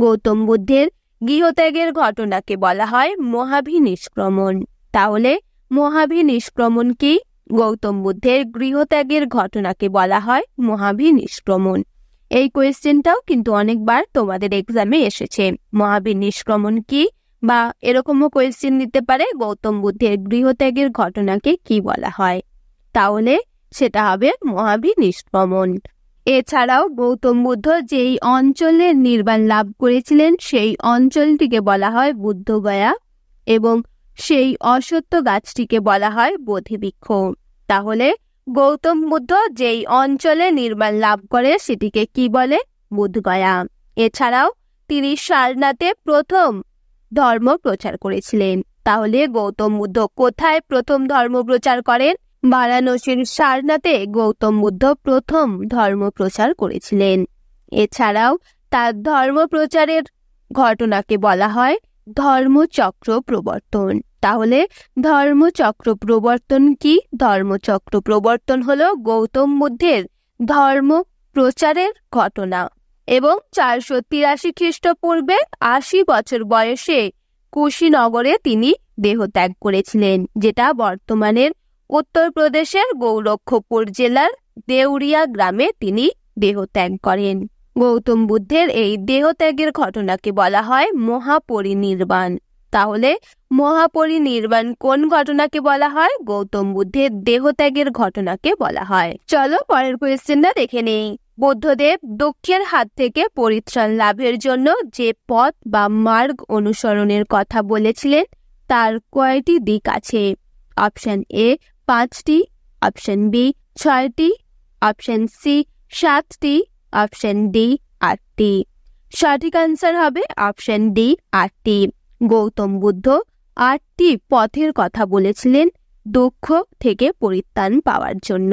গৌতম বুদ্ধের গৃহত্যাগের ঘটনাকে বলা হয় মহাভিনিষ্ক্রমণ নিষ্ক্রমণ তাহলে মহাভিনিষ্ক্রমণ কি গৌতম বুদ্ধের গৃহত্যাগের ঘটনাকে বলা হয় মহাভিনিষ্ক্রমণ নিষ্ক্রমণ এই কোয়েশ্চেনটাও কিন্তু অনেকবার তোমাদের এক্সামে এসেছে মহাবীর নিষ্ক্রমণ কি বা এরকমও কোয়েশ্চেন দিতে পারে গৌতম বুদ্ধের গৃহত্যাগের ঘটনাকে কি বলা হয় তাহলে সেটা হবে মহাবীর এছাড়াও গৌতম বুদ্ধ যেই অঞ্চলে নির্বাণ লাভ করেছিলেন সেই অঞ্চলটিকে বলা হয় বুদ্ধগয়া এবং সেই অসত্য গাছটিকে বলা হয় বোধিবৃক্ষ তাহলে গৌতম বুদ্ধ যেই অঞ্চলে নির্মাণ লাভ করে সেটিকে কি বলে বুধগয়া এছাড়াও তিনি সারনাথে প্রথম ধর্ম প্রচার করেছিলেন তাহলে গৌতম বুদ্ধ কোথায় প্রথম ধর্ম প্রচার করেন বারাণসীর সারনাথে গৌতম বুদ্ধ প্রথম ধর্ম প্রচার করেছিলেন এছাড়াও তার ধর্ম প্রচারের ঘটনাকে বলা হয় ধর্মচক্র প্রবর্তন তাহলে ধর্মচক্র প্রবর্তন কি ধর্মচক্র প্রবর্তন হল গৌতম বুদ্ধের ধর্ম প্রচারের ঘটনা এবং চারশো তিরাশি খ্রিস্টপূর্বে আশি বছর বয়সে কুশীনগরে তিনি দেহত্যাগ করেছিলেন যেটা বর্তমানের উত্তরপ্রদেশের গৌরক্ষপুর জেলার দেউরিয়া গ্রামে তিনি দেহত্যাগ করেন গৌতম বুদ্ধের এই দেহত্যাগের ঘটনাকে বলা হয় মহাপরিনির্বাণ তাহলে মহাপরিনির্বাণ কোন ঘটনাকে বলা হয় গৌতম বুদ্ধের দেহত্যাগের ঘটনাকে বলা হয় চলো পরের কোয়েশ্চেনটা দেখে নেই বৌদ্ধদেব দক্ষিণের হাত থেকে পরিত্রাণ লাভের জন্য যে পথ বা মার্গ অনুসরণের কথা বলেছিলেন তার কয়টি দিক আছে অপশন এ পাঁচটি অপশন বি ছয়টি অপশন সি সাতটি অপশন ডি আটটি সঠিক আনসার হবে অপশন ডি আটটি গৌতম বুদ্ধ আটটি পথের কথা বলেছিলেন দুঃখ থেকে পরিত্রাণ পাওয়ার জন্য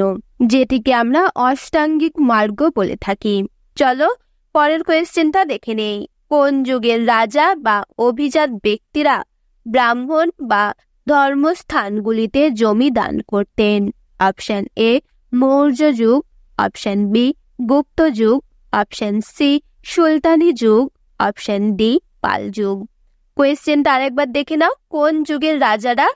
যেটিকে আমরা অষ্টাঙ্গিক মার্গ বলে থাকি চলো পরের কোয়েশ্চেনটা দেখে নেই কোন যুগের রাজা বা অভিজাত ব্যক্তিরা ব্রাহ্মণ বা ধর্মস্থানগুলিতে জমি দান করতেন অপশন এ মৌর্য যুগ অপশন বি গুপ্ত যুগ অপশন সি সুলতানি যুগ অপশন ডি পাল যুগ কোয়েশ্চেনটা আরেকবার দেখে নাও কোন যুগের রাজারা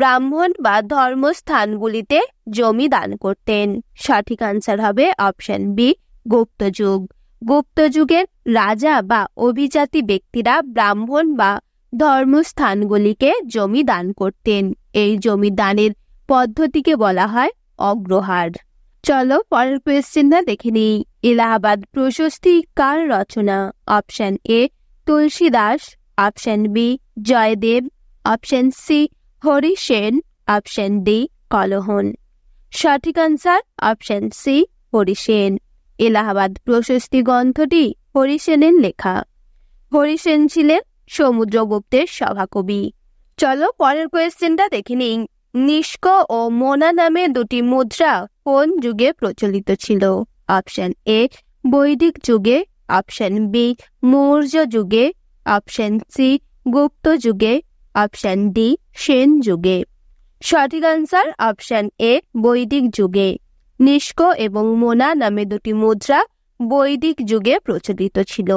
ব্রাহ্মণ বা ধর্মস্থানগুলিতে জমি দান করতেন সঠিক আনসার হবে অপশন বি গুপ্তযুগ গুপ্তযুগের রাজা বা অভিজাতি ব্যক্তিরা ব্রাহ্মণ বা ধর্মস্থানগুলিকে জমি দান করতেন এই জমি দানের পদ্ধতিকে বলা হয় অগ্রহার চলো পরের কোয়েশ্চেনটা দেখে নিই এলাহাবাদ প্রশস্তি কার রচনা option A Tulsi Das option B Jayadeva option C Hari Sen option D Kalhana সঠিক answer option C Hari Sen Allahabad Prashasti গ্রন্থটি হরি সেনের লেখা হরি সেন ছিলেন সমুদ্রগুপ্তের সভাকবি চলো পরের কোয়েশ্চেনটা দেখে নিন নিষ্ক ও মোনা নামে দুটি মুদ্রা কোন যুগে প্রচলিত ছিল অপশন এ বৈদিক যুগে অপশন বি মৌর্য যুগে অপশন সি গুপ্ত যুগে অপশন ডি সেন যুগে সঠিক আনসার অপশন এ বৈদিক যুগে নিষ্ক এবং মোনা নামে দুটি মুদ্রা বৈদিক যুগে প্রচলিত ছিল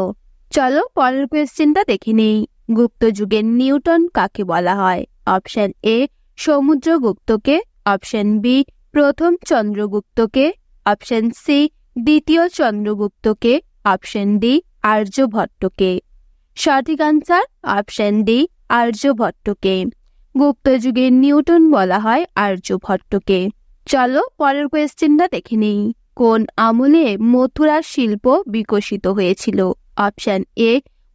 চলো পরের কোয়েশ্চেনটা দেখে নেই গুপ্ত যুগের নিউটন কাকে বলা হয় অপশন এ সমুদ্রগুপ্তকে অপশন বি প্রথম চন্দ্রগুপ্তকে অপশন সি দ্বিতীয় চন্দ্রগুপ্তকে অপশন ডি আর্যভট্টকে সঠিক আনসার অপশন ডি আর্যভট্টকে গুপ্তযুগের নিউটন বলা হয় আর্যভট্টকে চলো পরের কোয়েশ্চেনটা দেখে নেই কোন আমলে মথুরার শিল্প বিকশিত হয়েছিল অপশান এ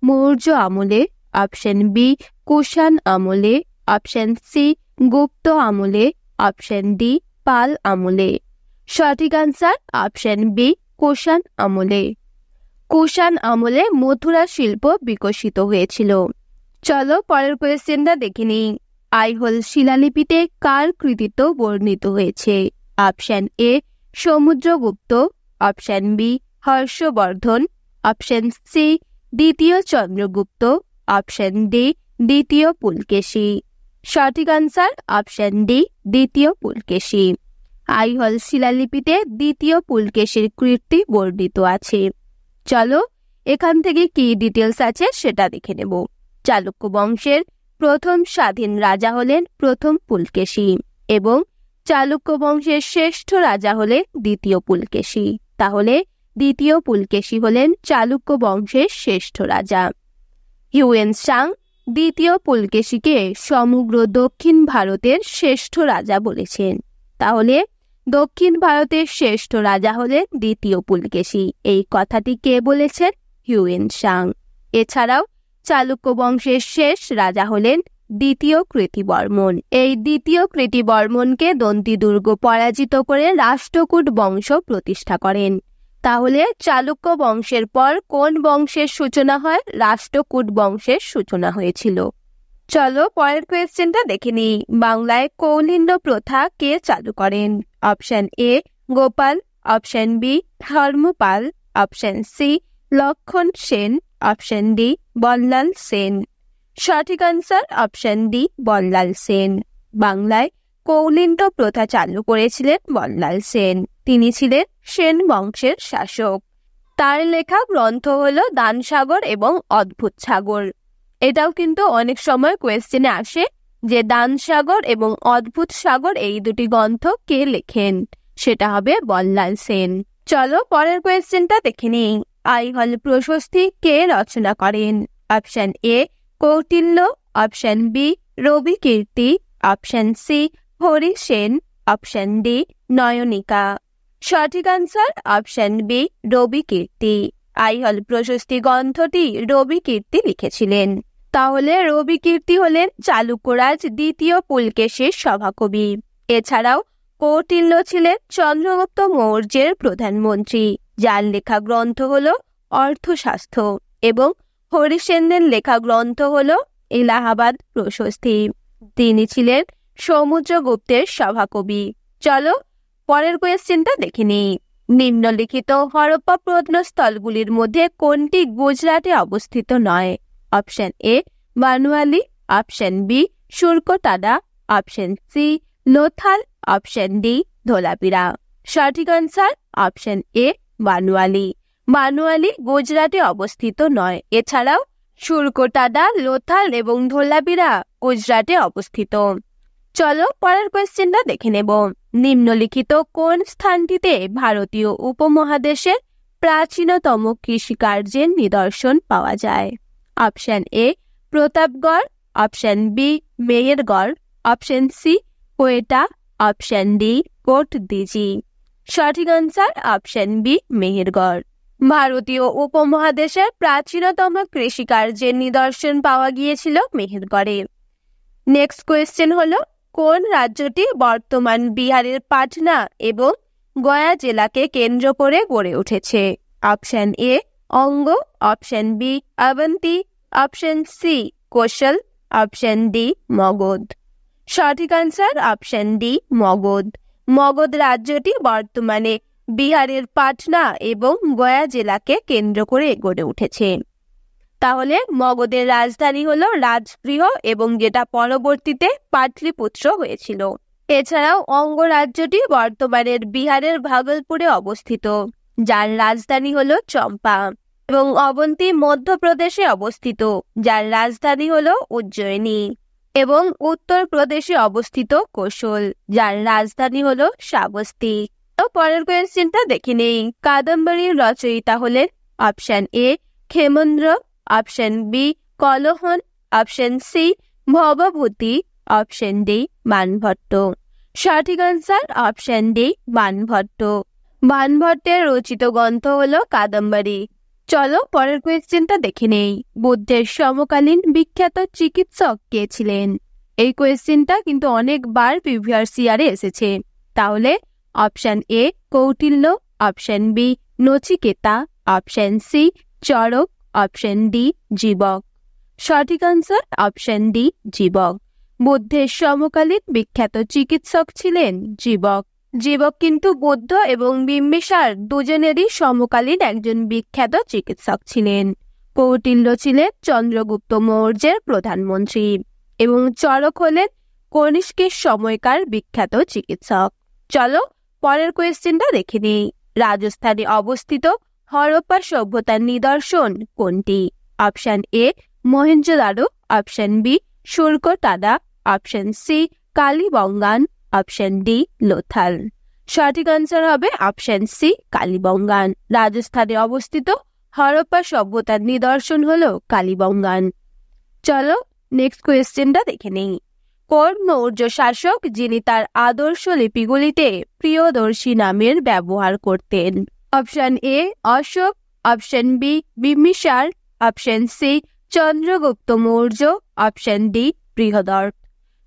মৌর্য আমলে অপশান বি কুষাণ আমলে অপশান সি গুপ্ত আমলে অপশান ডি পাল আমলে সঠিক আনসার অপশান বি কুষাণ আমলে কুষাণ আমলে মথুরা শিল্প বিকশিত হয়েছিল চলো পরের কোয়েশ্চেনটা দেখে নিই আইহোল শিলালিপিতে কার কৃতিত্ব বর্ণিত হয়েছে option A Samudragupta option B Harshavardhana option C দ্বিতীয় চন্দ্রগুপ্ত অপশন ডি দ্বিতীয় পুলকেশী সঠিক আনসার অপশন ডি দ্বিতীয় পুলকেশী আইহল শিলালিপিতে দ্বিতীয় পুলকেশীর কীর্তি বর্ণিত আছে চলো এখান থেকে কি ডিটেলস আছে সেটা দেখে নেব চালুক্য বংশের প্রথম স্বাধীন রাজা হলেন প্রথম পুলকেশী এবং চালুক্য বংশের শ্রেষ্ঠ রাজা হলেন দ্বিতীয় পুলকেশী তাহলে দ্বিতীয় পুলকেশী হলেন চালুক্য বংশের শ্রেষ্ঠ রাজা হিউয়েন সাং দ্বিতীয় পুলকেশীকে সমগ্র দক্ষিণ ভারতের শ্রেষ্ঠ রাজা বলেছেন তাহলে দক্ষিণ ভারতের শ্রেষ্ঠ রাজা হলেন দ্বিতীয় পুলকেশী এই কথাটি কে বলেছেন হিউয়েন সাং এছাড়াও চালুক্য বংশের শেষ রাজা হলেন দ্বিতীয় কৃতিবর্মন এই দ্বিতীয় কৃতিবর্মনকে দন্তি দুর্গ পরাজিত করে রাষ্ট্রকূট বংশ প্রতিষ্ঠা করেন তাহলে চালুক্য বংশের পর কোন বংশের সূচনা হয় রাষ্ট্রকূট বংশের সূচনা হয়েছিল চলো পরের কোয়েশ্চেনটা দেখে নিই বাংলায় কৌলিন্য প্রথা কে চালু করেন option A Gopal option B Dharmapala option C Lakshman Sen option D Ballal Sen সঠিক answer option D Ballal Sen বাংলায় কৌলিন্ড প্রথা চালু করেছিলেন বনলাল সেন তিনি ছিলেন সেন বংশের শাসক তার লেখা গ্রন্থ হল দানসাগর এবং অদ্ভুত সাগর এটাও কিন্তু অনেক সময় কোয়েশ্চেনে আসে যে দানসাগর এবং অদ্ভুত সাগর এই দুটি গ্রন্থ কে লেখেন সেটা হবে বল্লাল সেন চলো পরের কোয়েশ্চেনটা দেখে নিই আইহল প্রশস্তি কে রচনা করেন option A Kautilya option B Ravi Kirti option C Hari Sen option D Nayanika সঠিক answer option B Ravi Kirti Aihole Prashasti গ্রন্থটি রবি কীর্তি লিখেছিলেন তাহলে রবি কীর্তি হলেন চালুকরাজ দ্বিতীয় পুলকেশের সভাকবি এছাড়াও কৌটিল্য ছিলেন চন্দ্রগুপ্ত মৌর্যের প্রধানমন্ত্রী যার লেখা গ্রন্থ হল অর্থশাস্ত্র এবং হরিসেনের লেখা গ্রন্থ হল এলাহাবাদ প্রশস্তি তিনি ছিলেন সমুদ্রগুপ্তের সভাকবি চলো পরের কোয়েশ্চেনটা দেখে নিই নিম্নলিখিত হরপ্পা প্রত্নস্থলগুলির মধ্যে কোনটি গুজরাটে অবস্থিত নয় option A Banawali option B Surkotada option C Lothal option D Dholavira সঠিক আনসার অপশন এ বানুয়ালি বানুয়ালি গুজরাটে অবস্থিত নয় এছাড়াও সুরকোটাডা লোথাল এবং ধোলাবিরা গুজরাটে অবস্থিত চলো পরের কোয়েশ্চেনটা দেখে নেব নিম্নলিখিত কোন স্থানটিতে ভারতীয় উপমহাদেশের প্রাচীনতম কৃষিকার্যের নিদর্শন পাওয়া যায় option A Pratapgarh option B Mehrgarh option C Quetta option D Kot Diji সঠিক আনসার অপশন বি মেহেরগড় ভারতীয় উপমহাদেশের প্রাচীনতম কৃষিকার্যের নিদর্শন পাওয়া গিয়েছিল মেহেরগড়ে নেক্সট কোয়েশ্চেন হলো কোন রাজ্যটি বর্তমান বিহারের পাটনা এবং গয়া জেলাকে কেন্দ্র করে গড়ে উঠেছে option A Anga option B Avanti option C Kosala option D Magadha সঠিক answer option D Magadha Magadha রাজ্যটি বর্তমানে বিহারের পাটনা এবং গয়া জেলাকে কেন্দ্র করে গড়ে উঠেছে তাহলে মগধের রাজধানী হল রাজগৃহ এবং যেটা পরবর্তীতে পাটলিপুত্র হয়েছিল এছাড়াও অঙ্গরাজ্যটি বর্তমানের বিহারের ভাগলপুরে অবস্থিত যার রাজধানী হল চম্পা এবং অবন্তী মধ্যপ্রদেশে অবস্থিত যার রাজধানী হল উজ্জয়িনী এবং উত্তরপ্রদেশে অবস্থিত কৌশল যার রাজধানী হল শাবস্তি তো পরের কোয়েশ্চেনটা দেখে নেই কাদম্বরীর রচয়িতা হলেন option A Kshemendra option B Kalhana option C Bhavabhuti option D Banabhatta সঠিক আনসার অপশন ডি মানভট্ট মানভট্টের রচিত গ্রন্থ হল কাদম্বরী চলো পরের কোয়েশ্চেনটা দেখে নেই বুদ্ধের সমকালীন বিখ্যাত চিকিৎসক কে ছিলেন এই কোয়েশ্চেনটা কিন্তু অনেকবার প্রিভিয়াস ইয়ারে এসেছে তাহলে option A Kautilya option B Nachiketa option C Charaka option D Jivaka সঠিক আনসার অপশান ডি জীবক বুদ্ধের সমকালীন বিখ্যাত চিকিৎসক ছিলেন জীবক জীবক কিন্তু বৌদ্ধ এবং বিম্বিসার দুজনেরই সমকালীন একজন বিখ্যাত চিকিৎসক ছিলেন কৌটিল্য ছিলেন চন্দ্রগুপ্ত মৌর্যের প্রধানমন্ত্রী এবং চরক হলেন কনিষ্কের সময়কার বিখ্যাত চিকিৎসক চলো পরের কোয়েশ্চেনটা দেখে নিই রাজস্থানে অবস্থিত হরপ্পা সভ্যতার নিদর্শন কোনটি option A Mohenjodaro option B টাদা option C Kalibangan option D Lothal সঠিক আনসার হবে অপশন সি কালীবঙ্গান রাজস্থানে অবস্থিত হরপ্পা সভ্যতার নিদর্শন হল কালীবঙ্গান চলো নেক্সট কোয়েশ্চেনটা দেখে নেই কোন মৌর্য শাসক যিনি তার আদর্শ লিপিগুলিতে প্রিয়দর্শী নামের ব্যবহার করতেন option A Ashoka option B Bimbisara option C Chandragupta Maurya option D Brihadratha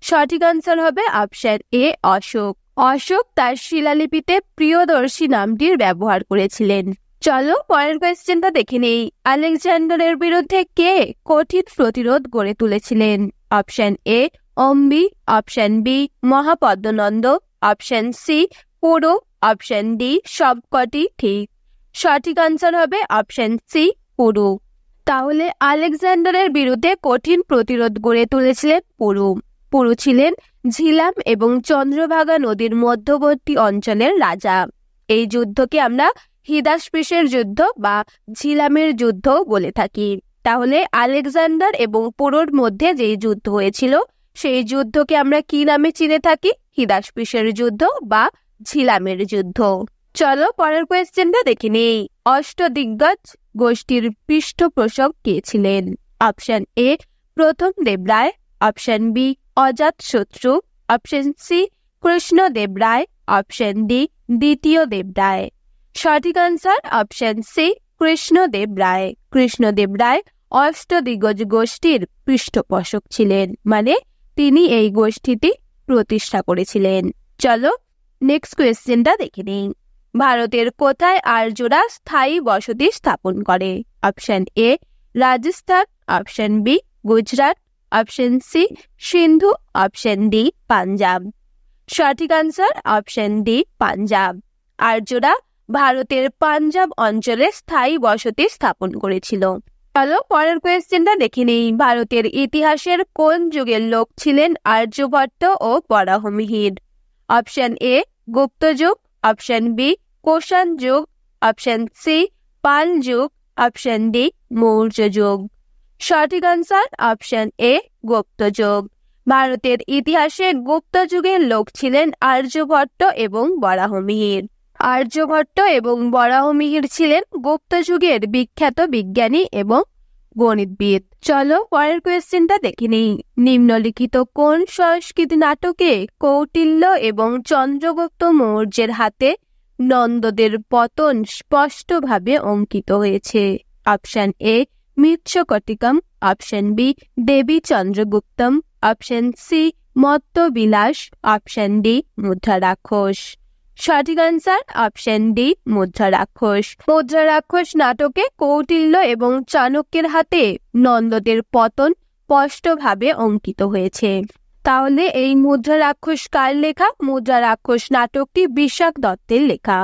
সঠিক অ্যান্সার হবে অপশন এ অশোক অশোক তার শিলালিপিতে প্রিয়দর্শী নামটির ব্যবহার করেছিলেন চলো পরের কোয়েশ্চেনটা দেখে নেই আলেকজান্ডারের বিরুদ্ধে কে কঠিন প্রতিরোধ গড়ে তুলেছিলেন option A Ambhi option B Mahapadmananda option C Puru option D সবকটি ঠিক সঠিক আনসার হবে অপশন সি পুরু তাহলে আলেকজান্ডারের বিরুদ্ধে কঠিন প্রতিরোধ গড়ে তুলেছিলেন পুরু পুরু ছিলেন ঝিলাম এবং চন্দ্রভাগা নদীর মধ্যবর্তী অঞ্চলের রাজা এই যুদ্ধকে আমরা হিদাসপিসের যুদ্ধ বা ঝিলামের যুদ্ধ বলে থাকি তাহলে আলেকজান্ডার এবং পুরোর মধ্যে যে যুদ্ধ হয়েছিল সেই যুদ্ধকে আমরা কি নামে চিনে থাকি হিদাসপিসের যুদ্ধ বা ঝিলামের যুদ্ধ চলো পরের কোয়েশ্চেনটা দেখে নেই অষ্টদিগ্গজ গোষ্ঠীর পৃষ্ঠপোষক কে ছিলেন অপশন এ প্রথম Devaraya option B Ajatashatru option C Krishnadeva Raya option D দ্বিতীয় দেব রায় সঠিক answer option C Krishnadeva Raya Krishnadeva Raya অষ্টদিগ্গজ গোষ্ঠীর পৃষ্ঠপোষক ছিলেন মানে তিনি এই গোষ্ঠীটি প্রতিষ্ঠা করেছিলেন চলো নেক্সট কোয়েশ্চেনটা দেখে নিই ভারতের কোথায় আর্যরা স্থায়ী বসতি স্থাপন করে option A Rajasthan option B Gujarat option C Sindhu option D Punjab সঠিক আনসার অপশন ডি পাঞ্জাব আর্যরা ভারতের পাঞ্জাব অঞ্চলে স্থায়ী বসতি স্থাপন করেছিল চলো পরের কোয়েশ্চেনটা দেখে নেই ভারতের ইতিহাসের কোন যুগের লোক ছিলেন আর্যভট্ট ও বরাহমিহির অপশন এ গুপ্ত যুগ অপশন বি কোষণ যুগ অপশন সি পাল যুগ অপশন ডি মৌর্য যুগ সঠিক আনসার অপশন এ গুপ্তযুগ ভারতের ইতিহাসে গুপ্তযুগের লোক ছিলেন আর্যভট্ট এবং বরাহমিহির আর্যভট্ট এবং বরাহমিহির ছিলেন গুপ্তযুগের বিখ্যাত বিজ্ঞানী এবং গণিতবিদ চলো পরের কোয়েশ্চেনটা দেখে নিই নিম্নলিখিত কোন সংস্কৃত নাটকে কৌটিল্য এবং চন্দ্রগুপ্ত মৌর্যের হাতে নন্দদের পতন স্পষ্টভাবে অঙ্কিত হয়েছে option A Mrichchhakatikam option B Devi Chandraguptam option C Mattavilasa option D Mudrarakshasa সঠিক answer option D Mudrarakshasa Mudrarakshasa নাটকে কৌটিল্য এবং চাণক্যের হাতে নন্দদের পতন স্পষ্টভাবে অঙ্কিত হয়েছে তাহলে এই মুদ্রা রাক্ষস কার লেখা মুদ্রা রাক্ষস নাটকটি বিশাখ দত্তের লেখা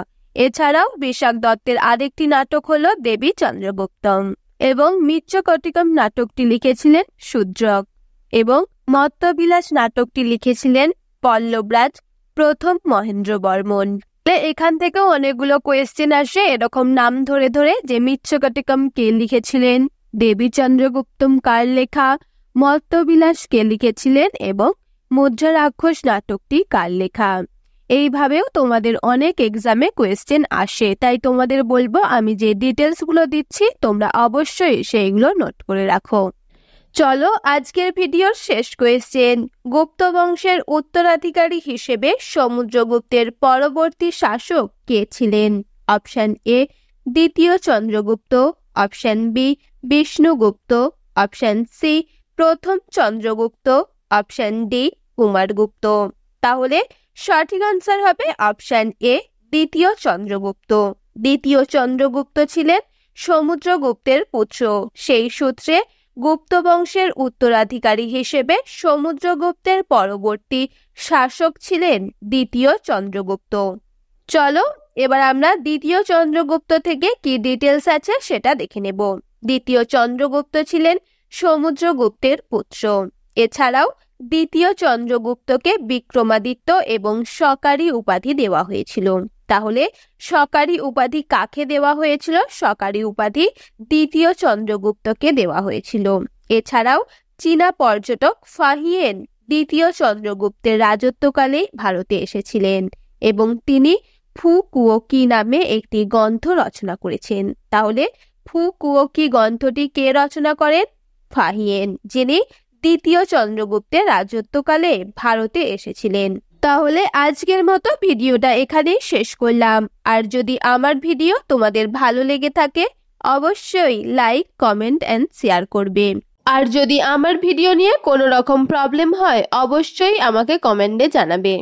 এছাড়াও বিশাখ দত্তের আরেকটি নাটক হল দেবী চন্দ্রগুপ্তম এবং মিত্রকটিকম নাটকটি লিখেছিলেন সূদ্রক এবং মত্তবিলাস নাটকটি লিখেছিলেন পল্লবরাজ প্রথম মহেন্দ্র বর্মন এখান থেকেও অনেকগুলো কোয়েশ্চেন আসে এরকম নাম ধরে ধরে যে মিত্রকটিকম কে লিখেছিলেন দেবী চন্দ্রগুপ্তম কার লেখা মত্তবিলাস কে লিখেছিলেন এবং মুদ্রা রাক্ষস নাটকটি কার লেখা এইভাবেও তোমাদের অনেক এক্সামে কোয়েশ্চেন আসে তাই তোমাদের বলবো আমি যে ডিটেলসগুলো দিচ্ছি তোমরা অবশ্যই সেইগুলো নোট করে রাখো চলো আজকের ভিডিওর শেষ কোয়েশ্চেন গুপ্ত বংশের উত্তরাধিকারী হিসেবে সমুদ্রগুপ্তের পরবর্তী শাসক কে ছিলেন অপশান এ দ্বিতীয় Chandragupta option B Vishnugupta option C প্রথম চন্দ্রগুপ্ত অপশান ডি কুমারগুপ্ত তাহলে সঠিক আনসার হবে অপশান এ দ্বিতীয় চন্দ্রগুপ্ত দ্বিতীয় চন্দ্রগুপ্ত ছিলেন সমুদ্রগুপ্তের পুত্র সেই সূত্রে গুপ্ত বংশের উত্তরাধিকারী হিসেবে সমুদ্রগুপ্তের পরবর্তী শাসক ছিলেন দ্বিতীয় চন্দ্রগুপ্ত চলো এবার আমরা দ্বিতীয় চন্দ্রগুপ্ত থেকে কি ডিটেলস আছে সেটা দেখে নেব দ্বিতীয় চন্দ্রগুপ্ত ছিলেন সমুদ্রগুপ্তের পুত্র এছাড়াও দ্বিতীয় চন্দ্রগুপ্তকে বিক্রমাদিত্য এবং সকারী উপাধি দেওয়া হয়েছিল তাহলে সকারী উপাধি কাকে দেওয়া হয়েছিল সকারী উপাধি দ্বিতীয় চন্দ্রগুপ্তকে দেওয়া হয়েছিল এছাড়াও চীনা পর্যটক ফাহিয়েন দ্বিতীয় চন্দ্রগুপ্তের রাজত্বকালে ভারতে এসেছিলেন এবং তিনি ফু কি নামে একটি গ্রন্থ রচনা করেছেন তাহলে ফু কি গ্রন্থটি কে রচনা করেন ফাহিয়েন যিনি দ্বিতীয় চন্দ্রগুপ্তের রাজত্বকালে ভারতে এসেছিলেন তাহলে আজকের মতো ভিডিওটা এখানেই শেষ করলাম আর যদি আমার ভিডিও তোমাদের ভালো লেগে থাকে অবশ্যই লাইক কমেন্ট অ্যান্ড শেয়ার করবে আর যদি আমার ভিডিও নিয়ে কোনো রকম প্রবলেম হয় অবশ্যই আমাকে কমেন্টে জানাবে